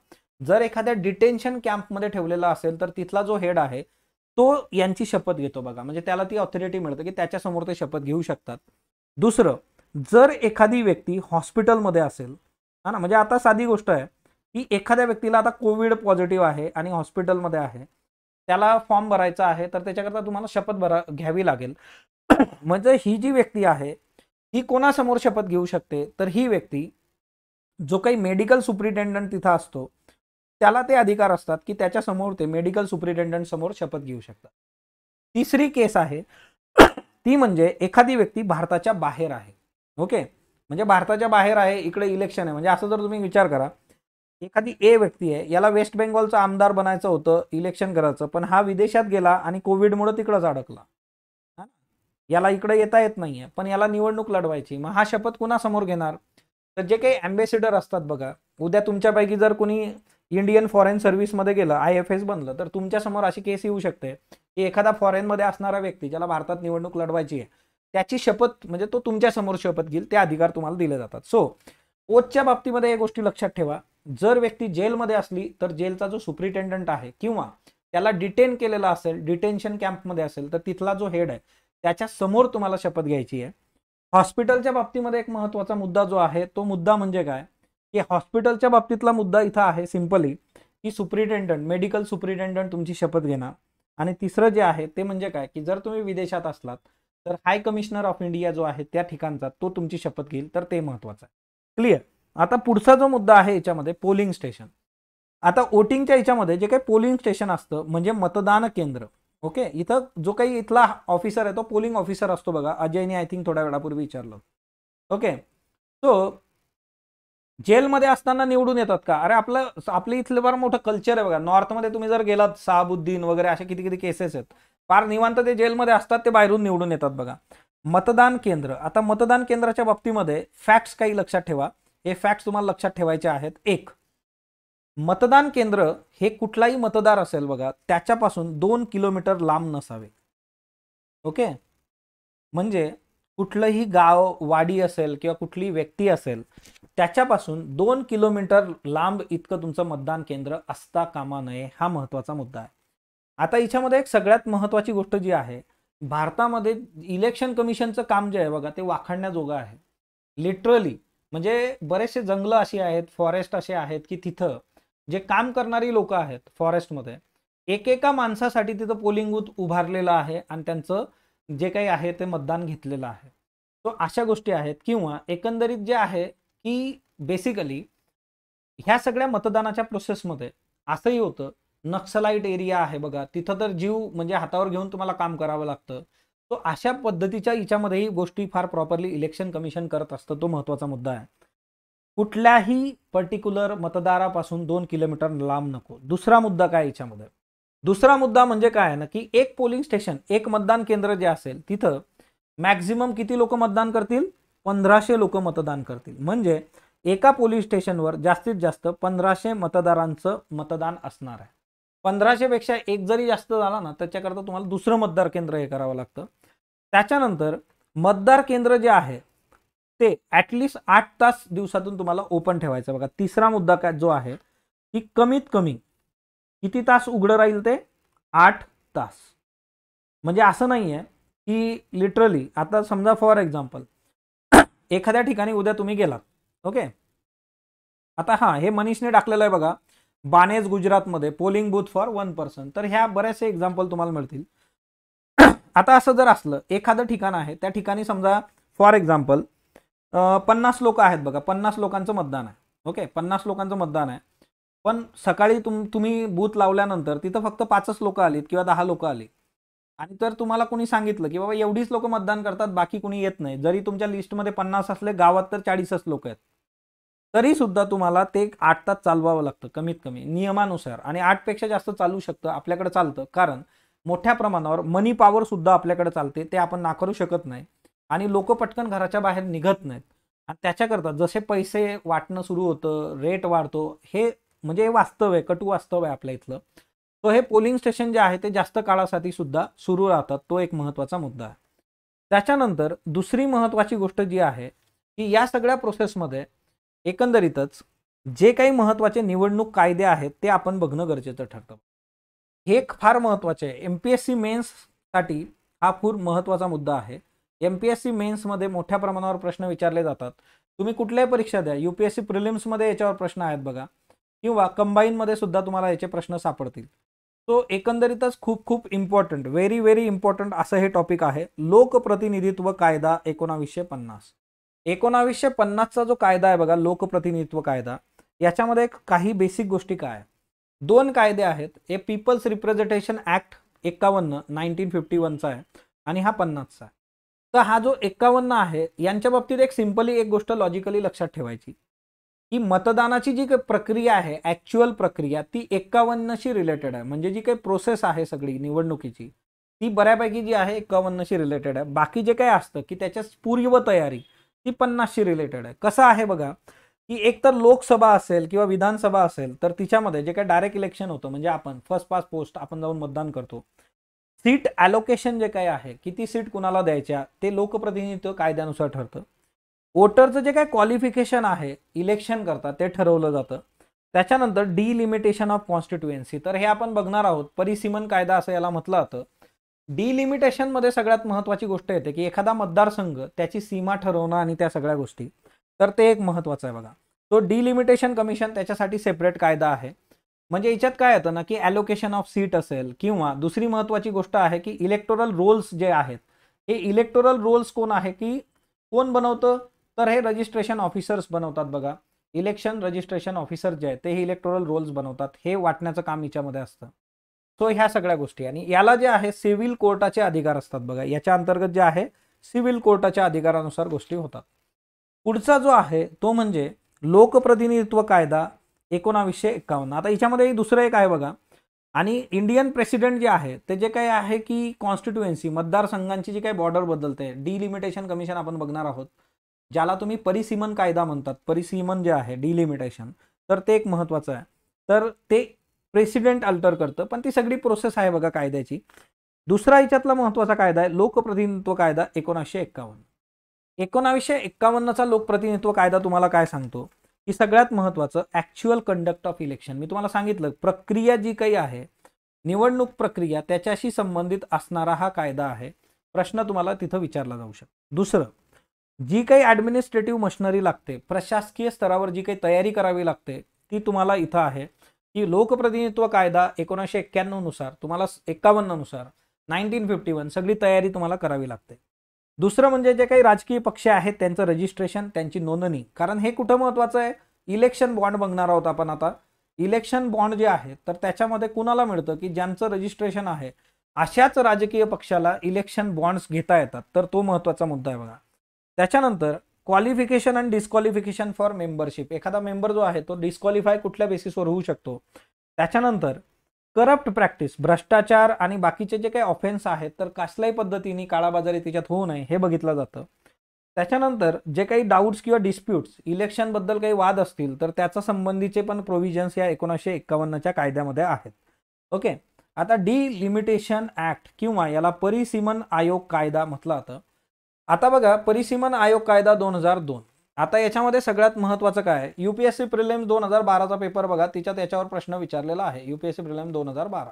जर एखाद्या डिटेन्शन कॅम्पमध्ये ठेवलेला असेल तर तिथला जो हेड आहे तो यांची शपथ घेतो बघा म्हणजे त्याला ती ऑथॉरिटी मिळते की त्याच्यासमोर ते शपथ घेऊ शकतात दुसरं जर एखादी व्यक्ती हॉस्पिटलमध्ये असेल हा ना म्हणजे आता साधी गोष्ट आहे की एखाद्या व्यक्तीला आता कोविड पॉझिटिव्ह आहे आणि हॉस्पिटलमध्ये आहे त्याला फॉर्म भरायचा आहे तर त्याच्याकरता तुम्हाला शपथ भरा घ्यावी लागेल म्हणजे ही जी व्यक्ती आहे ही कोणासमोर शपथ घेऊ शकते तर ही व्यक्ती जो काही मेडिकल सुप्रिटेंडंट तिथं असतो त्याला ते अधिकार असतात की त्याच्यासमोर ते मेडिकल सुप्रिटेंडंट समोर शपथ घेऊ शकतात तिसरी केस आहे ती म्हणजे एखादी व्यक्ती भारताच्या बाहेर आहे ओके म्हणजे भारताच्या बाहेर आहे इकडे इलेक्शन आहे म्हणजे असं जर तुम्ही विचार करा एखादी ए व्यक्ती आहे याला वेस्ट बेंगॉलचं आमदार बनायचं होतं इलेक्शन करायचं पण हा विदेशात गेला आणि कोविडमुळे तिकडंच अडकला याला इकडे येता येत नाहीये पण याला निवडणूक लढवायची मग हा शपथ कुणासमोर घेणार तर जे काही अँबेसिडर असतात बघा उद्या तुमच्यापैकी जर कुणी इंडियन फॉरेन सर्व्हिसमध्ये गेलं आय एफ एस बनलं तर तुमच्यासमोर अशी केस येऊ शकते की एखादा फॉरेनमध्ये असणारा व्यक्ती ज्याला भारतात निवडणूक लढवायची आहे त्याची शपथ म्हणजे तो तुमच्या समोर शपथ घेईल ते अधिकार तुम्हाला दिले जातात सो कोचच्या बाबतीमध्ये या गोष्टी लक्षात ठेवा जर व्यक्ती जेलमध्ये असली तर जेलचा जो सुप्रिटेंडंट आहे किंवा त्याला डिटेन केलेला असेल डिटेन्शन कॅम्पमध्ये असेल तर तिथला जो हेड आहे त्याच्या समोर तुम्हाला शपथ घ्यायची आहे हॉस्पिटलच्या बाबतीमध्ये एक महत्वाचा मुद्दा जो आहे तो मुद्दा म्हणजे काय की हॉस्पिटलच्या बाबतीतला मुद्दा इथं आहे सिम्पली की सुप्रिटेंडंट मेडिकल सुप्रिटेंडंट तुमची शपथ घेणार आणि तिसरं जे आहे ते म्हणजे काय की जर तुम्ही विदेशात असलात तर हाय कमिशनर ऑफ इंडिया जो आहे त्या ठिकाणचा तो तुमची शपथ घेईल तर ते महत्वाचं आहे क्लिअर आता पुढचा जो मुद्दा आहे याच्यामध्ये पोलिंग स्टेशन आता वोटिंगच्या याच्यामध्ये जे काही पोलिंग स्टेशन असतं म्हणजे मतदान केंद्र ओके इथं जो काही इथला ऑफिसर आहे तो पोलिंग ऑफिसर असतो बघा अजयने आय थिंक थोड्या वेळापूर्वी विचारलं ओके सो जेलमध्ये असताना निवडून येतात का अरे आपलं आपलं इथलं फार मोठं कल्चर आहे बघा नॉर्थमध्ये तुम्ही जर गेलात साबुद्दीन वगैरे असे किती किती केसेस आहेत फार निवांत ते जेलमध्ये असतात ते बाहेरून निवडून येतात बघा मतदान केंद्र आता मतदान केंद्राच्या बाबतीमध्ये फॅक्ट्स काही लक्षात ठेवा हे फॅक्ट्स तुम्हाला लक्षात ठेवायचे आहेत एक मतदान केंद्र हे कुठलाही मतदार असेल बघा त्याच्यापासून दोन किलोमीटर लांब नसावे ओके म्हणजे कुठलंही गाव वाडी असेल किंवा कुठली व्यक्ती असेल त्याच्यापासून दोन किलोमीटर लांब इतकं तुमचं मतदान केंद्र असता कामा नये हा महत्त्वाचा मुद्दा आहे आता याच्यामध्ये एक सगळ्यात महत्त्वाची गोष्ट जी आहे भारतामध्ये इलेक्शन कमिशनचं काम जे आहे बघा ते वाखाणण्याजोगं आहे लिटरली म्हणजे बरेचसे जंगलं अशी आहेत फॉरेस्ट असे आहेत की तिथं जे काम करणारी लोक आहेत फॉरेस्टमध्ये एकेका माणसासाठी तिथं पोलिंग बूथ उभारलेलं आहे आणि त्यांचं जे काही आहे ते मतदान घेतलेलं आहे तो अशा गोष्टी आहेत किंवा एकंदरीत जे आहे की बेसिकली ह्या सगळ्या मतदानाच्या प्रोसेसमध्ये असंही होतं नक्सलाईट एरिया आहे बघा तिथं तर जीव म्हणजे हातावर घेऊन तुम्हाला काम करावं लागतं तो अशा पद्धतीच्या याच्यामध्येही गोष्टी फार प्रॉपरली इलेक्शन कमिशन करत असतं तो महत्त्वाचा मुद्दा आहे कुठल्याही पर्टिक्युलर मतदारापासून दोन किलोमीटर लांब नको दुसरा मुद्दा काय याच्यामध्ये दुसरा मुद्दा म्हणजे काय ना की एक पोलिंग स्टेशन एक मतदान केंद्र जे असेल तिथं मॅक्झिमम किती लोक मतदान करतील पंधराशे लोक मतदान करतील म्हणजे एका पोलीस स्टेशनवर जास्तीत जास्त पंधराशे मतदारांचं मतदान असणार आहे पंधराशेपेक्षा एक जरी जास्त झाला ना त्याच्याकरता तुम्हाला दुसरं मतदार केंद्र हे करावं लागतं त्याच्यानंतर मतदार केंद्र जे आहे ते ॲटलिस्ट आठ तास दिवसातून तुम्हाला ओपन ठेवायचं बघा तिसरा मुद्दा काय जो आहे की कमीत कमी किती तास उघडं राहील ते आठ तास म्हणजे असं नाही आहे की लिटरली आता समजा फॉर एक्झाम्पल एखाद्या ठिकाणी उद्या तुम्ही गेलात ओके आता हां हे मनीषने टाकलेलं आहे बघा बानेज गुजरातमध्ये polling booth for one person तर ह्या बऱ्याचशा एक्झाम्पल तुम्हाला मिळतील आता असं जर असलं एखादं ठिकाण आहे त्या ठिकाणी समजा फॉर एक्झाम्पल पन्नास लोक आहेत बघा पन्नास लोकांचं मतदान आहे ओके पन्नास लोकांचं मतदान आहे पण सकाळी तुम तुम्ही बूथ लावल्यानंतर तिथं फक्त पाचच लोक आलीत किंवा दहा लोक आली आणि तर तुम्हाला कोणी सांगितलं की बाबा एवढीच लोक मतदान करतात बाकी कोणी येत नाही जरी तुमच्या लिस्टमध्ये पन्नास असले गावात तर चाळीसच लोक आहेत तरी सुद्धा तुम्हाला ते आठ तास चालवावं लागतं कमीत कमी नियमानुसार आणि आठपेक्षा जास्त चालू शकतं आपल्याकडे चालतं कारण मोठ्या प्रमाणावर मनी पॉवर सुद्धा आपल्याकडे चालते ते आपण नाकारू शकत नाही आणि लोक पटकन घराच्या बाहेर निघत नाहीत आणि त्याच्याकरता जसे पैसे वाटणं सुरू होतं रेट वाढतो हे म्हणजे वास्तव आहे कटू वास्तव आहे आपल्या इथलं तो हे पोलिंग स्टेशन जे आहे ते जास्त काळासाठी सुद्धा सुरू राहतात तो एक महत्त्वाचा मुद्दा आहे त्याच्यानंतर दुसरी महत्वाची गोष्ट जी आहे की या सगळ्या प्रोसेसमध्ये एकंदरीतच जे काही महत्वाचे निवडणूक कायदे आहेत ते आपण बघणं गरजेचं ठरतं हे एक फार महत्वाचे आहे एम पी एस सी मेन्ससाठी हा खूप महत्त्वाचा मुद्दा आहे एम पी एस सी मोठ्या प्रमाणावर प्रश्न विचारले जातात तुम्ही कुठल्याही परीक्षा द्या यू पी एस सी याच्यावर प्रश्न आहेत बघा किंवा कंबाईनमध्ये सुद्धा तुम्हाला याचे प्रश्न सापडतील सो एकंदरीतच खूप खूप इम्पॉर्टंट व्हेरी व्हेरी इम्पॉर्टंट असं हे टॉपिक आहे लोकप्रतिनिधित्व कायदा एकोणावीसशे पन्नास एकोणावीसशे पन्नासचा जो कायदा आहे बघा लोकप्रतिनिधित्व कायदा याच्यामध्ये काही बेसिक गोष्टी काय दोन कायदे आहेत हे पीपल्स रिप्रेझेंटेशन ॲक्ट एक्कावन्न नाईन्टीन फिफ्टी वनचा आहे आणि हा पन्नासचा आहे तर हा जो एक्कावन्न आहे यांच्या बाबतीत एक सिम्पली एक गोष्ट लॉजिकली लक्षात ठेवायची की मतदानाची जी काही प्रक्रिया आहे ॲक्च्युअल प्रक्रिया ती एकावन्नशी रिलेटेड आहे म्हणजे जी काही प्रोसेस आहे सगळी निवडणुकीची ती बऱ्यापैकी जी आहे एकावन्नशी रिलेटेड आहे बाकी जे काही असतं की त्याच्या पूर्व तयारी ती पन्नासशी रिलेटेड आहे कसं आहे बघा की एक तर लोकसभा असेल किंवा विधानसभा असेल तर तिच्यामध्ये जे काय डायरेक्ट इलेक्शन होतं म्हणजे आपण फर्स्ट पास पोस्ट आपण जाऊन मतदान करतो सीट ॲलोकेशन जे काय आहे किती सीट कुणाला द्यायच्या ते लोकप्रतिनिधित्व कायद्यानुसार ठरतं वोटरचं जे काय क्वालिफिकेशन आहे इलेक्शन करता ते ठरवलं जातं त्याच्यानंतर डिलिमिटेशन ऑफ कॉन्स्टिट्युएन्सी तर हे आपण बघणार आहोत परिसीमन कायदा असं याला म्हटलं जातं डिलिमिटेशनमध्ये सगळ्यात महत्त्वाची गोष्ट येते की एखादा मतदारसंघ त्याची सीमा ठरवणं आणि त्या सगळ्या गोष्टी तर ते एक महत्त्वाचं आहे बघा तो डिलिमिटेशन कमिशन त्याच्यासाठी सेपरेट कायदा आहे म्हणजे याच्यात काय येतं ना की ॲलोकेशन ऑफ सीट असेल किंवा दुसरी महत्त्वाची गोष्ट आहे की इलेक्टोरल रोल्स जे आहेत हे इलेक्टोरल रोल्स कोण आहे की कोण बनवतं तर हे रजिस्ट्रेशन ऑफिसर्स बनवतात बघा इलेक्शन रजिस्ट्रेशन ऑफिसर जे आहेत ते हे इलेक्टोरल रोल्स बनवतात हे वाटण्याचं काम हिच्यामध्ये असतं सो ह्या सगळ्या गोष्टी आणि याला जे आहे सिव्हिल कोर्टाचे अधिकार असतात बघा याच्या अंतर्गत जे आहे सिव्हिल कोर्टाच्या अधिकारानुसार गोष्टी होतात पुढचा जो आहे तो म्हणजे लोकप्रतिनिधित्व कायदा एकोणावीसशे एक्कावन्न आता याच्यामध्ये दुसरं एक आहे बघा आणि इंडियन प्रेसिडेंट जे आहे ते जे काही आहे की कॉन्स्टिट्युएन्सी मतदारसंघांची जी काही बॉर्डर बदलते डिलिमिटेशन कमिशन आपण बघणार आहोत ज्याला तुम्ही परिसीमन कायदा म्हणतात परिसीमन जे आहे डिलिमिटेशन तर ते एक महत्त्वाचं आहे तर ते प्रेसिडेंट अल्टर करतं पण ती सगळी प्रोसेस आहे बघा कायद्याची दुसरा याच्यातला महत्त्वाचा कायदा आहे लोकप्रतिनिधित्व कायदा एकोणासशे एक्कावन्न एकोणावीसशे एक्कावन्नचा लोकप्रतिनिधित्व कायदा तुम्हाला काय सांगतो की सगळ्यात महत्वाचं ऍक्च्युअल कंडक्ट ऑफ इलेक्शन मी तुम्हाला सांगितलं प्रक्रिया जी काही आहे निवडणूक प्रक्रिया त्याच्याशी संबंधित असणारा हा कायदा आहे प्रश्न तुम्हाला तिथं विचारला जाऊ शकतो दुसरं जी काही ॲडमिनिस्ट्रेटिव्ह मशनरी लागते प्रशासकीय स्तरावर जी काही तयारी करावी लागते ती तुम्हाला इथं आहे की लोकप्रतिनिधित्व कायदा एकोणीसशे एक्क्याण्णवनुसार तुम्हाला एक्कावन्ननुसार नाईन्टीन फिफ्टी वन सगळी तयारी तुम्हाला करावी लागते दुसरं म्हणजे जे काही राजकीय पक्ष आहेत त्यांचं रजिस्ट्रेशन त्यांची नोंदणी कारण हे कुठं महत्त्वाचं आहे इलेक्शन बॉन्ड बघणार आहोत आपण आता इलेक्शन बॉन्ड जे आहे तर त्याच्यामध्ये कुणाला मिळतं की ज्यांचं रजिस्ट्रेशन आहे अशाच राजकीय पक्षाला इलेक्शन बॉन्ड्स घेता येतात तर तो महत्त्वाचा मुद्दा आहे बघा त्याच्यानंतर qualification and disqualification for membership एखादा मेंबर जो आहे तो डिस्क्वालिफाय कुठल्या बेसिसवर होऊ शकतो त्याच्यानंतर करप्ट प्रॅक्टिस भ्रष्टाचार आणि बाकीचे जे काही ऑफेन्स आहेत तर कसल्याही पद्धतीने काळाबाजारी त्याच्यात होऊ नये हे बघितलं जातं त्याच्यानंतर जे काही डाऊट्स किंवा डिस्प्युट्स इलेक्शनबद्दल काही वाद असतील तर त्याचा संबंधीचे पण प्रोव्हिजन्स या एकोणीसशे एक्कावन्नच्या कायद्यामध्ये आहेत ओके आता डी लिमिटेशन ॲक्ट किंवा याला परिसीमन आयोग कायदा म्हटलं जातं आता बघा परिसीमन आयोग कायदा दोन हजार दोन आता याच्यामध्ये सगळ्यात महत्त्वाचं काय आहे प्रिलेम दोन हजार बाराचा पेपर बघा तिच्यात याच्यावर प्रश्न विचारलेला आहे युपीएससी प्रिलेम दोन हजार बारा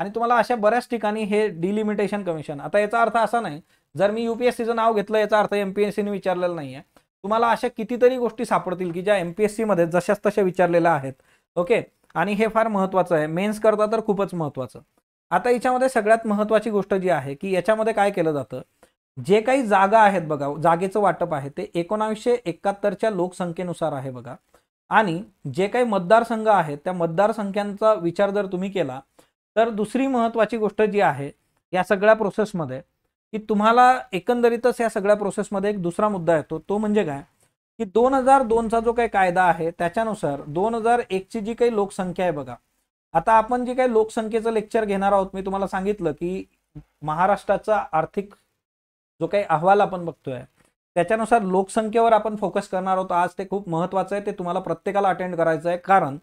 आणि तुम्हाला अशा बऱ्याच ठिकाणी हे डिलिमिटेशन कमिशन आता याचा अर्थ असा नाही जर मी युपीएससीचं नाव घेतलं याचा अर्थ एम पी एस नाही आहे तुम्हाला अशा कितीतरी गोष्टी सापडतील की ज्या एम पी जशाच तशा विचारलेल्या आहेत ओके आणि हे फार महत्त्वाचं आहे मेन्स करता तर खूपच महत्त्वाचं आता याच्यामध्ये सगळ्यात महत्त्वाची गोष्ट जी आहे की याच्यामध्ये काय केलं जातं जे काही जागा आहेत बघा जागेचं वाटप आहे ते एकोणावीसशे एकाहत्तरच्या लोकसंख्येनुसार आहे बघा आणि जे काही मतदारसंघ आहेत त्या मतदारसंख्यांचा विचार जर तुम्ही केला तर दुसरी महत्त्वाची गोष्ट जी आहे या सगळ्या प्रोसेसमध्ये की तुम्हाला एकंदरीतच या सगळ्या प्रोसेसमध्ये एक दुसरा मुद्दा येतो तो, म्हणजे काय की दोन हजार दोनचा जो काही कायदा आहे त्याच्यानुसार दोन हजार एकची जी काही लोकसंख्या आहे बघा आता आपण जे काही लोकसंख्येचं लेक्चर घेणार आहोत मी तुम्हाला सांगितलं की महाराष्ट्राचा आर्थिक जो काही अहवाल आपण बघतोय त्याच्यानुसार लोकसंख्येवर आपण फोकस करणार आहोत आज ते खूप महत्वाचं आहे ते तुम्हाला प्रत्येकाला अटेंड करायचं आहे कारण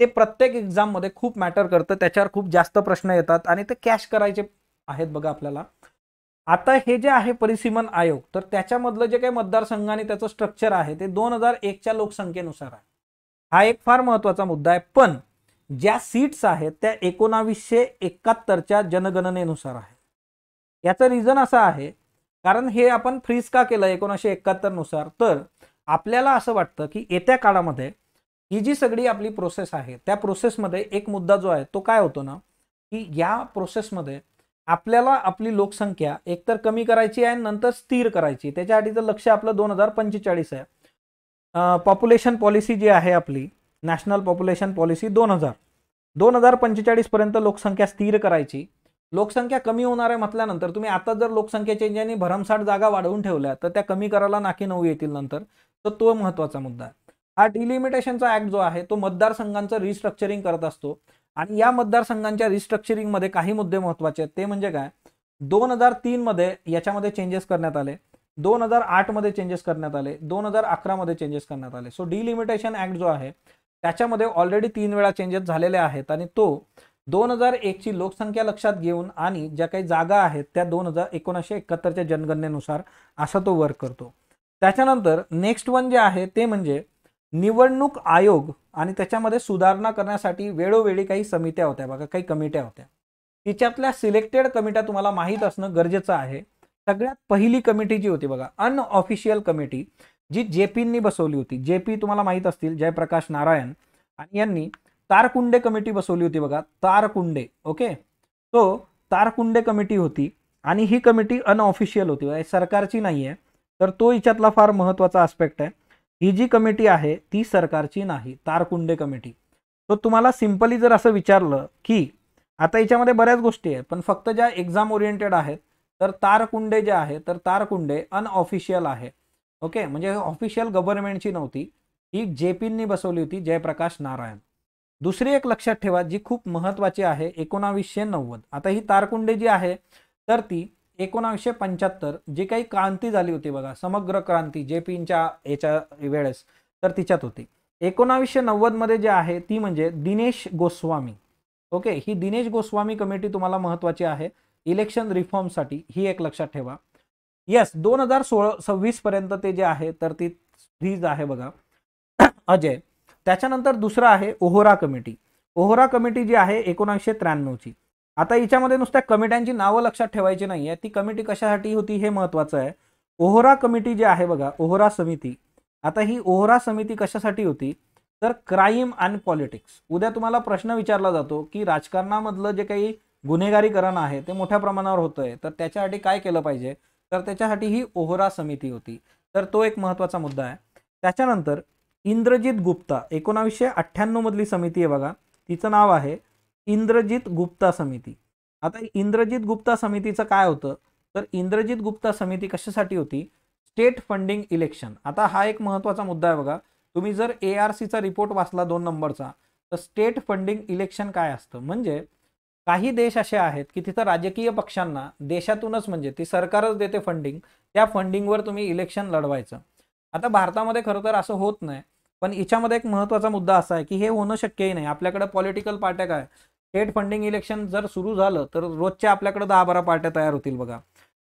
ते प्रत्येक एक्झाममध्ये खूप मॅटर करतं त्याच्यावर खूप जास्त प्रश्न येतात आणि ते कॅश करायचे आहेत बघा आपल्याला आता हे जे आहे परिसीमन आयोग तर त्याच्यामधलं जे काही मतदारसंघाने त्याचं स्ट्रक्चर आहे ते दोन हजार एकच्या लोकसंख्येनुसार आहे हा एक फार महत्त्वाचा मुद्दा आहे पण ज्या सीट्स आहेत त्या एकोणावीसशे एकाहत्तरच्या जनगणनेनुसार आहे याचं रिझन असं आहे कारण हे आपण फ्रीज का केलं एकोणीसशे एकाहत्तर नुसार तर आपल्याला असं वाटतं की येत्या काळामध्ये ही जी सगळी आपली प्रोसेस आहे त्या प्रोसेसमध्ये एक मुद्दा जो आहे तो काय होतो ना की या प्रोसेसमध्ये आपल्याला आपली लोकसंख्या एकतर कमी करायची आहे नंतर स्थिर करायची तर लक्ष आपलं दोन हजार पंचेचाळीस आहे पॉप्युलेशन पॉलिसी जी आहे आपली नॅशनल पॉप्युलेशन पॉलिसी दोन हजार दोन हजार पंचेचाळीसपर्यंत लोकसंख्या स्थिर करायची लोकसंख्या कमी होणार आहे म्हटल्यानंतर तुम्ही आता जर लोकसंख्या चेंज आणि भरमसाठ जागा वाढवून ठेवल्या तर त्या कमी करायला नाकी नऊ येतील नंतर तर तो महत्त्वाचा मुद्दा आहे हा डिलिमिटेशनचा ऍक्ट जो आहे तो मतदारसंघांचं रिस्ट्रक्चरिंग करत असतो आणि या मतदारसंघांच्या रिस्ट्रक्चरिंगमध्ये काही मुद्दे महत्त्वाचे आहेत ते म्हणजे काय दोन हजार तीनमध्ये याच्यामध्ये चेंजेस करण्यात आले दोन हजार आठमध्ये चेंजेस करण्यात आले दोन हजार अकरामध्ये चेंजेस करण्यात आले सो डिलिमिटेशन ऍक्ट जो आहे त्याच्यामध्ये ऑलरेडी तीन वेळा चेंजेस झालेले आहेत आणि तो दोन हजार एकची लोकसंख्या लक्षात घेऊन आणि ज्या काही जागा आहेत त्या दोन हजार एकोणीसशे एकाहत्तरच्या जनगणनेनुसार असा तो वर्क करतो त्याच्यानंतर नेक्स्ट वन जे आहे ते म्हणजे निवडणूक आयोग आणि त्याच्यामध्ये सुधारणा करण्यासाठी वेळोवेळी काही समित्या होत्या बघा काही कमिट्या होत्या तिच्यातल्या सिलेक्टेड कमिट्या तुम्हाला माहीत असणं गरजेचं आहे सगळ्यात पहिली कमिटी जी होती बघा अनऑफिशियल कमिटी जी जे पींनी बसवली होती जे पी तुम्हाला माहीत असतील जयप्रकाश नारायण आणि यांनी तारकुंडे कमिटी बसवली होती बघा तारकुंडे ओके तो तारकुंडे कमिटी होती आणि ही कमिटी अनऑफिशियल होती म्हणजे सरकारची नाही आहे तर तो हिच्यातला फार महत्त्वाचा आस्पेक्ट आहे ही जी कमिटी आहे ती सरकारची नाही तारकुंडे कमिटी तो तुम्हाला सिम्पली जर असं विचारलं की आता याच्यामध्ये बऱ्याच गोष्टी आहेत पण फक्त ज्या एक्झाम ओरिएंटेड आहेत तर तारकुंडे जे आहे तर तारकुंडे अनऑफिशियल आहे ओके म्हणजे ऑफिशियल गव्हर्नमेंटची नव्हती ही जेपींनी बसवली होती जयप्रकाश नारायण दुसरी एक लक्षात ठेवा जी खूप महत्त्वाची आहे एकोणावीसशे नव्वद आता ही तारकुंडे जी आहे तर ती एकोणावीसशे पंच्याहत्तर जी काही क्रांती झाली होती बघा समग्र क्रांती जे पीच्या याच्या वेळेस तर तिच्यात होती एकोणावीसशे नव्वदमध्ये जे आहे ती म्हणजे दिनेश गोस्वामी ओके ही दिनेश गोस्वामी कमिटी तुम्हाला महत्त्वाची आहे इलेक्शन रिफॉर्मसाठी ही एक लक्षात ठेवा येस दोन हजार सोळा सव्वीसपर्यंत ते जे आहे तर ती फ्रीज आहे बघा अजय त्याच्यानंतर दुसरं आहे ओहोरा कमिटी ओहोरा कमिटी जी आहे एकोणीसशे त्र्याण्णवची आता याच्यामध्ये नुसत्या कमिट्यांची नावं लक्षात ठेवायची नाही आहे ती कमिटी कशासाठी होती हे महत्त्वाचं आहे ओहोरा कमिटी जी आहे बघा ओहोरा समिती आता ही ओहोरा समिती कशासाठी होती तर क्राईम अँड पॉलिटिक्स उद्या तुम्हाला प्रश्न विचारला जातो की राजकारणामधलं जे काही गुन्हेगारीकरण आहे ते मोठ्या प्रमाणावर होतंय तर त्याच्यासाठी काय केलं पाहिजे तर त्याच्यासाठी ही ओहोरा समिती होती तर तो एक महत्त्वाचा मुद्दा आहे त्याच्यानंतर इंद्रजित गुप्ता एकोणावीसशे अठ्ठ्याण्णवमधली समिती आहे बघा तिचं नाव आहे इंद्रजित गुप्ता समिती आता इंद्रजित गुप्ता समितीचं काय होतं तर इंद्रजित गुप्ता समिती कशासाठी होती स्टेट फंडिंग इलेक्शन आता हा एक महत्त्वाचा मुद्दा आहे बघा तुम्ही जर ए आर सीचा रिपोर्ट वाचला दोन नंबरचा तर स्टेट फंडिंग इलेक्शन काय असतं म्हणजे काही देश असे आहेत की तिथं राजकीय पक्षांना देशातूनच म्हणजे ती सरकारच देते फंडिंग त्या फंडिंगवर तुम्ही इलेक्शन लढवायचं आता भारतामध्ये खरं तर असं होत नाही पण याच्यामध्ये एक महत्त्वाचा मुद्दा असा आहे की हे होणं शक्यही नाही आपल्याकडे पॉलिटिकल पार्ट्या काय स्टेट फंडिंग इलेक्शन जर सुरू झालं तर रोजच्या आपल्याकडे दहा बारा पार्ट्या तयार होतील बघा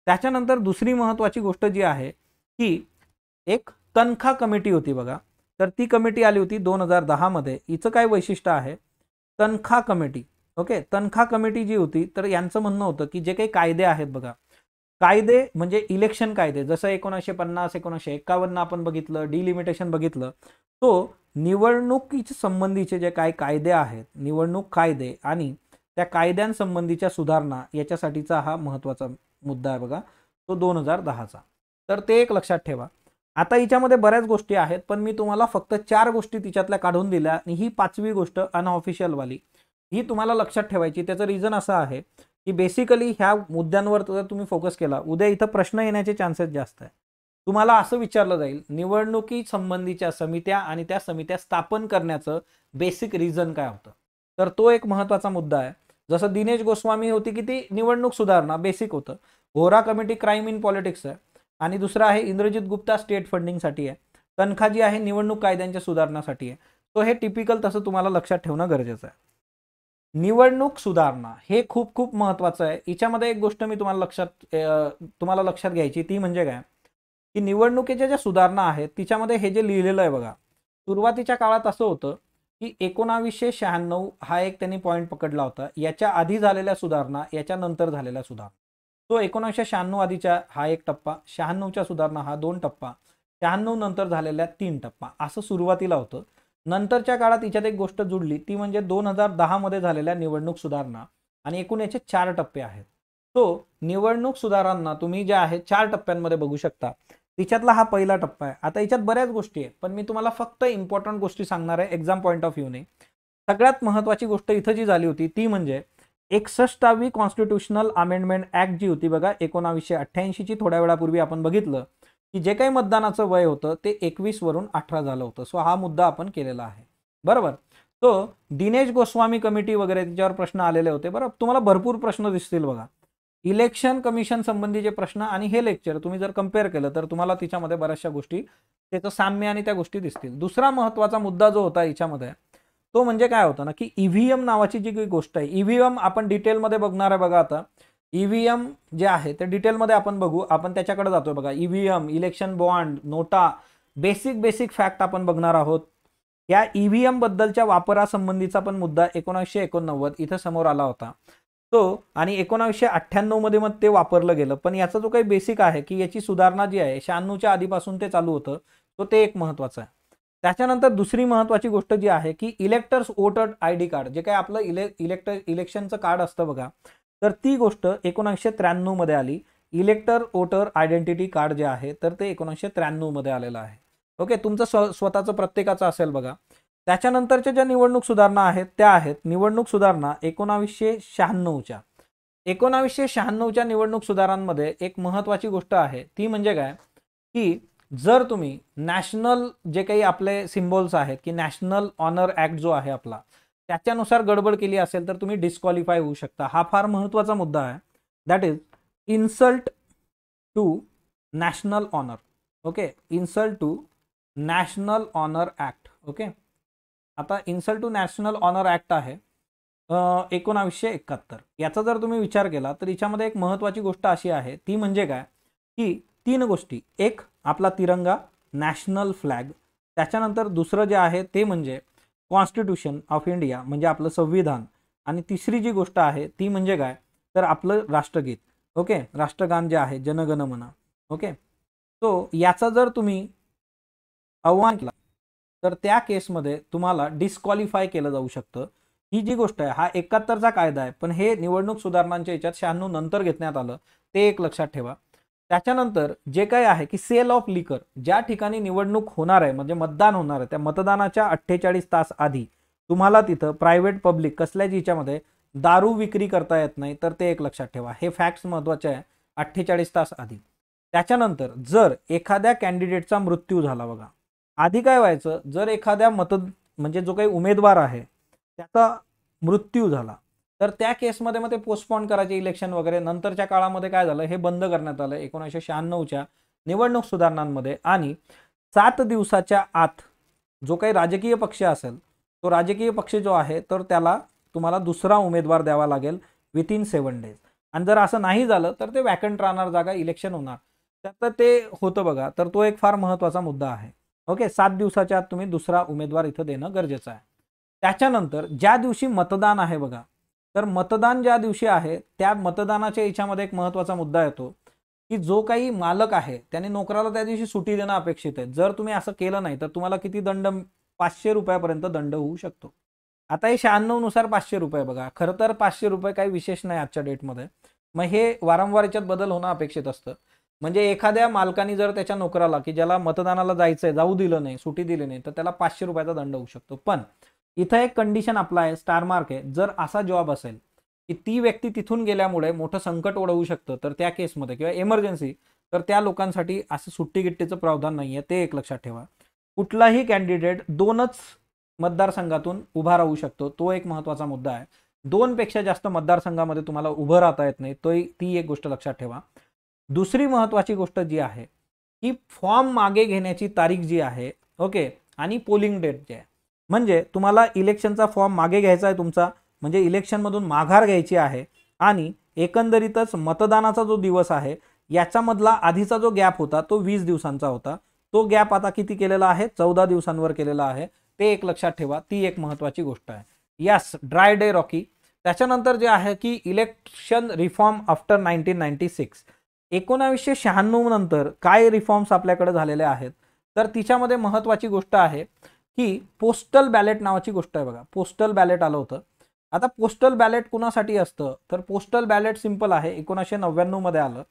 त्याच्यानंतर दुसरी महत्त्वाची गोष्ट जी आहे की एक तनखा कमिटी होती बघा तर ती कमिटी आली होती दोन हजार दहामध्ये हिचं काय वैशिष्ट्य आहे Tankha committee okay Tankha committee जी होती तर यांचं म्हणणं होतं की जे काही कायदे आहेत बघा कायदे म्हणजे इलेक्शन कायदे जसं एकोणीसशे पन्नास एकोणीसशे एक्कावन्न आपण बघितलं डिलिमिटेशन बघितलं तो निवडणुकीच्या संबंधीचे जे काय कायदे आहेत निवडणूक कायदे आणि त्या कायद्यांसंबंधीच्या सुधारणा याच्यासाठीचा हा महत्त्वाचा मुद्दा आहे बघा तो दोन हजार दहाचा तर ते एक लक्षात ठेवा आता हिच्यामध्ये बऱ्याच गोष्टी आहेत पण मी तुम्हाला फक्त चार गोष्टी तिच्यातल्या काढून दिल्या आणि ही पाचवी गोष्ट अनऑफिशियलवाली ही तुम्हाला लक्षात ठेवायची त्याचं रिझन असं आहे की बेसिकली ह्या मुद्द्यांवर जर तुम्ही फोकस केला उद्या इथं प्रश्न येण्याचे चान्सेस जास्त आहे तुम्हाला असं विचारलं जाईल निवडणुकी संबंधीच्या समित्या आणि त्या समित्या स्थापन करण्याचं बेसिक रिझन काय होतं तर तो एक महत्त्वाचा मुद्दा आहे जसं दिनेश गोस्वामी होती की ती निवडणूक सुधारणा बेसिक होतं Vohra committee crime in politics आहे आणि दुसरा आहे इंद्रजित गुप्ता स्टेट फंडिंगसाठी आहे तनखा जी आहे निवडणूक कायद्यांच्या सुधारणासाठी आहे सो हे टिपिकल तसं तुम्हाला लक्षात ठेवणं गरजेचं आहे निवडणूक सुधारणा हे खूप खूप महत्वाचं आहे याच्यामध्ये एक गोष्ट मी तुम्हाला लक्षात तुम्हाला लक्षात घ्यायची ती म्हणजे काय की निवडणुकीच्या ज्या सुधारणा आहेत तिच्यामध्ये हे जे लिहिलेलं आहे बघा सुरुवातीच्या काळात असं होतं की एकोणावीसशे शहाण्णव हा एक त्यांनी पॉईंट पकडला होता याच्या आधी झालेल्या सुधारणा याच्यानंतर झालेल्या सुधारणा तो एकोणावीसशे शहाण्णव आधीच्या हा एक टप्पा शहाण्णवच्या सुधारणा हा दोन टप्पा शहाण्णव नंतर झालेल्या तीन टप्पा असं सुरुवातीला होतं नंतरच्या काळात हिच्यात एक गोष्ट जुडली ती म्हणजे दोन हजार दहामध्ये झालेल्या निवडणूक सुधारणा आणि एकूण याचे चार टप्पे आहेत तो निवडणूक सुधारांना तुम्ही जे आहे चार टप्प्यांमध्ये बघू शकता तिच्यातला हा पहिला टप्पा आहे आता याच्यात बऱ्याच गोष्टी आहेत पण मी तुम्हाला फक्त इम्पॉर्टंट गोष्टी सांगणार आहे एक्झाम पॉईंट ऑफ व्ह्यूने सगळ्यात महत्वाची गोष्ट इथं जी झाली होती ती म्हणजे एकसष्टावी कॉन्स्टिट्युशनल अमेंडमेंट ऍक्ट जी होती बघा एकोणावीसशे अठ्ठ्याऐंशीची थोड्या वेळापूर्वी आपण बघितलं की जे काही मतदानाचं वय होतं ते वरून अठरा झालं होतं सो हा मुद्दा आपण केलेला आहे बरोबर तो दिनेश गोस्वामी कमिटी वगैरे त्याच्यावर प्रश्न आलेले होते बरोबर तुम्हाला भरपूर प्रश्न दिसतील बघा इलेक्शन कमिशन संबंधीचे प्रश्न आणि हे लेक्चर तुम्ही जर कम्पेअर केलं तर तुम्हाला तिच्यामध्ये बऱ्याचशा गोष्टी त्याचं साम्य आणि त्या गोष्टी दिसतील दुसरा महत्त्वाचा मुद्दा जो होता याच्यामध्ये तो म्हणजे काय होता ना की ईव्हीएम e नावाची जी काही गोष्ट आहे ईव्हीएम e आपण डिटेलमध्ये बघणार आहे बघा आता ईव्हीएम जे आहे ते डिटेलमध्ये आपण बघू आपण त्याच्याकडे जातो बघा EVM election bond NOTA basic basic fact आपण बघणार आहोत या ईव्हीएम बद्दलच्या वापरासंबंधीचा पण मुद्दा एकोणीसशे एकोणनव्वद इथं समोर आला होता तो आणि एकोणावीसशे मध्ये मग ते वापरलं गेलं पण याचा जो काही बेसिक आहे की याची सुधारणा जी आहे शहाण्णवच्या आधीपासून ते चालू होतं तो ते एक महत्वाचं आहे त्याच्यानंतर दुसरी महत्वाची गोष्ट जी आहे की इलेक्टर्स वोटर आय कार्ड जे काही आपलं इले इलेक्टर इलेक्शनचं कार्ड असतं बघा तर ती गोष्ट एकोणीसशे त्र्याण्णवमध्ये आली इलेक्टर वोटर आयडेंटिटी कार्ड जे आहे तर ते एकोणीसशे त्र्याण्णवमध्ये आलेलं आहे ओके तुमचं स्व स्वतःचं प्रत्येकाचं असेल बघा त्याच्यानंतरच्या ज्या निवडणूक सुधारणा आहेत त्या आहेत निवडणूक सुधारणा एकोणावीसशे शहाण्णवच्या एकोणावीसशे शहाण्णवच्या निवडणूक सुधारणांमध्ये एक महत्त्वाची गोष्ट आहे ती म्हणजे काय की जर तुम्ही नॅशनल जे काही आपले सिम्बॉल्स आहेत की नॅशनल ऑनर ॲक्ट जो आहे आपला त्याच्यानुसार गडबड केली असेल तर तुम्ही डिस्क्वालिफाय होऊ शकता हा फार महत्त्वाचा मुद्दा आहे that is insult to national honour okay insult to national honour act okay आता insult to national honour act आहे एकोणावीसशे एकाहत्तर याचा जर तुम्ही विचार केला तर याच्यामध्ये एक महत्त्वाची गोष्ट अशी आहे ती म्हणजे काय की तीन गोष्टी एक आपला तिरंगा नॅशनल फ्लॅग त्याच्यानंतर दुसरं जे आहे ते म्हणजे कॉन्स्टिट्यूशन ऑफ इंडिया म्हणजे आपलं संविधान आणि तिसरी जी गोष्ट आहे ती म्हणजे काय तर आपलं राष्ट्रगीत ओके राष्ट्रगान जे आहे जनगण ओके तो याचा जर तुम्ही आव्हान केला तर त्या केसमध्ये तुम्हाला डिस्क्वालिफाय केलं जाऊ शकतं ही जी गोष्ट आहे हा एकाहत्तरचा कायदा आहे पण हे निवडणूक सुधारणांच्या याच्यात शहाण्णव नंतर घेतण्यात आलं ते एक लक्षात ठेवा त्याच्यानंतर जे काही आहे की सेल ऑफ लिकर ज्या ठिकाणी निवडणूक होणार आहे म्हणजे मतदान होणार आहे त्या मतदानाच्या अठ्ठेचाळीस तास आधी तुम्हाला तिथं प्रायव्हेट पब्लिक कसल्याच हिच्यामध्ये दारू विक्री करता येत नाही तर ते एक लक्षात ठेवा हे फॅक्ट्स महत्त्वाचे आहे अठ्ठेचाळीस तास आधी त्याच्यानंतर जर एखाद्या कॅन्डिडेटचा मृत्यू झाला बघा आधी काय व्हायचं जर एखाद्या मत म्हणजे जो काही उमेदवार आहे त्याचा मृत्यू झाला तर त्या केसमध्ये मग ते पोस्टपॉन करायचे इलेक्शन वगैरे नंतरच्या काळामध्ये काय झालं हे बंद करण्यात आलं एकोणीसशे शहाण्णवच्या निवडणूक सुधारणांमध्ये आणि सात दिवसाच्या आत जो काही राजकीय पक्ष असेल तो राजकीय पक्ष जो आहे तर त्याला तुम्हाला दुसरा उमेदवार द्यावा लागेल विथिन सेवन डेज आणि जर असं नाही झालं तर ते वॅकंट राहणार जागा इलेक्शन होणार त्यात ते होतं बघा तर तो एक फार महत्त्वाचा मुद्दा आहे ओके सात दिवसाच्या आत तुम्ही दुसरा उमेदवार इथं देणं गरजेचं आहे त्याच्यानंतर ज्या दिवशी मतदान आहे बघा तर मतदान ज्या दिवशी आहे त्या मतदानाच्या याच्यामध्ये एक महत्त्वाचा मुद्दा येतो की जो काही मालक आहे त्याने नोकराला त्या दिवशी सुटी देणं अपेक्षित आहे जर तुम्ही असं केलं नाही तर तुम्हाला किती दंड पाचशे रुपयापर्यंत दंड होऊ शकतो आता हे नुसार पाचशे रुपये बघा खरं तर पाचशे रुपये काही विशेष नाही आजच्या डेटमध्ये मग हे वारंवार याच्यात बदल होणं अपेक्षित असतं म्हणजे एखाद्या मालकाने जर त्याच्या नोकराला की ज्याला मतदानाला जायचं आहे जाऊ दिलं नाही सुटी दिली नाही तर त्याला पाचशे रुपयाचा दंड होऊ शकतो पण इथं एक कंडिशन आपला आहे स्टार मार्क आहे जर असा जॉब असेल की ती व्यक्ती तिथून गेल्यामुळे मोठं संकट ओढवू शकतं तर त्या केसमध्ये किंवा एमर्जन्सी तर त्या लोकांसाठी असं सुट्टी गिट्टीचं प्रावधान नाही आहे ते एक लक्षात ठेवा कुठलाही कॅन्डिडेट दोनच मतदारसंघातून उभा राहू शकतो तो एक महत्त्वाचा मुद्दा आहे दोनपेक्षा जास्त मतदारसंघामध्ये तुम्हाला उभं राहता येत नाही तो ती एक गोष्ट लक्षात ठेवा दुसरी महत्त्वाची गोष्ट जी आहे की फॉर्म मागे घेण्याची तारीख जी आहे ओके आणि पोलिंग डेट जे आहे म्हणजे तुम्हाला इलेक्शनचा फॉर्म मागे घ्यायचा आहे तुमचा म्हणजे इलेक्शनमधून माघार घ्यायची आहे आणि एकंदरीतच मतदानाचा जो दिवस आहे याच्यामधला आधीचा जो गॅप होता तो वीस दिवसांचा होता तो गॅप आता किती केलेला आहे चौदा दिवसांवर केलेला आहे ते एक लक्षात ठेवा ती एक महत्त्वाची गोष्ट आहे यास ड्राय डे रॉकी त्याच्यानंतर जे आहे की election reform after nineteen ninety six एकोणावीसशे शहाण्णव नंतर काय रिफॉर्म्स आपल्याकडे झालेले आहेत तर तिच्यामध्ये महत्त्वाची गोष्ट आहे की पोस्टल बॅलेट नावाची गोष्ट आहे बघा पोस्टल बॅलेट आलं होतं आता पोस्टल बॅलेट कुणासाठी असतं तर पोस्टल बॅलेट सिंपल आहे एकोणीसशे मध्ये आलं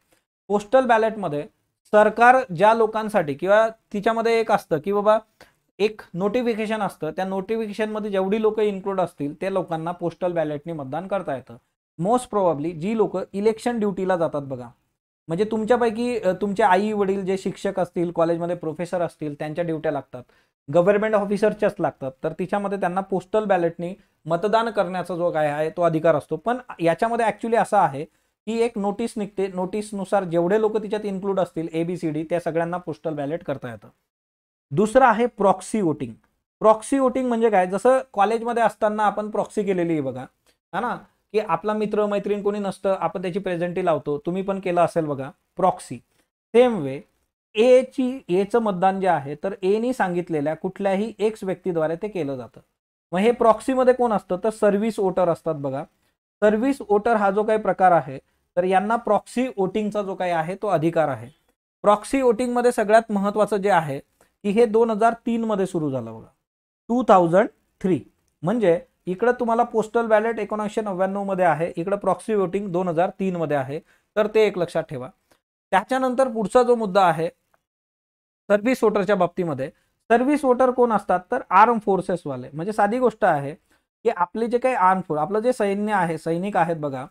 पोस्टल बॅलेटमध्ये सरकार ज्या लोकांसाठी किंवा तिच्यामध्ये एक असतं की बाबा एक नोटिफिकेशन असतं त्या नोटिफिकेशनमध्ये जेवढी लोक इन्क्लूड असतील त्या लोकांना पोस्टल बॅलेटने मतदान करता येतं मोस्ट प्रोबब्ली जी लोक इलेक्शन ड्युटीला जातात बघा म्हणजे तुमच्यापैकी तुमचे आई वडील जे शिक्षक असतील कॉलेजमध्ये प्रोफेसर असतील त्यांच्या ड्युट्या लागतात गव्हर्नमेंट ऑफिसरच्याच लागतात तर तिच्यामध्ये त्यांना पोस्टल बॅलेटनी मतदान करण्याचा जो काय आहे तो अधिकार असतो पण याच्यामध्ये ॲक्च्युली असा आहे की एक नोटीस निघते नोटीसनुसार जेवढे लोक तिच्यात इन्क्लूड असतील ए बी सी डी त्या सगळ्यांना पोस्टल बॅलेट करता येतं दुसरं आहे प्रॉक्सी वोटिंग प्रॉक्सी वोटिंग म्हणजे काय जसं कॉलेजमध्ये असताना आपण प्रॉक्सी केलेली आहे बघा हा ना की आपला मित्र मैत्रीण कोणी नसतं आपण त्याची प्रेझेंटी लावतो तुम्ही पण केलं असेल बघा प्रॉक्सी सेम वे एची एचं मतदान जे आहे तर एनी सांगितलेल्या कुठल्याही एक्स व्यक्तीद्वारे ते केलं जातं मग हे प्रॉक्सीमध्ये कोण असतं तर सर्व्हिस वोटर असतात बघा सर्व्हिस वोटर हा जो काही प्रकार आहे तर यांना प्रॉक्सी वोटिंगचा जो काही आहे तो अधिकार आहे प्रॉक्सी वोटिंगमध्ये सगळ्यात महत्त्वाचं जे आहे की हे दोन हजार तीनमध्ये सुरू झालं बघा टू थाउजंड थ्री म्हणजे इकडं तुम्हाला पोस्टल बॅलेट एकोणीसशे नव्याण्णवमध्ये आहे इकडं प्रॉक्सी वोटिंग दोन हजार तीनमध्ये आहे तर ते एक लक्षात ठेवा त्याच्यानंतर पुढचा जो मुद्दा आहे सर्व्हिस वोटरच्या बाबतीमध्ये सर्व्हिस वोटर कोण असतात तर आर्म फोर्सेसवाले म्हणजे साधी गोष्ट आहे की आपले जे काही आर्म फोर्स आपलं जे सैन्य आहे सैनिक आहेत बघा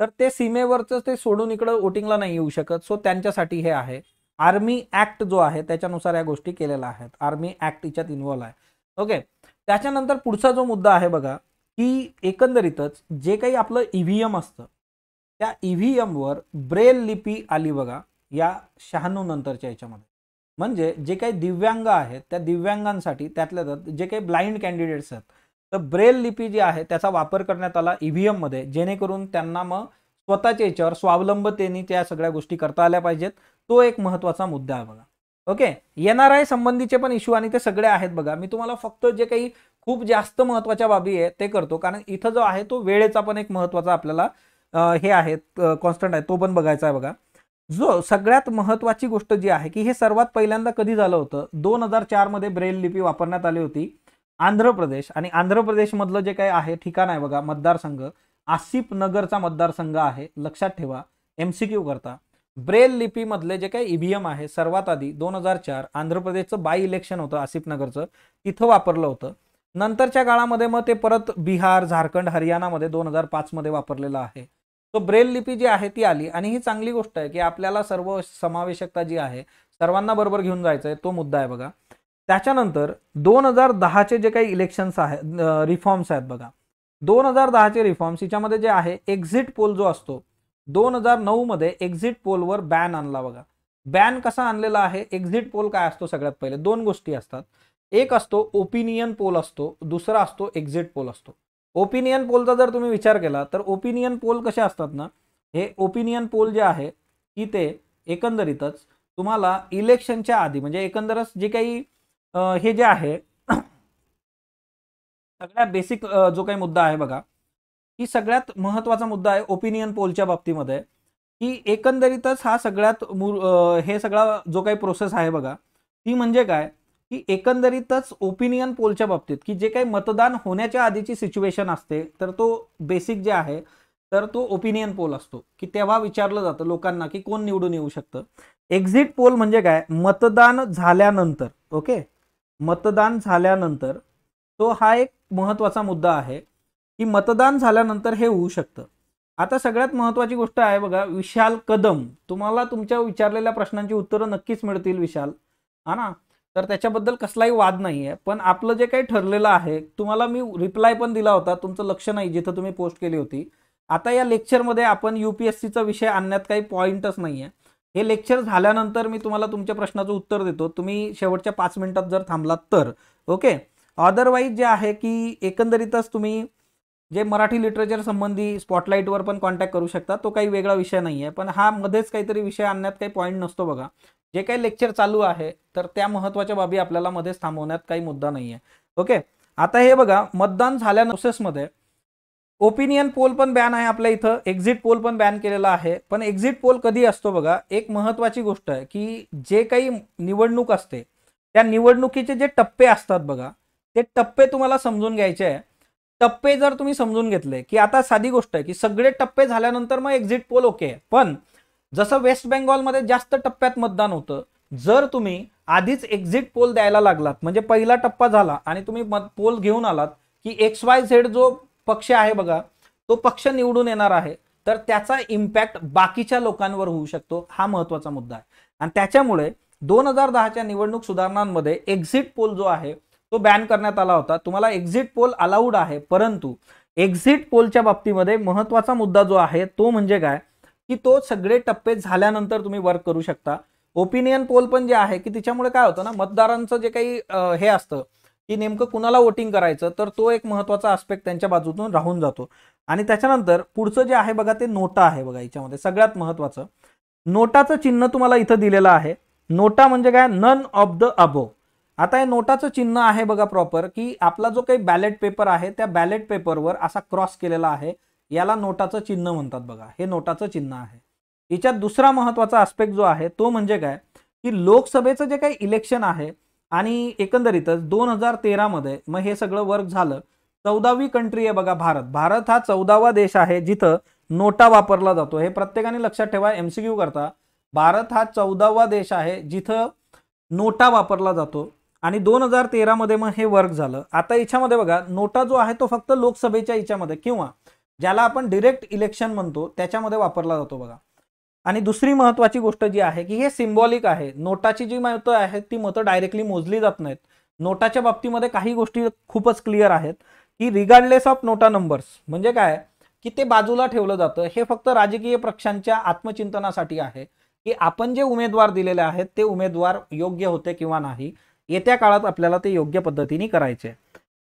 तर ते सीमेवरच ते सोडून इकडं वोटिंगला नाही येऊ शकत सो त्यांच्यासाठी हे आहे आर्मी ऍक्ट जो आहे त्याच्यानुसार या गोष्टी केलेल्या आहेत आर्मी ऍक्ट हिच्यात इन्व्हॉल्व्ह आहे ओके त्याच्यानंतर पुढचा जो मुद्दा आहे बघा की एकंदरीतच जे काही आपलं ईव्हीएम e असतं त्या ईव्हीएमवर e ब्रेल लिपी आली बघा या शहाण्णव नंतरच्या याच्यामध्ये म्हणजे जे काही दिव्यांग आहेत त्या दिव्यांगांसाठी त्यातल्या त्यात जे काही ब्लाइंड कॅन्डिडेट्स आहेत तर ब्रेल लिपी जी आहे त्याचा वापर करण्यात आला ईव्हीएममध्ये e जेणेकरून त्यांना मग स्वतःच्या याच्यावर स्वावलंबतेने त्या सगळ्या गोष्टी करता आल्या पाहिजेत तो एक महत्वाचा मुद्दा आहे बघा ओके एन आर आय संबंधीचे पण इश्यू आणि ते सगळे आहेत बघा मी तुम्हाला फक्त जे काही खूप जास्त महत्वाच्या बाबी आहे ते करतो कारण इथं जो आहे तो वेळेचा पण एक महत्त्वाचा आपल्याला हे आहे कॉन्स्टंट आहे तो पण बघायचा आहे बघा जो सगळ्यात महत्वाची गोष्ट जी आहे की हे सर्वात पहिल्यांदा कधी झालं होतं दोन हजार चारमध्ये ब्रेल लिपी वापरण्यात आली होती आंध्र प्रदेश आणि आंध्र प्रदेशमधलं जे काही आहे ठिकाण आहे बघा मतदारसंघ आसिफ नगरचा मतदारसंघ आहे लक्षात ठेवा एम सी क्यू करता ब्रेल लिपीमधले जे काही ईव्हीएम e आहे सर्वात आधी दोन हजार चार आंध्र प्रदेशचं बाय इलेक्शन होतं आसिफ नगरचं तिथं वापरलं होतं नंतरच्या काळामध्ये मग ते परत बिहार झारखंड हरियाणामध्ये दोन हजार पाचमध्ये वापरलेलं आहे तो ब्रेल लिपी जी आहे ती आली आणि ही चांगली गोष्ट आहे की आपल्याला सर्व समावेशकता जी आहे सर्वांना बरोबर घेऊन जायचं आहे तो मुद्दा आहे बघा त्याच्यानंतर दोन हजार दहाचे जे काही इलेक्शन्स आहेत रिफॉर्म्स आहेत बघा दोन हजार दहाचे रिफॉर्म्स हिच्यामध्ये जे आहे एक्झिट पोल जो असतो दोन हजार नऊमध्ये एक्झिट पोलवर बॅन आणला बघा बॅन कसा आणलेला आहे एक्झिट पोल काय असतो सगळ्यात पहिले दोन गोष्टी असतात एक असतो ओपिनियन पोल असतो दुसरा असतो एक्झिट पोल असतो ओपिनियन पोलचा जर तुम्ही विचार केला तर ओपिनियन पोल कसे असतात ना हे ओपिनियन पोल जे आहे की ते एकंदरीतच तुम्हाला इलेक्शनच्या आधी म्हणजे एकंदरच जे काही हे जे आहे सगळ्या बेसिक जो काही मुद्दा आहे बघा की सगळ्यात महत्वाचा मुद्दा आहे ओपिनियन पोलच्या बाबतीमध्ये की एकंदरीतच हा सगळ्यात हे सगळा जो काही प्रोसेस आहे बघा ती म्हणजे काय की एकंदरीतच ओपिनियन पोलच्या बाबतीत की जे काही मतदान होण्याच्या आधीची सिच्युएशन असते तर तो बेसिक जे आहे तर तो ओपिनियन पोल असतो की तेव्हा विचारलं जातं लोकांना की कोण निवडून येऊ शकतं एक्झिट पोल म्हणजे काय मतदान झाल्यानंतर ओके मतदान झाल्यानंतर तो हा एक महत्वाचा मुद्दा आहे की मतदान झाल्यानंतर हे होऊ शकतं आता सगळ्यात महत्वाची गोष्ट आहे बघा विशाल कदम तुम्हाला तुमच्या विचारलेल्या प्रश्नांची उत्तरं नक्कीच मिळतील विशाल हा ना तर त्याच्याबद्दल कसलाही वाद नाही आहे पण आपलं जे काही ठरलेलं आहे तुम्हाला मी रिप्लाय पण दिला होता तुमचं लक्ष नाही जिथं तुम्ही पोस्ट केली होती आता या लेक्चरमध्ये आपण यू पी एस सीचा विषय आणण्यात काही पॉईंटच नाही आहे हे लेक्चर झाल्यानंतर मी तुम्हाला तुमच्या प्रश्नाचं उत्तर देतो तुम्ही शेवटच्या पाच मिनिटात जर थांबलात तर ओके अदरवाईज जे आहे की एकंदरीतच तुम्ही जे मराठी लिटरेचर संबंधी स्पॉटलाईटवर पण कॉन्टॅक्ट करू शकता तो काही वेगळा विषय नाही आहे पण हा मध्येच काहीतरी विषय आणण्यात काही पॉईंट नसतो बघा जे काही लेक्चर चालू आहे तर त्या महत्वाच्या बाबी आपल्याला मध्ये थांबवण्यात काही मुद्दा नाहीये ओके आता हे बघा मतदान झाल्या प्रोसेसमध्ये ओपिनियन पोल पण बॅन आहे आपल्या इथं एक्झिट पोल पण बॅन केलेला आहे पण एक्झिट पोल कधी असतो बघा एक महत्वाची गोष्ट आहे की जे काही निवडणूक असते त्या निवडणुकीचे जे टप्पे असतात बघा ते टप्पे तुम्हाला समजून घ्यायचे आहे टप्पे जर तुम्ही समजून घेतले की आता साधी गोष्ट आहे की सगळे टप्पे झाल्यानंतर मग एक्झिट पोल ओके पण जसं वेस्ट बेंगॉलमध्ये जास्त टप्प्यात मतदान होतं जर तुम्ही आधीच एक्झिट पोल द्यायला लागलात म्हणजे पहिला टप्पा झाला आणि तुम्ही मत पोल घेऊन आलात की एक्स वाय झेड जो पक्ष आहे बघा तो पक्ष निवडून येणार आहे तर त्याचा इम्पॅक्ट बाकीच्या लोकांवर होऊ शकतो हा महत्त्वाचा मुद्दा आहे आणि त्याच्यामुळे दोन हजार दहाच्या निवडणूक सुधारणांमध्ये एक्झिट पोल जो आहे तो बॅन करण्यात आला होता तुम्हाला एक्झिट पोल अलाउड आहे परंतु एक्झिट पोलच्या बाबतीमध्ये महत्त्वाचा मुद्दा जो आहे तो म्हणजे काय की तो सगळे टप्पे झाल्यानंतर तुम्ही वर्क करू शकता ओपिनियन पोल पण जे आहे की तिच्यामुळे काय होतं ना मतदारांचं जे काही हे असतं की नेमकं कुणाला वोटिंग करायचं तर तो एक महत्त्वाचा आस्पेक्ट त्यांच्या बाजूतून राहून जातो आणि त्याच्यानंतर पुढचं जे आहे बघा ते नोटा आहे बघा याच्यामध्ये सगळ्यात महत्त्वाचं नोटाचं चिन्ह तुम्हाला इथं दिलेलं आहे नोटा म्हणजे काय नन ऑफ द अबो आता हे नोटाचं चिन्ह आहे बघा प्रॉपर की आपला जो काही बॅलेट पेपर आहे त्या बॅलेट पेपरवर असा क्रॉस केलेला आहे याला नोटाचं चिन्ह म्हणतात बघा हे नोटाचं चिन्ह आहे याच्यात दुसरा महत्वाचा आस्पेक्ट जो आहे तो म्हणजे काय की लोकसभेचं जे काही इलेक्शन आहे आणि एकंदरीतच दोन हजार तेरामध्ये मग हे सगळं वर्क झालं चौदावी कंट्री आहे बघा भारत भारत हा चौदावा देश आहे जिथं नोटा वापरला जातो हे प्रत्येकाने लक्षात ठेवा एम क्यू करता भारत हा चौदावा देश आहे जिथं नोटा वापरला जातो आणि दोन हजार तेरामध्ये मग हे वर्क झालं आता याच्यामध्ये बघा नोटा जो आहे तो फक्त लोकसभेच्या याच्यामध्ये किंवा ज्याला आपण डिरेक्ट इलेक्शन म्हणतो त्याच्यामध्ये वापरला जातो बघा आणि दुसरी महत्वाची गोष्ट जी आहे की हे सिम्बॉलिक आहे नोटाची जी मतं आहेत ती मतं डायरेक्टली मोजली जात नाहीत नोटाच्या बाबतीमध्ये काही गोष्टी खूपच क्लिअर आहेत की रिगार्डलेस ऑफ नोटा नंबर्स म्हणजे काय की ते बाजूला ठेवलं जातं हे फक्त राजकीय पक्षांच्या आत्मचिंतनासाठी आहे की आपण जे उमेदवार दिलेले आहेत ते उमेदवार योग्य होते किंवा नाही येत्या काळात आपल्याला ते योग्य पद्धतीने करायचे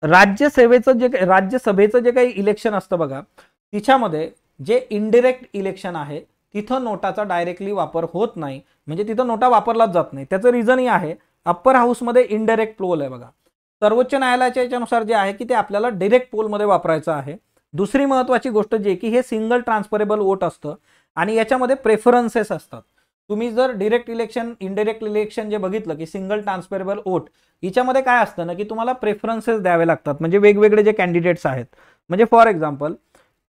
राज्यसेवेचं जे राज्यसभेचं जे काही इलेक्शन असतं बघा तिच्यामध्ये जे इनडिरेक्ट इलेक्शन आहे तिथं नोटाचा डायरेक्टली वापर होत नाही म्हणजे तिथं नोटा वापरलाच जात नाही त्याचं रिझनही आहे अप्पर हाऊसमध्ये इनडायरेक्ट पोल आहे बघा सर्वोच्च न्यायालयाच्या याच्यानुसार जे आहे की ते आपल्याला डिरेक्ट पोलमध्ये वापरायचं आहे दुसरी महत्त्वाची गोष्ट जे की हे सिंगल ट्रान्सफरेबल वोट असतं आणि याच्यामध्ये प्रेफरन्सेस असतात तुम्ही जर डिरेक्ट इलेक्शन इनडिरेक्ट इलेक्शन जे बघितलं की सिंगल ट्रान्सफरेबल वोट याच्यामध्ये काय असतं ना की तुम्हाला प्रेफरन्सेस द्यावे लागतात म्हणजे वेगवेगळे जे कॅन्डिडेट्स आहेत म्हणजे फॉर एक्झाम्पल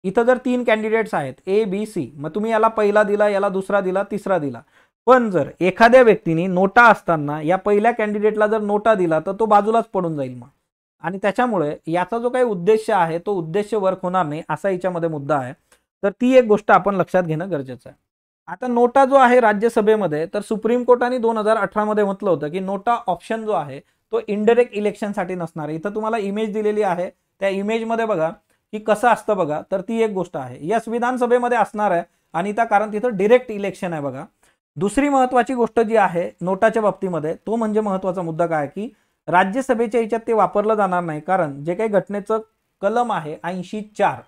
इथं जर तीन कॅन्डिडेट्स आहेत ए बी सी मग तुम्ही याला पहिला दिला याला दुसरा दिला तिसरा दिला पण जर एखाद्या व्यक्तीने नोटा असताना या पहिल्या कॅन्डिडेटला जर नोटा दिला तर तो बाजूलाच पडून जाईल मग आणि त्याच्यामुळे याचा जो काही उद्देश आहे तो उद्देश वर्क होणार नाही असा याच्यामध्ये मुद्दा आहे तर ती एक गोष्ट आपण लक्षात घेणं गरजेचं आहे आता नोटा जो आहे राज्यसभेमध्ये तर सुप्रीम कोर्टाने दोन हजार अठरामध्ये म्हटलं होतं की नोटा ऑप्शन जो आहे तो इनडायरेक्ट इलेक्शनसाठी नसणार इथं तुम्हाला इमेज दिलेली आहे त्या इमेजमध्ये बघा की कसं असतं बघा तर ती एक गोष्ट आहे यस विधानसभेमध्ये असणार आहे आणि त्या कारण तिथं डिरेक्ट इलेक्शन आहे बघा दुसरी महत्वाची गोष्ट जी आहे नोटाच्या बाबतीमध्ये तो म्हणजे महत्त्वाचा मुद्दा काय की राज्यसभेच्या याच्यात ते वापरलं जाणार नाही कारण जे काही घटनेचं कलम आहे ऐंशी चार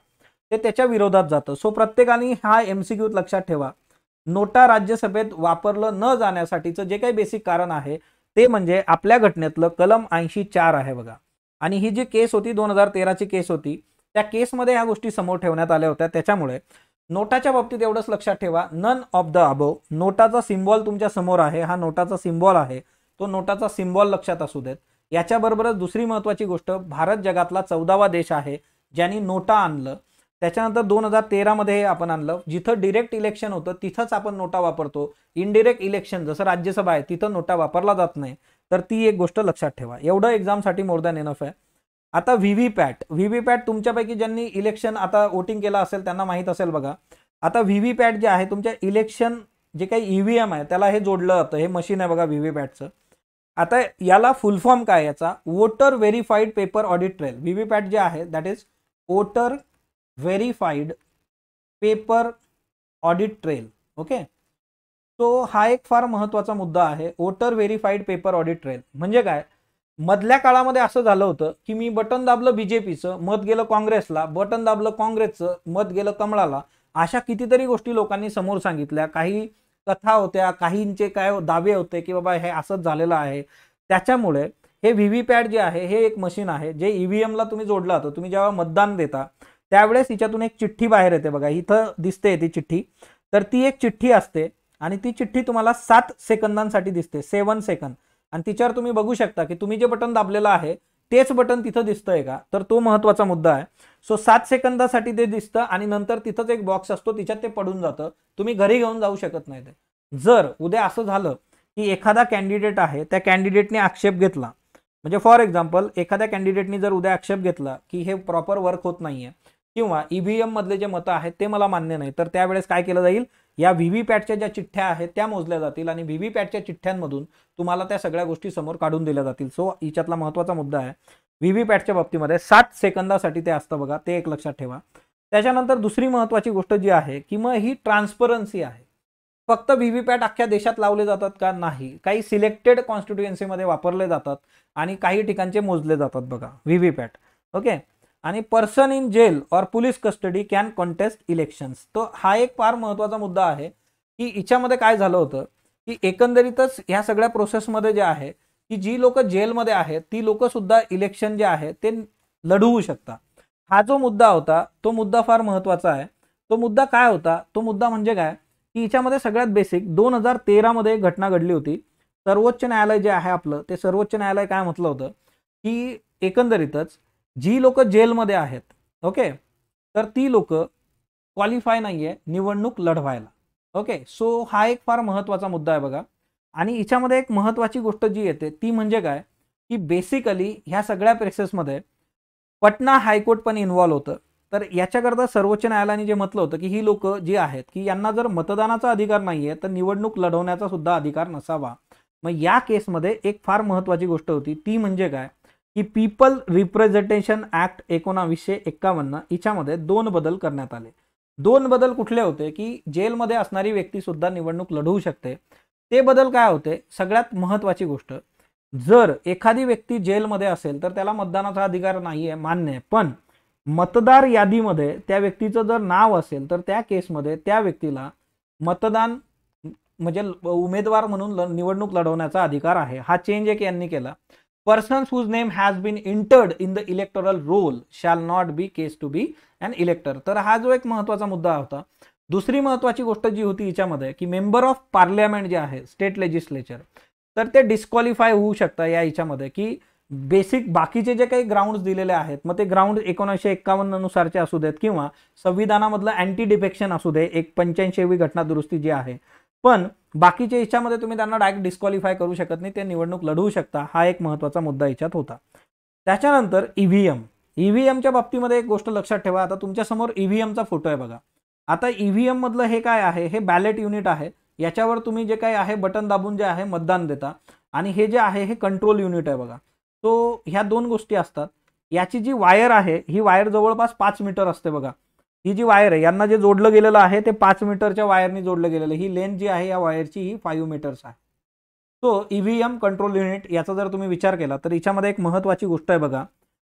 ते त्याच्या विरोधात जातं सो प्रत्येकाने हा एमसीक्यूत लक्षात ठेवा नोटा राज्यसभेत वापरलं न जाण्यासाठीचं जे काही बेसिक कारण आहे ते म्हणजे आपल्या घटनेतलं कलम ऐंशी चार आहे बघा आणि ही जी केस होती दोन हजार तेराची केस होती त्या केसमध्ये ह्या गोष्टी समोर ठेवण्यात आल्या होत्या त्याच्यामुळे नोटाच्या बाबतीत एवढंच लक्षात ठेवा नन ऑफ द अबो नोटाचा सिम्बॉल तुमच्या समोर आहे हा नोटाचा सिम्बॉल आहे तो नोटाचा सिम्बॉल लक्षात असू देत याच्याबरोबरच दुसरी महत्त्वाची गोष्ट भारत जगातला चौदावा देश आहे ज्यांनी नोटा आणलं त्याच्यानंतर दोन हजार तेरामध्ये आपण आणलं जिथं डिरेक्ट इलेक्शन होतं तिथंच आपण नोटा वापरतो इनडिरेक्ट इलेक्शन जसं राज्यसभा आहे तिथं नोटा वापरला जात नाही तर ती एक गोष्ट लक्षात ठेवा एवढं एक्झामसाठी मोर दॅन एनफ आहे आता V V PAT V V PAT तुमच्यापैकी ज्यांनी इलेक्शन आता वोटिंग केलं असेल त्यांना माहीत असेल बघा आता व्ही व्ही पॅट जे आहे तुमच्या इलेक्शन जे काही ई व्ही एम आहे त्याला हे जोडलं जातं हे मशीन आहे बघा व्ही व्ही पॅटचं आता याला फुल फॉर्म काय याचा voter verified paper audit trail V V PAT जे आहे that is voter verified paper audit trail okay तो हा एक फार महत्वाचा मुद्दा आहे voter verified paper audit trail म्हणजे काय मधल्या काळामध्ये असं झालं होतं की मी बटन दाबलं बीजेपीचं मत गेलं काँग्रेसला बटन दाबलं काँग्रेसचं मत गेलं कमळाला अशा कितीतरी गोष्टी लोकांनी समोर सांगितल्या काही कथा होत्या काहींचे काय दावे होते की बाबा हे असंच झालेलं आहे त्याच्यामुळे हे व्ही व्ही जे आहे हे एक मशीन आहे जे ईव्हीएमला e तुम्ही जोडलं होतं तुम्ही जेव्हा मतदान देता त्यावेळेस हिच्यातून एक चिठ्ठी बाहेर येते बघा इथं दिसते ती चिठ्ठी तर ती एक चिठ्ठी असते आणि ती चिठ्ठी तुम्हाला सात सेकंदांसाठी दिसते सेवन सेकंद आणि तिच्यावर तुम्ही बघू शकता की तुम्ही जे बटन दाबलेलं आहे तेच बटन तिथं दिसतंय का तर तो महत्वाचा मुद्दा आहे सो सात सेकंदासाठी ते दिसतं आणि नंतर तिथंच एक बॉक्स असतो तिच्यात ते पडून जातं तुम्ही घरी घेऊन जाऊ शकत नाही ते जर उद्या असं झालं की एखादा कॅन्डिडेट आहे त्या कॅन्डिडेटने आक्षेप घेतला म्हणजे फॉर एक्झाम्पल एखाद्या कॅन्डिडेटनी जर उद्या आक्षेप घेतला की हे प्रॉपर वर्क होत नाहीये किंवा ईव्हीएम e मधले जे मतं आहेत ते मला मान्य नाही तर त्यावेळेस काय केलं जाईल या व्हीव्हीपॅटच्या ज्या चिठ्ठ्या आहेत त्या मोजल्या जातील आणि व्हीव्हीपॅटच्या चिठ्ठ्यांमधून तुम्हाला त्या सगळ्या गोष्टी समोर काढून दिल्या जातील सो याच्यातला महत्त्वाचा मुद्दा आहे व्हीव्हीपॅटच्या बाबतीमध्ये सात सेकंदासाठी ते असतं बघा ते एक लक्षात ठेवा त्याच्यानंतर दुसरी महत्त्वाची गोष्ट जी आहे की मग ही ट्रान्सपरन्सी आहे फक्त व्हीव्हीपॅट अख्ख्या देशात लावले जातात का नाही काही सिलेक्टेड कॉन्स्टिट्युएन्सीमध्ये वापरले जातात आणि काही ठिकाणचे मोजले जातात बघा व्हीव्हीपॅट ओके आणि person in jail or police custody can contest elections तो हा एक फार महत्त्वाचा मुद्दा आहे की हिच्यामध्ये काय झालं होतं की एकंदरीतच ह्या सगळ्या प्रोसेसमध्ये जे आहे की जी लोक जेलमध्ये आहेत ती लोक सुद्धा इलेक्शन जे आहे ते लढवू शकतात हा जो मुद्दा होता तो मुद्दा फार महत्वाचा आहे तो मुद्दा काय होता तो मुद्दा म्हणजे काय की हिच्यामध्ये सगळ्यात बेसिक दोन हजार तेरामध्ये घटना घडली होती सर्वोच्च न्यायालय जे आहे आपलं ते सर्वोच्च न्यायालय काय म्हटलं होतं की एकंदरीतच जी लोक जेलमध्ये आहेत ओके तर ती लोक क्वालिफाय नाही आहे निवडणूक लढवायला ओके सो हा एक फार महत्त्वाचा मुद्दा आहे बघा आणि हिच्यामध्ये एक महत्त्वाची गोष्ट जी येते ती म्हणजे काय की बेसिकली ह्या सगळ्या प्रेसेसमध्ये पटना हायकोर्ट पण इन्व्हॉल्व होतं तर याच्याकरता सर्वोच्च न्यायालयाने जे म्हटलं होतं की ही लोक जी आहेत की यांना जर मतदानाचा अधिकार नाही आहे तर निवडणूक लढवण्याचा सुद्धा अधिकार नसावा मग या केसमध्ये एक फार महत्त्वाची गोष्ट होती ती म्हणजे काय की पीपल रिप्रेझेंटेशन ॲक्ट एकोणावीसशे एक्कावन्न हिच्यामध्ये दोन बदल करण्यात आले दोन बदल कुठले होते की जेलमध्ये असणारी सुद्धा निवडणूक लढवू शकते ते बदल काय होते सगळ्यात महत्त्वाची गोष्ट जर एखादी व्यक्ती जेलमध्ये असेल तर त्याला मतदानाचा अधिकार नाही आहे मान्य आहे पण मतदार यादीमध्ये त्या व्यक्तीचं जर नाव असेल तर त्या केसमध्ये त्या व्यक्तीला मतदान म्हणजे उमेदवार म्हणून निवडणूक लढवण्याचा अधिकार आहे हा चेंज एक यांनी केला persons whose name has been entered in the electoral roll shall not be case to be an elector तर हा जो एक महत्त्वाचा मुद्दा होता दुसरी महत्त्वाची गोष्ट जी होती याच्यामध्ये की मेंबर ऑफ पार्लियामेंट जे आहे स्टेट लेजिस्लेचर तर ते डिस्क्वालिफाय होऊ शकतं या याच्यामध्ये की बेसिक बाकीचे जे काही ग्राउंड्स दिलेले आहेत मग ते ग्राउंड एकोणीसशे एक्कावन्न नुसारचे असू देत किंवा संविधानामधलं अँटी डिफेक्शन असू दे एक पंच्याऐंशीवी घटना दुरुस्ती जी आहे पण बाकीच्या याच्यामध्ये तुम्ही त्यांना डायरेक्ट डिस्क्वालिफाय करू शकत नाही ते निवडणूक लढवू शकता हा एक महत्त्वाचा मुद्दा याच्यात होता त्याच्यानंतर ईव्हीएम e ईव्हीएमच्या e बाबतीमध्ये एक गोष्ट लक्षात ठेवा आता तुमच्यासमोर ईव्हीएमचा e फोटो आहे बघा आता ईव्हीएम मधलं हे काय आहे हे बॅलेट युनिट आहे याच्यावर तुम्ही जे काय आहे बटन दाबून जे आहे मतदान देता आणि हे जे आहे हे कंट्रोल युनिट आहे बघा सो ह्या दोन गोष्टी असतात याची जी वायर आहे ही वायर जवळपास पाच मीटर असते बघा ही जी वायर आहे यांना जे जोडलं गेलेलं आहे ते पाच मीटरच्या वायरनी जोडलं गेलेलं ही लेन जी आहे या वायरची ही फाईव्ह मीटर्स आहे सो ईव्हीएम कंट्रोल युनिट याचा जर तुम्ही विचार केला तर याच्यामध्ये एक महत्त्वाची गोष्ट आहे बघा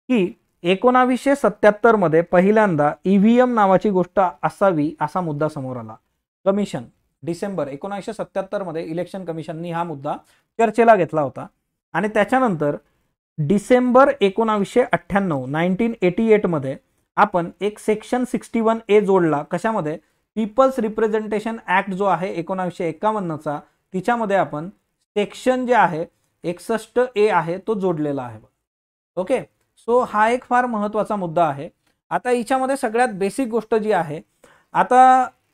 की एकोणावीसशे सत्याहत्तरमध्ये पहिल्यांदा ईव्हीएम e नावाची गोष्ट असावी असा मुद्दा समोर आला कमिशन डिसेंबर एकोणीसशे सत्याहत्तरमध्ये इलेक्शन कमिशननी हा मुद्दा चर्चेला घेतला होता आणि त्याच्यानंतर डिसेंबर एकोणावीसशे अठ्ठ्याण्णव नाईन्टीन एटी एटमध्ये आपण एक सेक्शन सिक्स्टी वन ए जोडला कशामध्ये पीपल्स रिप्रेझेंटेशन ॲक्ट जो आहे एकोणावीसशे एकावन्नचा तिच्यामध्ये आपण सेक्शन जे आहे एकसष्ट ए आहे तो जोडलेला आहे ओके सो हा एक फार महत्त्वाचा मुद्दा आहे आता हिच्यामध्ये सगळ्यात बेसिक गोष्ट जी आहे आता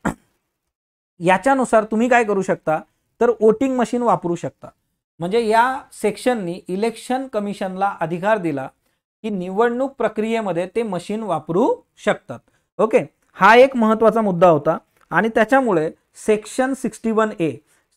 याच्यानुसार तुम्ही काय करू शकता तर वोटिंग मशीन वापरू शकता म्हणजे या सेक्शननी इलेक्शन कमिशनला अधिकार दिला की निवडणूक प्रक्रियेमध्ये ते मशीन वापरू शकतात ओके हा एक महत्त्वाचा मुद्दा होता आणि त्याच्यामुळे सेक्शन सिक्स्टी वन ए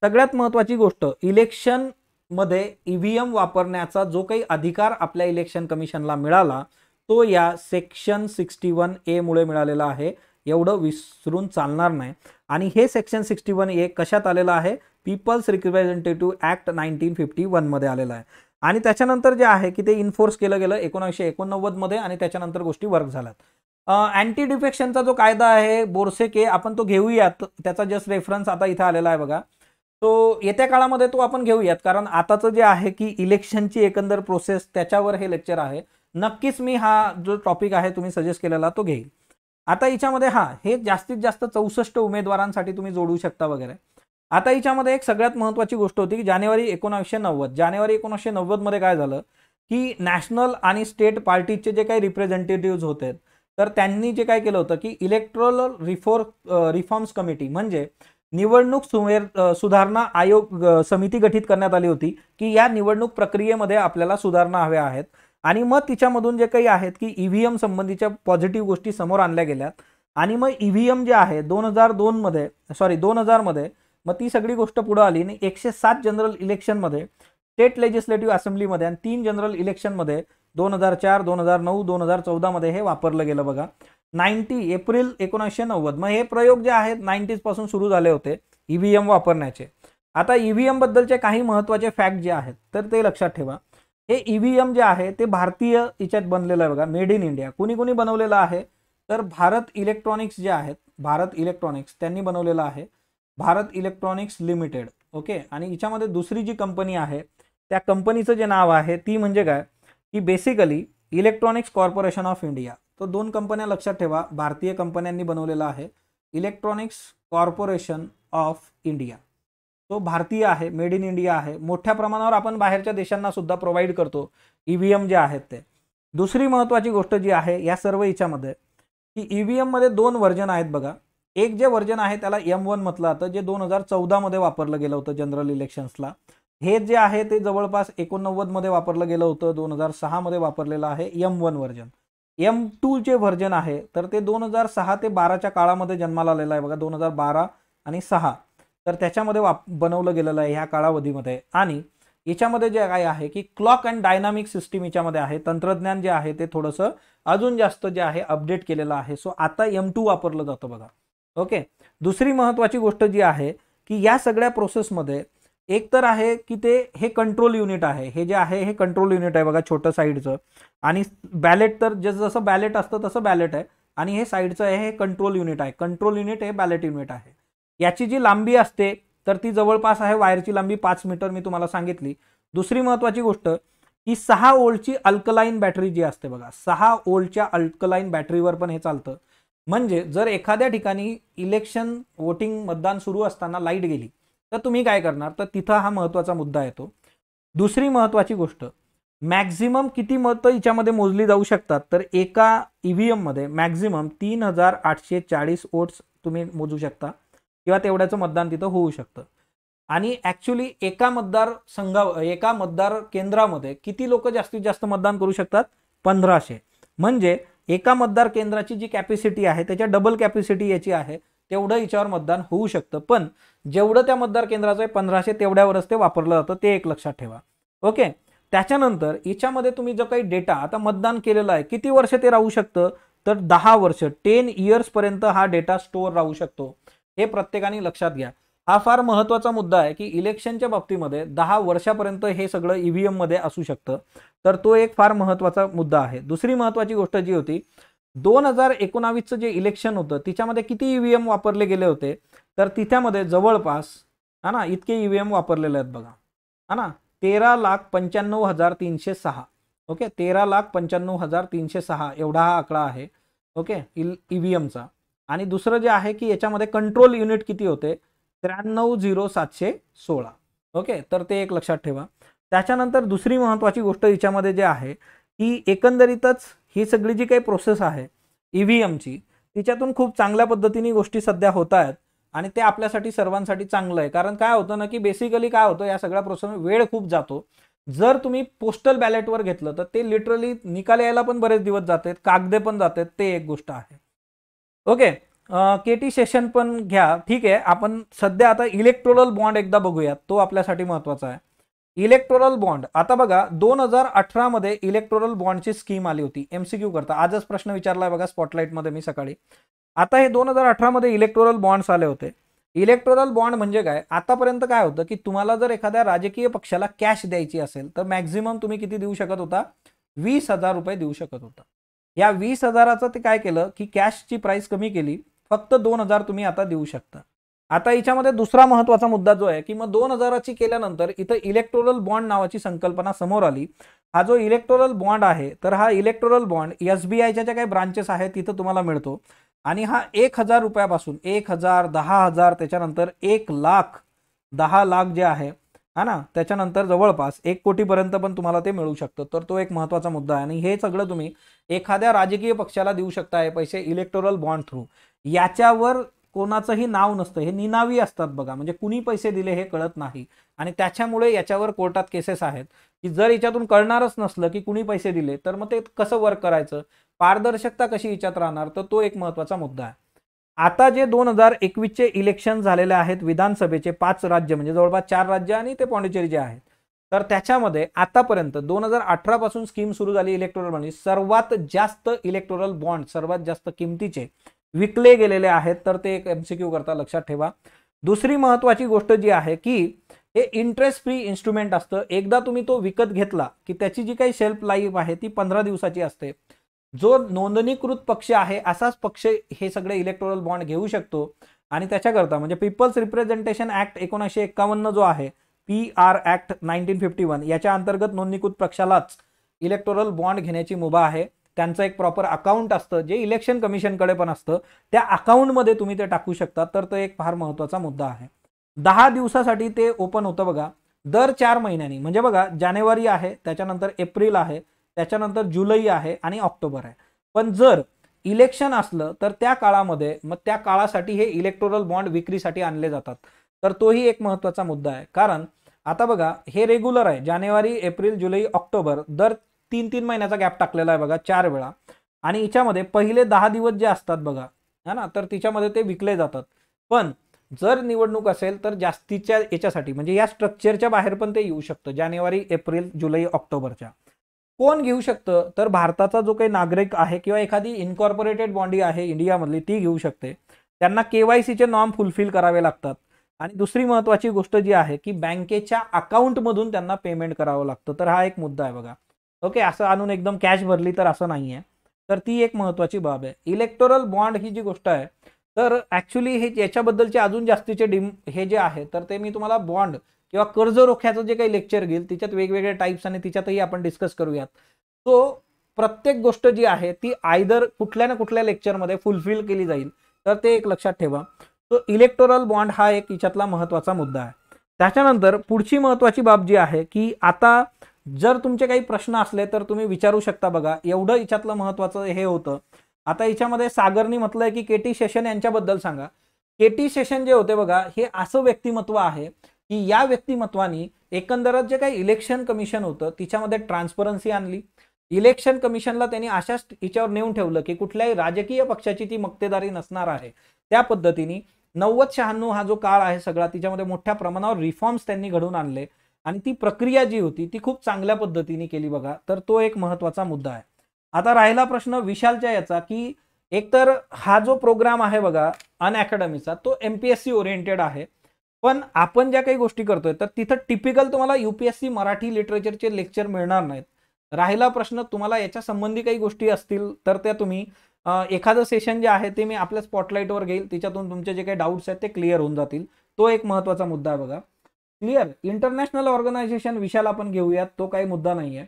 सगळ्यात महत्वाची गोष्ट इलेक्शनमध्ये ई व्ही एम वापरण्याचा जो काही अधिकार आपल्या इलेक्शन कमिशनला मिळाला तो या सेक्शन सिक्स्टी वन एमुळे मिळालेला आहे एवढं विसरून चालणार नाही आणि हे सेक्शन सिक्स्टी वन ए कशात आलेलं आहे people's representative act nineteen fifty वनमध्ये आलेलं आहे आणि त्याच्यानंतर जे आहे की ते इन्फोर्स केलं गेलं एकोणीसशे एकोणनव्वदमध्ये आणि त्याच्यानंतर गोष्टी वर्क झाल्यात अँटी डिफेक्शनचा जो कायदा आहे बोरसे के आपण तो घेऊयात त्याचा जस्ट रेफरन्स आता इथे आलेला आहे बघा तो येत्या काळामध्ये तो आपण घेऊयात कारण आताचं जे आहे की इलेक्शनची एकंदर प्रोसेस त्याच्यावर हे लेक्चर आहे नक्कीच मी हा जो टॉपिक आहे तुम्ही सजेस्ट केलेला तो घेईल आता याच्यामध्ये हा हे जास्तीत जास्त चौसष्ट उमेदवारांसाठी तुम्ही जोडू शकता वगैरे आता याच्यामध्ये एक सगळ्यात महत्त्वाची गोष्ट होती की जानेवारी एकोणीसशे नव्वद जानेवारी एकोणीसशे नव्वदमध्ये काय झालं की नॅशनल आणि स्टेट पार्टीचे जे काही रिप्रेझेंटेटिव्ज होते तर त्यांनी जे काय केलं होतं की इलेक्ट्रोल रिफोर्स रिफॉर्म्स कमिटी म्हणजे निवडणूक सुमेर सुधारणा आयोग समिती गठीत करण्यात आली होती की या निवडणूक प्रक्रियेमध्ये आपल्याला सुधारणा हव्या आहेत आणि मग तिच्यामधून जे काही आहेत की ई व्ही एम संबंधीच्या पॉझिटिव्ह गोष्टी समोर आणल्या गेल्यात आणि मग ई व्ही एम जे आहे दोन हजार दोनमध्ये सॉरी दोन हजारमध्ये मग ती सगळी गोष्ट पुढं आली आणि एकशे सात जनरल इलेक्शनमध्ये स्टेट लेजिस्लेटिव्ह असेंब्लीमध्ये आणि तीन जनरल इलेक्शनमध्ये दोन हजार चार दोन हजार नऊ दोन हजार चौदामध्ये हे वापरलं गेलं बघा नाईन्टी एप्रिल एकोणीसशे नव्वद मग हे प्रयोग जे आहेत नाईन्टीजपासून सुरू झाले होते ई व्ही एम वापरण्याचे आता ई e व्ही एमबद्दलचे काही महत्त्वाचे फॅक्ट जे आहेत तर ते लक्षात ठेवा हे ई व्ही एम जे आहे ते भारतीय हिच्यात बनलेलं आहे बघा मेड इन इंडिया कुणी कुणी बनवलेलं आहे तर भारत इलेक्ट्रॉनिक्स जे आहेत भारत इलेक्ट्रॉनिक्स त्यांनी बनवलेलं आहे भारत इलेक्ट्रॉनिक्स लिमिटेड ओके आणि हिच्यामध्ये दुसरी जी कंपनी आहे त्या कंपनीचं जे नाव आहे ती म्हणजे काय की basically electronics corporation of India तो दोन कंपन्या लक्षात ठेवा भारतीय कंपन्यांनी बनवलेला आहे इलेक्ट्रॉनिक्स कॉर्पोरेशन ऑफ इंडिया तो भारतीय आहे मेड इन इंडिया आहे मोठ्या प्रमाणावर आपण बाहेरच्या देशांना सुद्धा प्रोव्हाइड करतो ई व्ही एम जे आहेत ते दुसरी महत्त्वाची गोष्ट जी आहे या सर्व याच्यामध्ये की ई e व्ही एममध्ये दोन व्हर्जन आहेत बघा एक जे व्हर्जन आहे त्याला एम वन म्हटलं जातं जे दोन हजार चौदामध्ये वापरलं गेलं होतं जनरल इलेक्शन्सला हे जे आहे ते जवळपास एकोणनव्वदमध्ये वापरलं गेलं होतं दोन हजार सहामध्ये वापरलेलं आहे M one version M two जे व्हर्जन आहे तर ते दोन हजार सहा ते बाराच्या काळामध्ये जन्माला आलेलं आहे बघा दोन हजार बारा आणि सहा तर त्याच्यामध्ये वाप बनवलं गेलेलं आहे ह्या काळावधीमध्ये आणि याच्यामध्ये जे काय आहे की क्लॉक अँड डायनामिक सिस्टीम याच्यामध्ये आहे तंत्रज्ञान जे आहे ते थोडंसं अजून जास्त जे आहे अपडेट केलेलं आहे सो आता एम टू वापरलं जातं बघा ओके दुसरी महत्त्वाची गोष्ट जी आहे की या सगळ्या प्रोसेसमध्ये एक तर आहे की ते हे कंट्रोल युनिट आहे हे जे आहे हे कंट्रोल युनिट आहे बघा छोटं साईडचं आणि बॅलेट तर जस जसं बॅलेट असतं तसं बॅलेट आहे आणि हे साईडचं आहे हे कंट्रोल युनिट आहे कंट्रोल युनिट हे बॅलेट युनिट आहे याची जी लांबी असते तर ती जवळपास आहे वायरची लांबी पाच मीटर मी तुम्हाला सांगितली दुसरी महत्त्वाची गोष्ट की सहा ओल्डची अल्कलाईन बॅटरी जी असते बघा सहा ओल्डच्या अल्कलाईन बॅटरीवर पण हे चालतं म्हणजे जर एखाद्या ठिकाणी इलेक्शन वोटिंग मतदान सुरू असताना लाईट गेली तर तुम्ही काय करणार तर तिथं हा महत्त्वाचा मुद्दा येतो दुसरी महत्वाची गोष्ट मॅक्झिमम किती मतं याच्यामध्ये मोजली जाऊ शकतात तर एका ई e मध्ये एममध्ये मॅक्झिमम तीन हजार आठशे चाळीस वोट्स तुम्ही मोजू शकता किंवा तेवढ्याचं मतदान तिथं होऊ शकतं आणि ॲक्च्युली एका मतदार संघा एका मतदार केंद्रामध्ये किती लोक जास्तीत जास्त मतदान करू शकतात पंधराशे म्हणजे एका मतदार केंद्राची जी कॅपॅसिटी आहे त्याच्या डबल कॅपॅसिटी याची आहे तेवढं हिच्यावर मतदान होऊ शकतं पण जेवढं त्या मतदार केंद्राचं आहे पंधराशे तेवढ्यावरच ते वापरलं जातं ते एक लक्षात ठेवा ओके त्याच्यानंतर याच्यामध्ये तुम्ही जो काही डेटा आता मतदान केलेला आहे किती वर्ष ते राहू शकतं तर दहा वर्ष टेन इयर्सपर्यंत हा डेटा स्टोअर राहू शकतो हे प्रत्येकाने लक्षात घ्या हा फार महत्त्वाचा मुद्दा आहे की इलेक्शनच्या बाबतीमध्ये दहा वर्षापर्यंत हे सगळं e मध्ये असू शकतं तर तो एक फार महत्त्वाचा मुद्दा आहे दुसरी महत्त्वाची गोष्ट जी होती दोन हजार एकोणावीसचं जे इलेक्शन होतं तिच्यामध्ये किती ईव्हीएम e वापरले गेले होते तर तिथ्यामध्ये जवळपास हा ना इतके ईव्हीएम e वापरलेले आहेत बघा हा ना तेरा लाख पंच्याण्णव हजार तीनशे सहा ओके तेरा लाख पंच्याण्णव हजार तीनशे सहा एवढा हा आकडा आहे ओके इल ई व्ही एमचा आणि दुसरं जे आहे की याच्यामध्ये कंट्रोल युनिट किती होते त्र्याण्णव झिरो सातशे सोळा ओके तर ते एक लक्षात ठेवा त्याच्यानंतर दुसरी महत्त्वाची गोष्ट हिच्यामध्ये जे आहे की एकंदरीतच ही सगळी जी काही प्रोसेस आहे ई e व्ही एमची तिच्यातून खूप चांगल्या पद्धतीने गोष्टी सध्या होत आहेत आणि ते आपल्यासाठी सर्वांसाठी चांगलं आहे कारण काय होतं ना की बेसिकली काय होतं या सगळ्या प्रोसेस वेळ खूप जातो जर तुम्ही पोस्टल बॅलेटवर घेतलं तर ते लिटरली निकाल यायला पण बरेच दिवस जातात कागदे पण जातात ते एक गोष्ट आहे ओके केटी सेशन पण घ्या ठीक आहे आपण सध्या आता इलेक्ट्रोरल बॉन्ड एकदा बघूयात तो आपल्यासाठी महत्त्वाचा आहे इलेक्ट्रोरल बॉन्ड आता बघा दोन हजार अठरामध्ये इलेक्ट्रोरल बॉन्डची स्कीम आली होती एमसीक्यू करता आजच प्रश्न विचारला आहे बघा स्पॉटलाईटमध्ये मी सकाळी आता हे दोन हजार अठरामध्ये इलेक्ट्रोरल बॉन्ड्स आले होते इलेक्ट्रोरल बॉन्ड म्हणजे काय आतापर्यंत काय होतं की तुम्हाला जर एखाद्या राजकीय पक्षाला कॅश द्यायची असेल तर मॅक्झिमम तुम्ही किती देऊ शकत होता वीस हजार रुपये देऊ शकत होता या वीस हजाराचं ते काय केलं की कॅशची प्राइस कमी केली फक्त दोन हजार तुम्ही आता देऊ शकता आता याच्यामध्ये दुसरा महत्वाचा मुद्दा जो आहे की मग दोन हजाराची केल्यानंतर इथं इलेक्ट्रोरल बॉन्ड नावाची संकल्पना समोर आली हा जो इलेक्ट्रोरल बॉन्ड आहे तर हा इलेक्ट्रोरल बॉन्ड एस बी आयच्या ज्या काही ब्रांचेस आहेत तिथं तुम्हाला मिळतो आणि हा एक हजार रुपयापासून एक हजार दहा हजार त्याच्यानंतर एक लाख दहा लाख जे आहे हा ना त्याच्यानंतर जवळपास एक कोटीपर्यंत पण तुम्हाला ते मिळू शकतं तर तो एक महत्त्वाचा मुद्दा आहे आणि हे सगळं तुम्ही एखाद्या राजकीय पक्षाला देऊ शकता आहे पैसे इलेक्टोरल बॉन्ड थ्रू याच्यावर कोणाचंही नाव नसतं हे निनावी असतात बघा म्हणजे कुणी पैसे दिले हे कळत नाही आणि त्याच्यामुळे याच्यावर कोर्टात केसेस आहेत की जर याच्यातून कळणारच नसलं की कुणी पैसे दिले तर मग ते कसं वर्क करायचं पारदर्शकता कशी याच्यात राहणार तर तो एक महत्त्वाचा मुद्दा आहे आता जे दोन हजार एकवीसचे इलेक्शन झालेले आहेत विधानसभेचे पाच राज्य म्हणजे जवळपास चार राज्य आणि ते पॉंडिचेरी जे आहेत तर त्याच्यामध्ये आतापर्यंत दोन हजार अठरापासून स्कीम सुरू झाली इलेक्ट्रोरल म्हणजे सर्वात जास्त इलेक्टोरल बॉन्ड सर्वात जास्त किमतीचे विकले गेलेले आहेत तर ते एक एमसीक्यू करता लक्षात ठेवा दुसरी महत्वाची गोष्ट जी आहे की हे इंटरेस्ट फ्री इन्स्ट्रुमेंट असतं एकदा तुम्ही तो विकत घेतला की त्याची जी काही शेल्फ लाईफ आहे ती पंधरा दिवसाची असते जो नोंदणीकृत पक्ष आहे असाच पक्ष हे सगळे इलेक्टोरल बॉन्ड घेऊ शकतो आणि त्याच्याकरता म्हणजे पीपल्स रिप्रेझेंटेशन ऍक्ट एकोणीसशे एक्कावन्न जो आहे P R act nineteen fifty one याच्या अंतर्गत नोंदणीकृत पक्षालाच इलेक्टोरल बॉन्ड घेण्याची मुभा आहे त्यांचं एक प्रॉपर अकाउंट असतं जे इलेक्शन कमिशनकडे पण असतं त्या अकाउंटमध्ये तुम्ही ते टाकू शकता तर तो एक फार महत्त्वाचा मुद्दा आहे दहा दिवसासाठी ते ओपन होतं बघा दर चार महिन्यांनी म्हणजे बघा जानेवारी आहे त्याच्यानंतर एप्रिल आहे त्याच्यानंतर जुलै आहे आणि ऑक्टोबर आहे पण जर इलेक्शन असलं तर त्या काळामध्ये मग त्या काळासाठी हे इलेक्टोरल बॉन्ड विक्रीसाठी आणले जातात तर तोही एक महत्त्वाचा मुद्दा आहे कारण आता बघा हे रेग्युलर आहे जानेवारी एप्रिल जुलै ऑक्टोबर दर तीन तीन महिन्याचा गॅप टाकलेला आहे बघा चार वेळा आणि हिच्यामध्ये पहिले दहा दिवस जे असतात बघा है ना तर तिच्यामध्ये ते विकले जातात पण जर निवडणूक असेल तर जास्तीच्या याच्यासाठी म्हणजे या स्ट्रक्चरच्या बाहेर पण ते येऊ शकतं जानेवारी एप्रिल जुलै ऑक्टोबरच्या कोण घेऊ शकतं तर भारताचा जो काही नागरिक आहे किंवा एखादी इन्कॉर्पोरेटेड बॉन्डी आहे इंडियामधली ती घेऊ शकते त्यांना सीचे नॉर्म फुलफिल करावे लागतात आणि दुसरी महत्त्वाची गोष्ट जी आहे की बँकेच्या अकाउंटमधून त्यांना पेमेंट करावं लागतं तर हा एक मुद्दा आहे बघा ओके असं आणून एकदम कॅश भरली तर असं नाही आहे तर ती एक महत्त्वाची बाब आहे इलेक्टोरल बॉन्ड ही जी गोष्ट आहे तर ॲक्च्युली हे याच्याबद्दलचे अजून जास्तीचे डिम हे जे आहे तर ते मी तुम्हाला बॉन्ड किंवा कर्ज रोख्याचं जे काही लेक्चर घेईल तिच्यात वेगवेगळ्या टाईप्स आणि तिच्यातही आपण डिस्कस करूयात सो प्रत्येक गोष्ट जी आहे ती आयदर कुठल्या ना कुठल्या लेक्चरमध्ये फुलफिल केली जाईल तर ते एक लक्षात ठेवा तो इलेक्टोरल बॉन्ड हा एक हिच्यातला महत्त्वाचा मुद्दा आहे त्याच्यानंतर पुढची महत्त्वाची बाब जी आहे की आता जर तुमचे काही प्रश्न असले तर तुम्ही विचारू शकता बघा एवढं हिच्यातलं महत्त्वाचं हे होतं आता याच्यामध्ये सागरनी म्हटलंय की के टी सेशन यांच्याबद्दल सांगा के टी सेशन जे होते बघा हे असं व्यक्तिमत्व आहे की या व्यक्तिमत्वानी एकंदरच जे काही इलेक्शन कमिशन होतं तिच्यामध्ये ट्रान्सपरन्सी आणली इलेक्शन कमिशनला त्यांनी अशाच हिच्यावर नेऊन ठेवलं की कुठल्याही राजकीय पक्षाची ती मक्तेदारी नसणार आहे त्या पद्धतीने नव्वद शहाण्णव हा जो काळ आहे सगळा तिच्यामध्ये मोठ्या प्रमाणावर रिफॉर्म्स त्यांनी घडून आणले आणि ती प्रक्रिया जी होती ती खूप चांगल्या पद्धतीने केली बघा तर तो एक महत्त्वाचा मुद्दा आहे आता राहिला प्रश्न विशालच्या याचा की एकतर हा जो प्रोग्राम आहे बघा अनअकॅडमीचा तो M P S C oriented आहे पण आपण ज्या काही गोष्टी करतोय तर तिथं टिपिकल तुम्हाला युपीएससी मराठी लिटरेचरचे लेक्चर मिळणार नाहीत राहिला प्रश्न तुम्हाला याच्या संबंधी काही गोष्टी असतील तर त्या तुम्ही एखादं सेशन जे आहे ते मी आपल्या स्पॉटलाईटवर घेईल तिच्यातून तुमचे जे काही डाऊट्स आहेत ते क्लिअर होऊन जातील तो एक महत्त्वाचा मुद्दा आहे बघा क्लिअर इंटरनॅशनल ऑर्गनायझेशन विशाल आपण घेऊयात तो काही मुद्दा नाही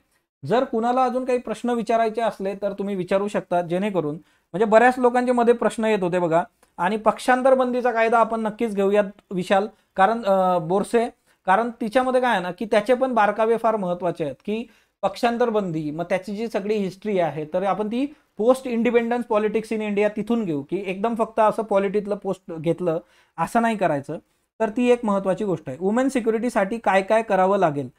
जर कुणाला अजून काही प्रश्न विचारायचे असले तर तुम्ही विचारू शकता जेणेकरून म्हणजे बऱ्याच लोकांच्या मध्ये प्रश्न येत होते बघा आणि पक्षांतर बंदीचा कायदा आपण नक्कीच घेऊयात विशाल कारण बोरसे कारण तिच्यामध्ये काय आहे ना की त्याचे पण बारकावे फार महत्त्वाचे आहेत की पक्षांतर बंदी मग त्याची जी सगळी हिस्ट्री आहे तर आपण ती post independence politics in India तिथून घेऊ की एकदम फक्त असं पॉलिटीतलं पोस्ट घेतलं असं नाही करायचं तर ती एक महत्त्वाची गोष्ट आहे वुमेन सिक्युरिटीसाठी काय काय करावं लागेल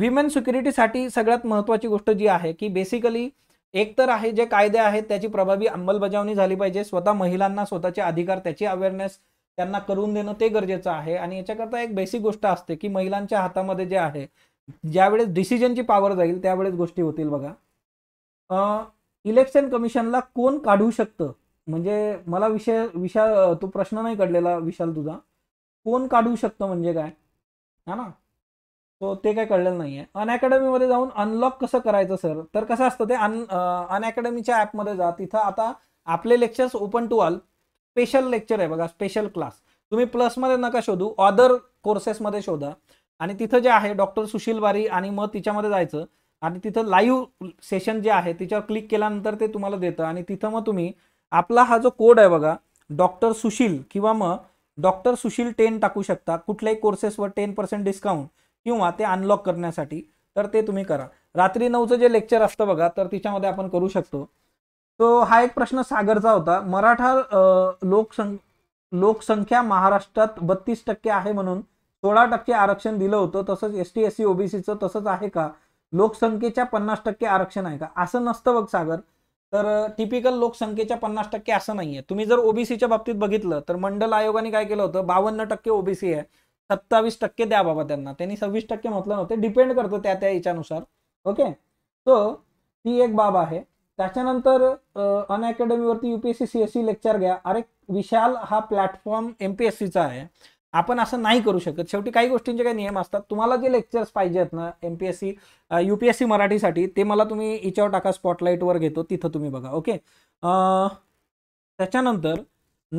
विमेन सिक्युरिटीसाठी सगळ्यात महत्त्वाची गोष्ट जी आहे की बेसिकली एक तर आहे जे कायदे आहेत त्याची प्रभावी अंमलबजावणी झाली पाहिजे स्वतः महिलांना स्वतःचे अधिकार त्याची अवेअरनेस त्यांना करून देणं ते गरजेचं आहे आणि याच्याकरता एक बेसिक गोष्ट असते की महिलांच्या हातामध्ये जे आहे ज्यावेळेस डिसिजनची पॉवर जाईल त्यावेळेस गोष्टी होतील बघा इलेक्शन कमिशनला कोण काढू शकतं म्हणजे मला विषय विशाल तो प्रश्न नाही कडलेला विशाल तुझा कोण काढू शकतं म्हणजे काय हा ना सो ते काय कळलेलं नाही आहे अनअकॅडमीमध्ये जाऊन अनलॉक कसं करायचं सर तर कसं असतं ते अन अनअकॅडमीच्या ॲपमध्ये जा तिथं आता आपले lectures open to all special lecture आहे बघा स्पेशल क्लास तुम्ही प्लसमध्ये नका शोधू ऑदर कोर्सेसमध्ये शोधा आणि तिथं जे आहे डॉक्टर सुशील बारी आणि मग तिच्यामध्ये जायचं आणि तिथं लाईव्ह सेशन जे आहे तिच्यावर क्लिक केल्यानंतर ते तुम्हाला देतं आणि तिथं मग तुम्ही आपला हा जो कोड आहे बघा डॉक्टर सुशील किंवा मग डॉक्टर सुशील टेन टाकू शकता कुठल्याही कोर्सेसवर टेन पर्सेंट डिस्काउंट किंवा ते अनलॉक करण्यासाठी तर ते तुम्ही करा रात्री नऊचं जे लेक्चर असतं बघा तर तिच्यामध्ये आपण करू शकतो तो हा एक प्रश्न सागरचा होता मराठा लोकसं लोकसंख्या महाराष्ट्रात बत्तीस टक्के आहे म्हणून सोळा टक्के आरक्षण दिलं होतं तसंच एस टी एस सी ओबीसीचं तसंच आहे का लोकसंख्येच्या पन्नास टक्के आरक्षण आहे का असं नसतं बघ सागर तर टिपिकल लोकसंख्येच्या पन्नास टक्के असं नाही आहे तुम्ही जर ओबीसीच्या बाबतीत बघितलं तर मंडल आयोगाने काय केलं होतं बावन्न टक्के ओबीसी आहे सत्तावीस टक्के द्या बाबा त्यांना त्यांनी सव्वीस टक्के म्हटलं नव्हते डिपेंड करतो त्या त्या याच्यानुसार ओके सो ही एक बाब आहे त्याच्यानंतर अनअकॅडमीवरती UPSC C S C lecture घ्या अरे विशाल हा प्लॅटफॉर्म एम पी एस सीचा आहे आपण असं नाही करू शकत शेवटी काही गोष्टींचे काही नियम असतात तुम्हाला जे लेक्चर्स पाहिजेत ना M P S C U P S C मराठीसाठी ते मला तुम्ही इच्यावर टाका स्पॉटलाईटवर घेतो तिथं तुम्ही बघा ओके त्याच्यानंतर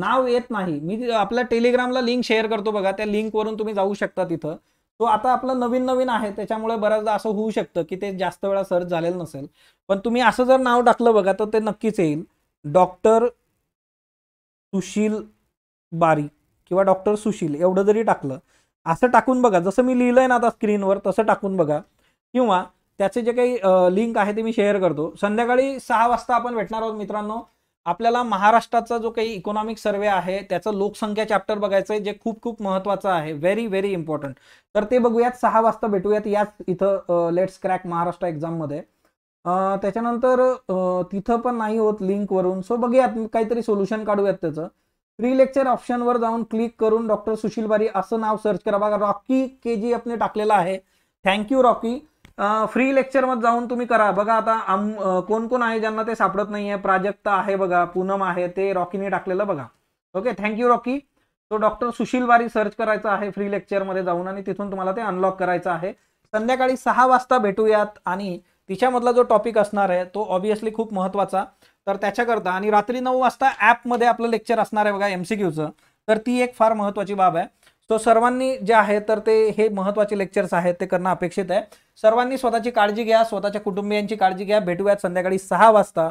नाव येत नाही मी आपल्या टेलिग्रामला लिंक शेअर करतो बघा त्या लिंकवरून तुम्ही जाऊ शकता तिथं तो आता आपला नवीन नवीन आहे त्याच्यामुळे बऱ्याचदा असं होऊ शकतं की ते जास्त वेळा सर्च झालेलं नसेल पण तुम्ही असं जर नाव टाकलं बघा तर ते नक्कीच येईल डॉक्टर सुशील बारी किंवा डॉक्टर सुशील एवढं जरी टाकलं असं टाकून बघा जसं मी लिहिलंय ना आता स्क्रीनवर तसं टाकून बघा किंवा त्याचे जे काही लिंक आहे ते मी शेअर करतो संध्याकाळी सहा वाजता आपण भेटणार आहोत मित्रांनो आपल्याला महाराष्ट्राचा जो काही इकॉनॉमिक सर्वे आहे त्याचं लोकसंख्या चॅप्टर बघायचं आहे जे खूप खूप महत्वाचं आहे व्हेरी व्हेरी इम्पॉर्टंट तर ते बघूयात सहा वाजता भेटूयात याच इथं लेट्स क्रॅक महाराष्ट्र एक्झाममध्ये त्याच्यानंतर तिथं पण नाही होत लिंकवरून सो बघूयात काहीतरी सोल्युशन काढूयात त्याचं प्री लेक्चर ऑप्शनवर जाऊन क्लिक करून डॉक्टर सुशील बारी असं नाव सर्च करा बघा रॉकी के जी टाकलेला टाकलेलं आहे थँक्यू रॉकी फ्री लेक्चरमध्ये जाऊन तुम्ही करा बघा आता आम कोण कोण आहे ज्यांना ते सापडत नाही आहे प्राजक्ता आहे बघा पूनम आहे ते रॉकीने टाकलेलं बघा ओके थँक्यू रॉकी तो डॉक्टर सुशील वारी सर्च करायचा आहे फ्री लेक्चरमध्ये जाऊन आणि तिथून तुम्हाला ते अनलॉक करायचं आहे संध्याकाळी सहा वाजता भेटूयात आणि तिच्यामधला जो टॉपिक असणार आहे तो ऑब्विसली खूप महत्त्वाचा तर त्याच्याकरता आणि रात्री नऊ वाजता ॲपमध्ये आपलं लेक्चर असणार आहे बघा एम सी क्यूचं तर ती एक फार महत्त्वाची बाब आहे सो सर्वांनी जे आहे तर ते हे महत्त्वाचे लेक्चर्स आहेत ते करणं अपेक्षित आहे सर्वांनी स्वतःची काळजी घ्या स्वतःच्या कुटुंबियांची काळजी घ्या भेटूयात संध्याकाळी सहा वाजता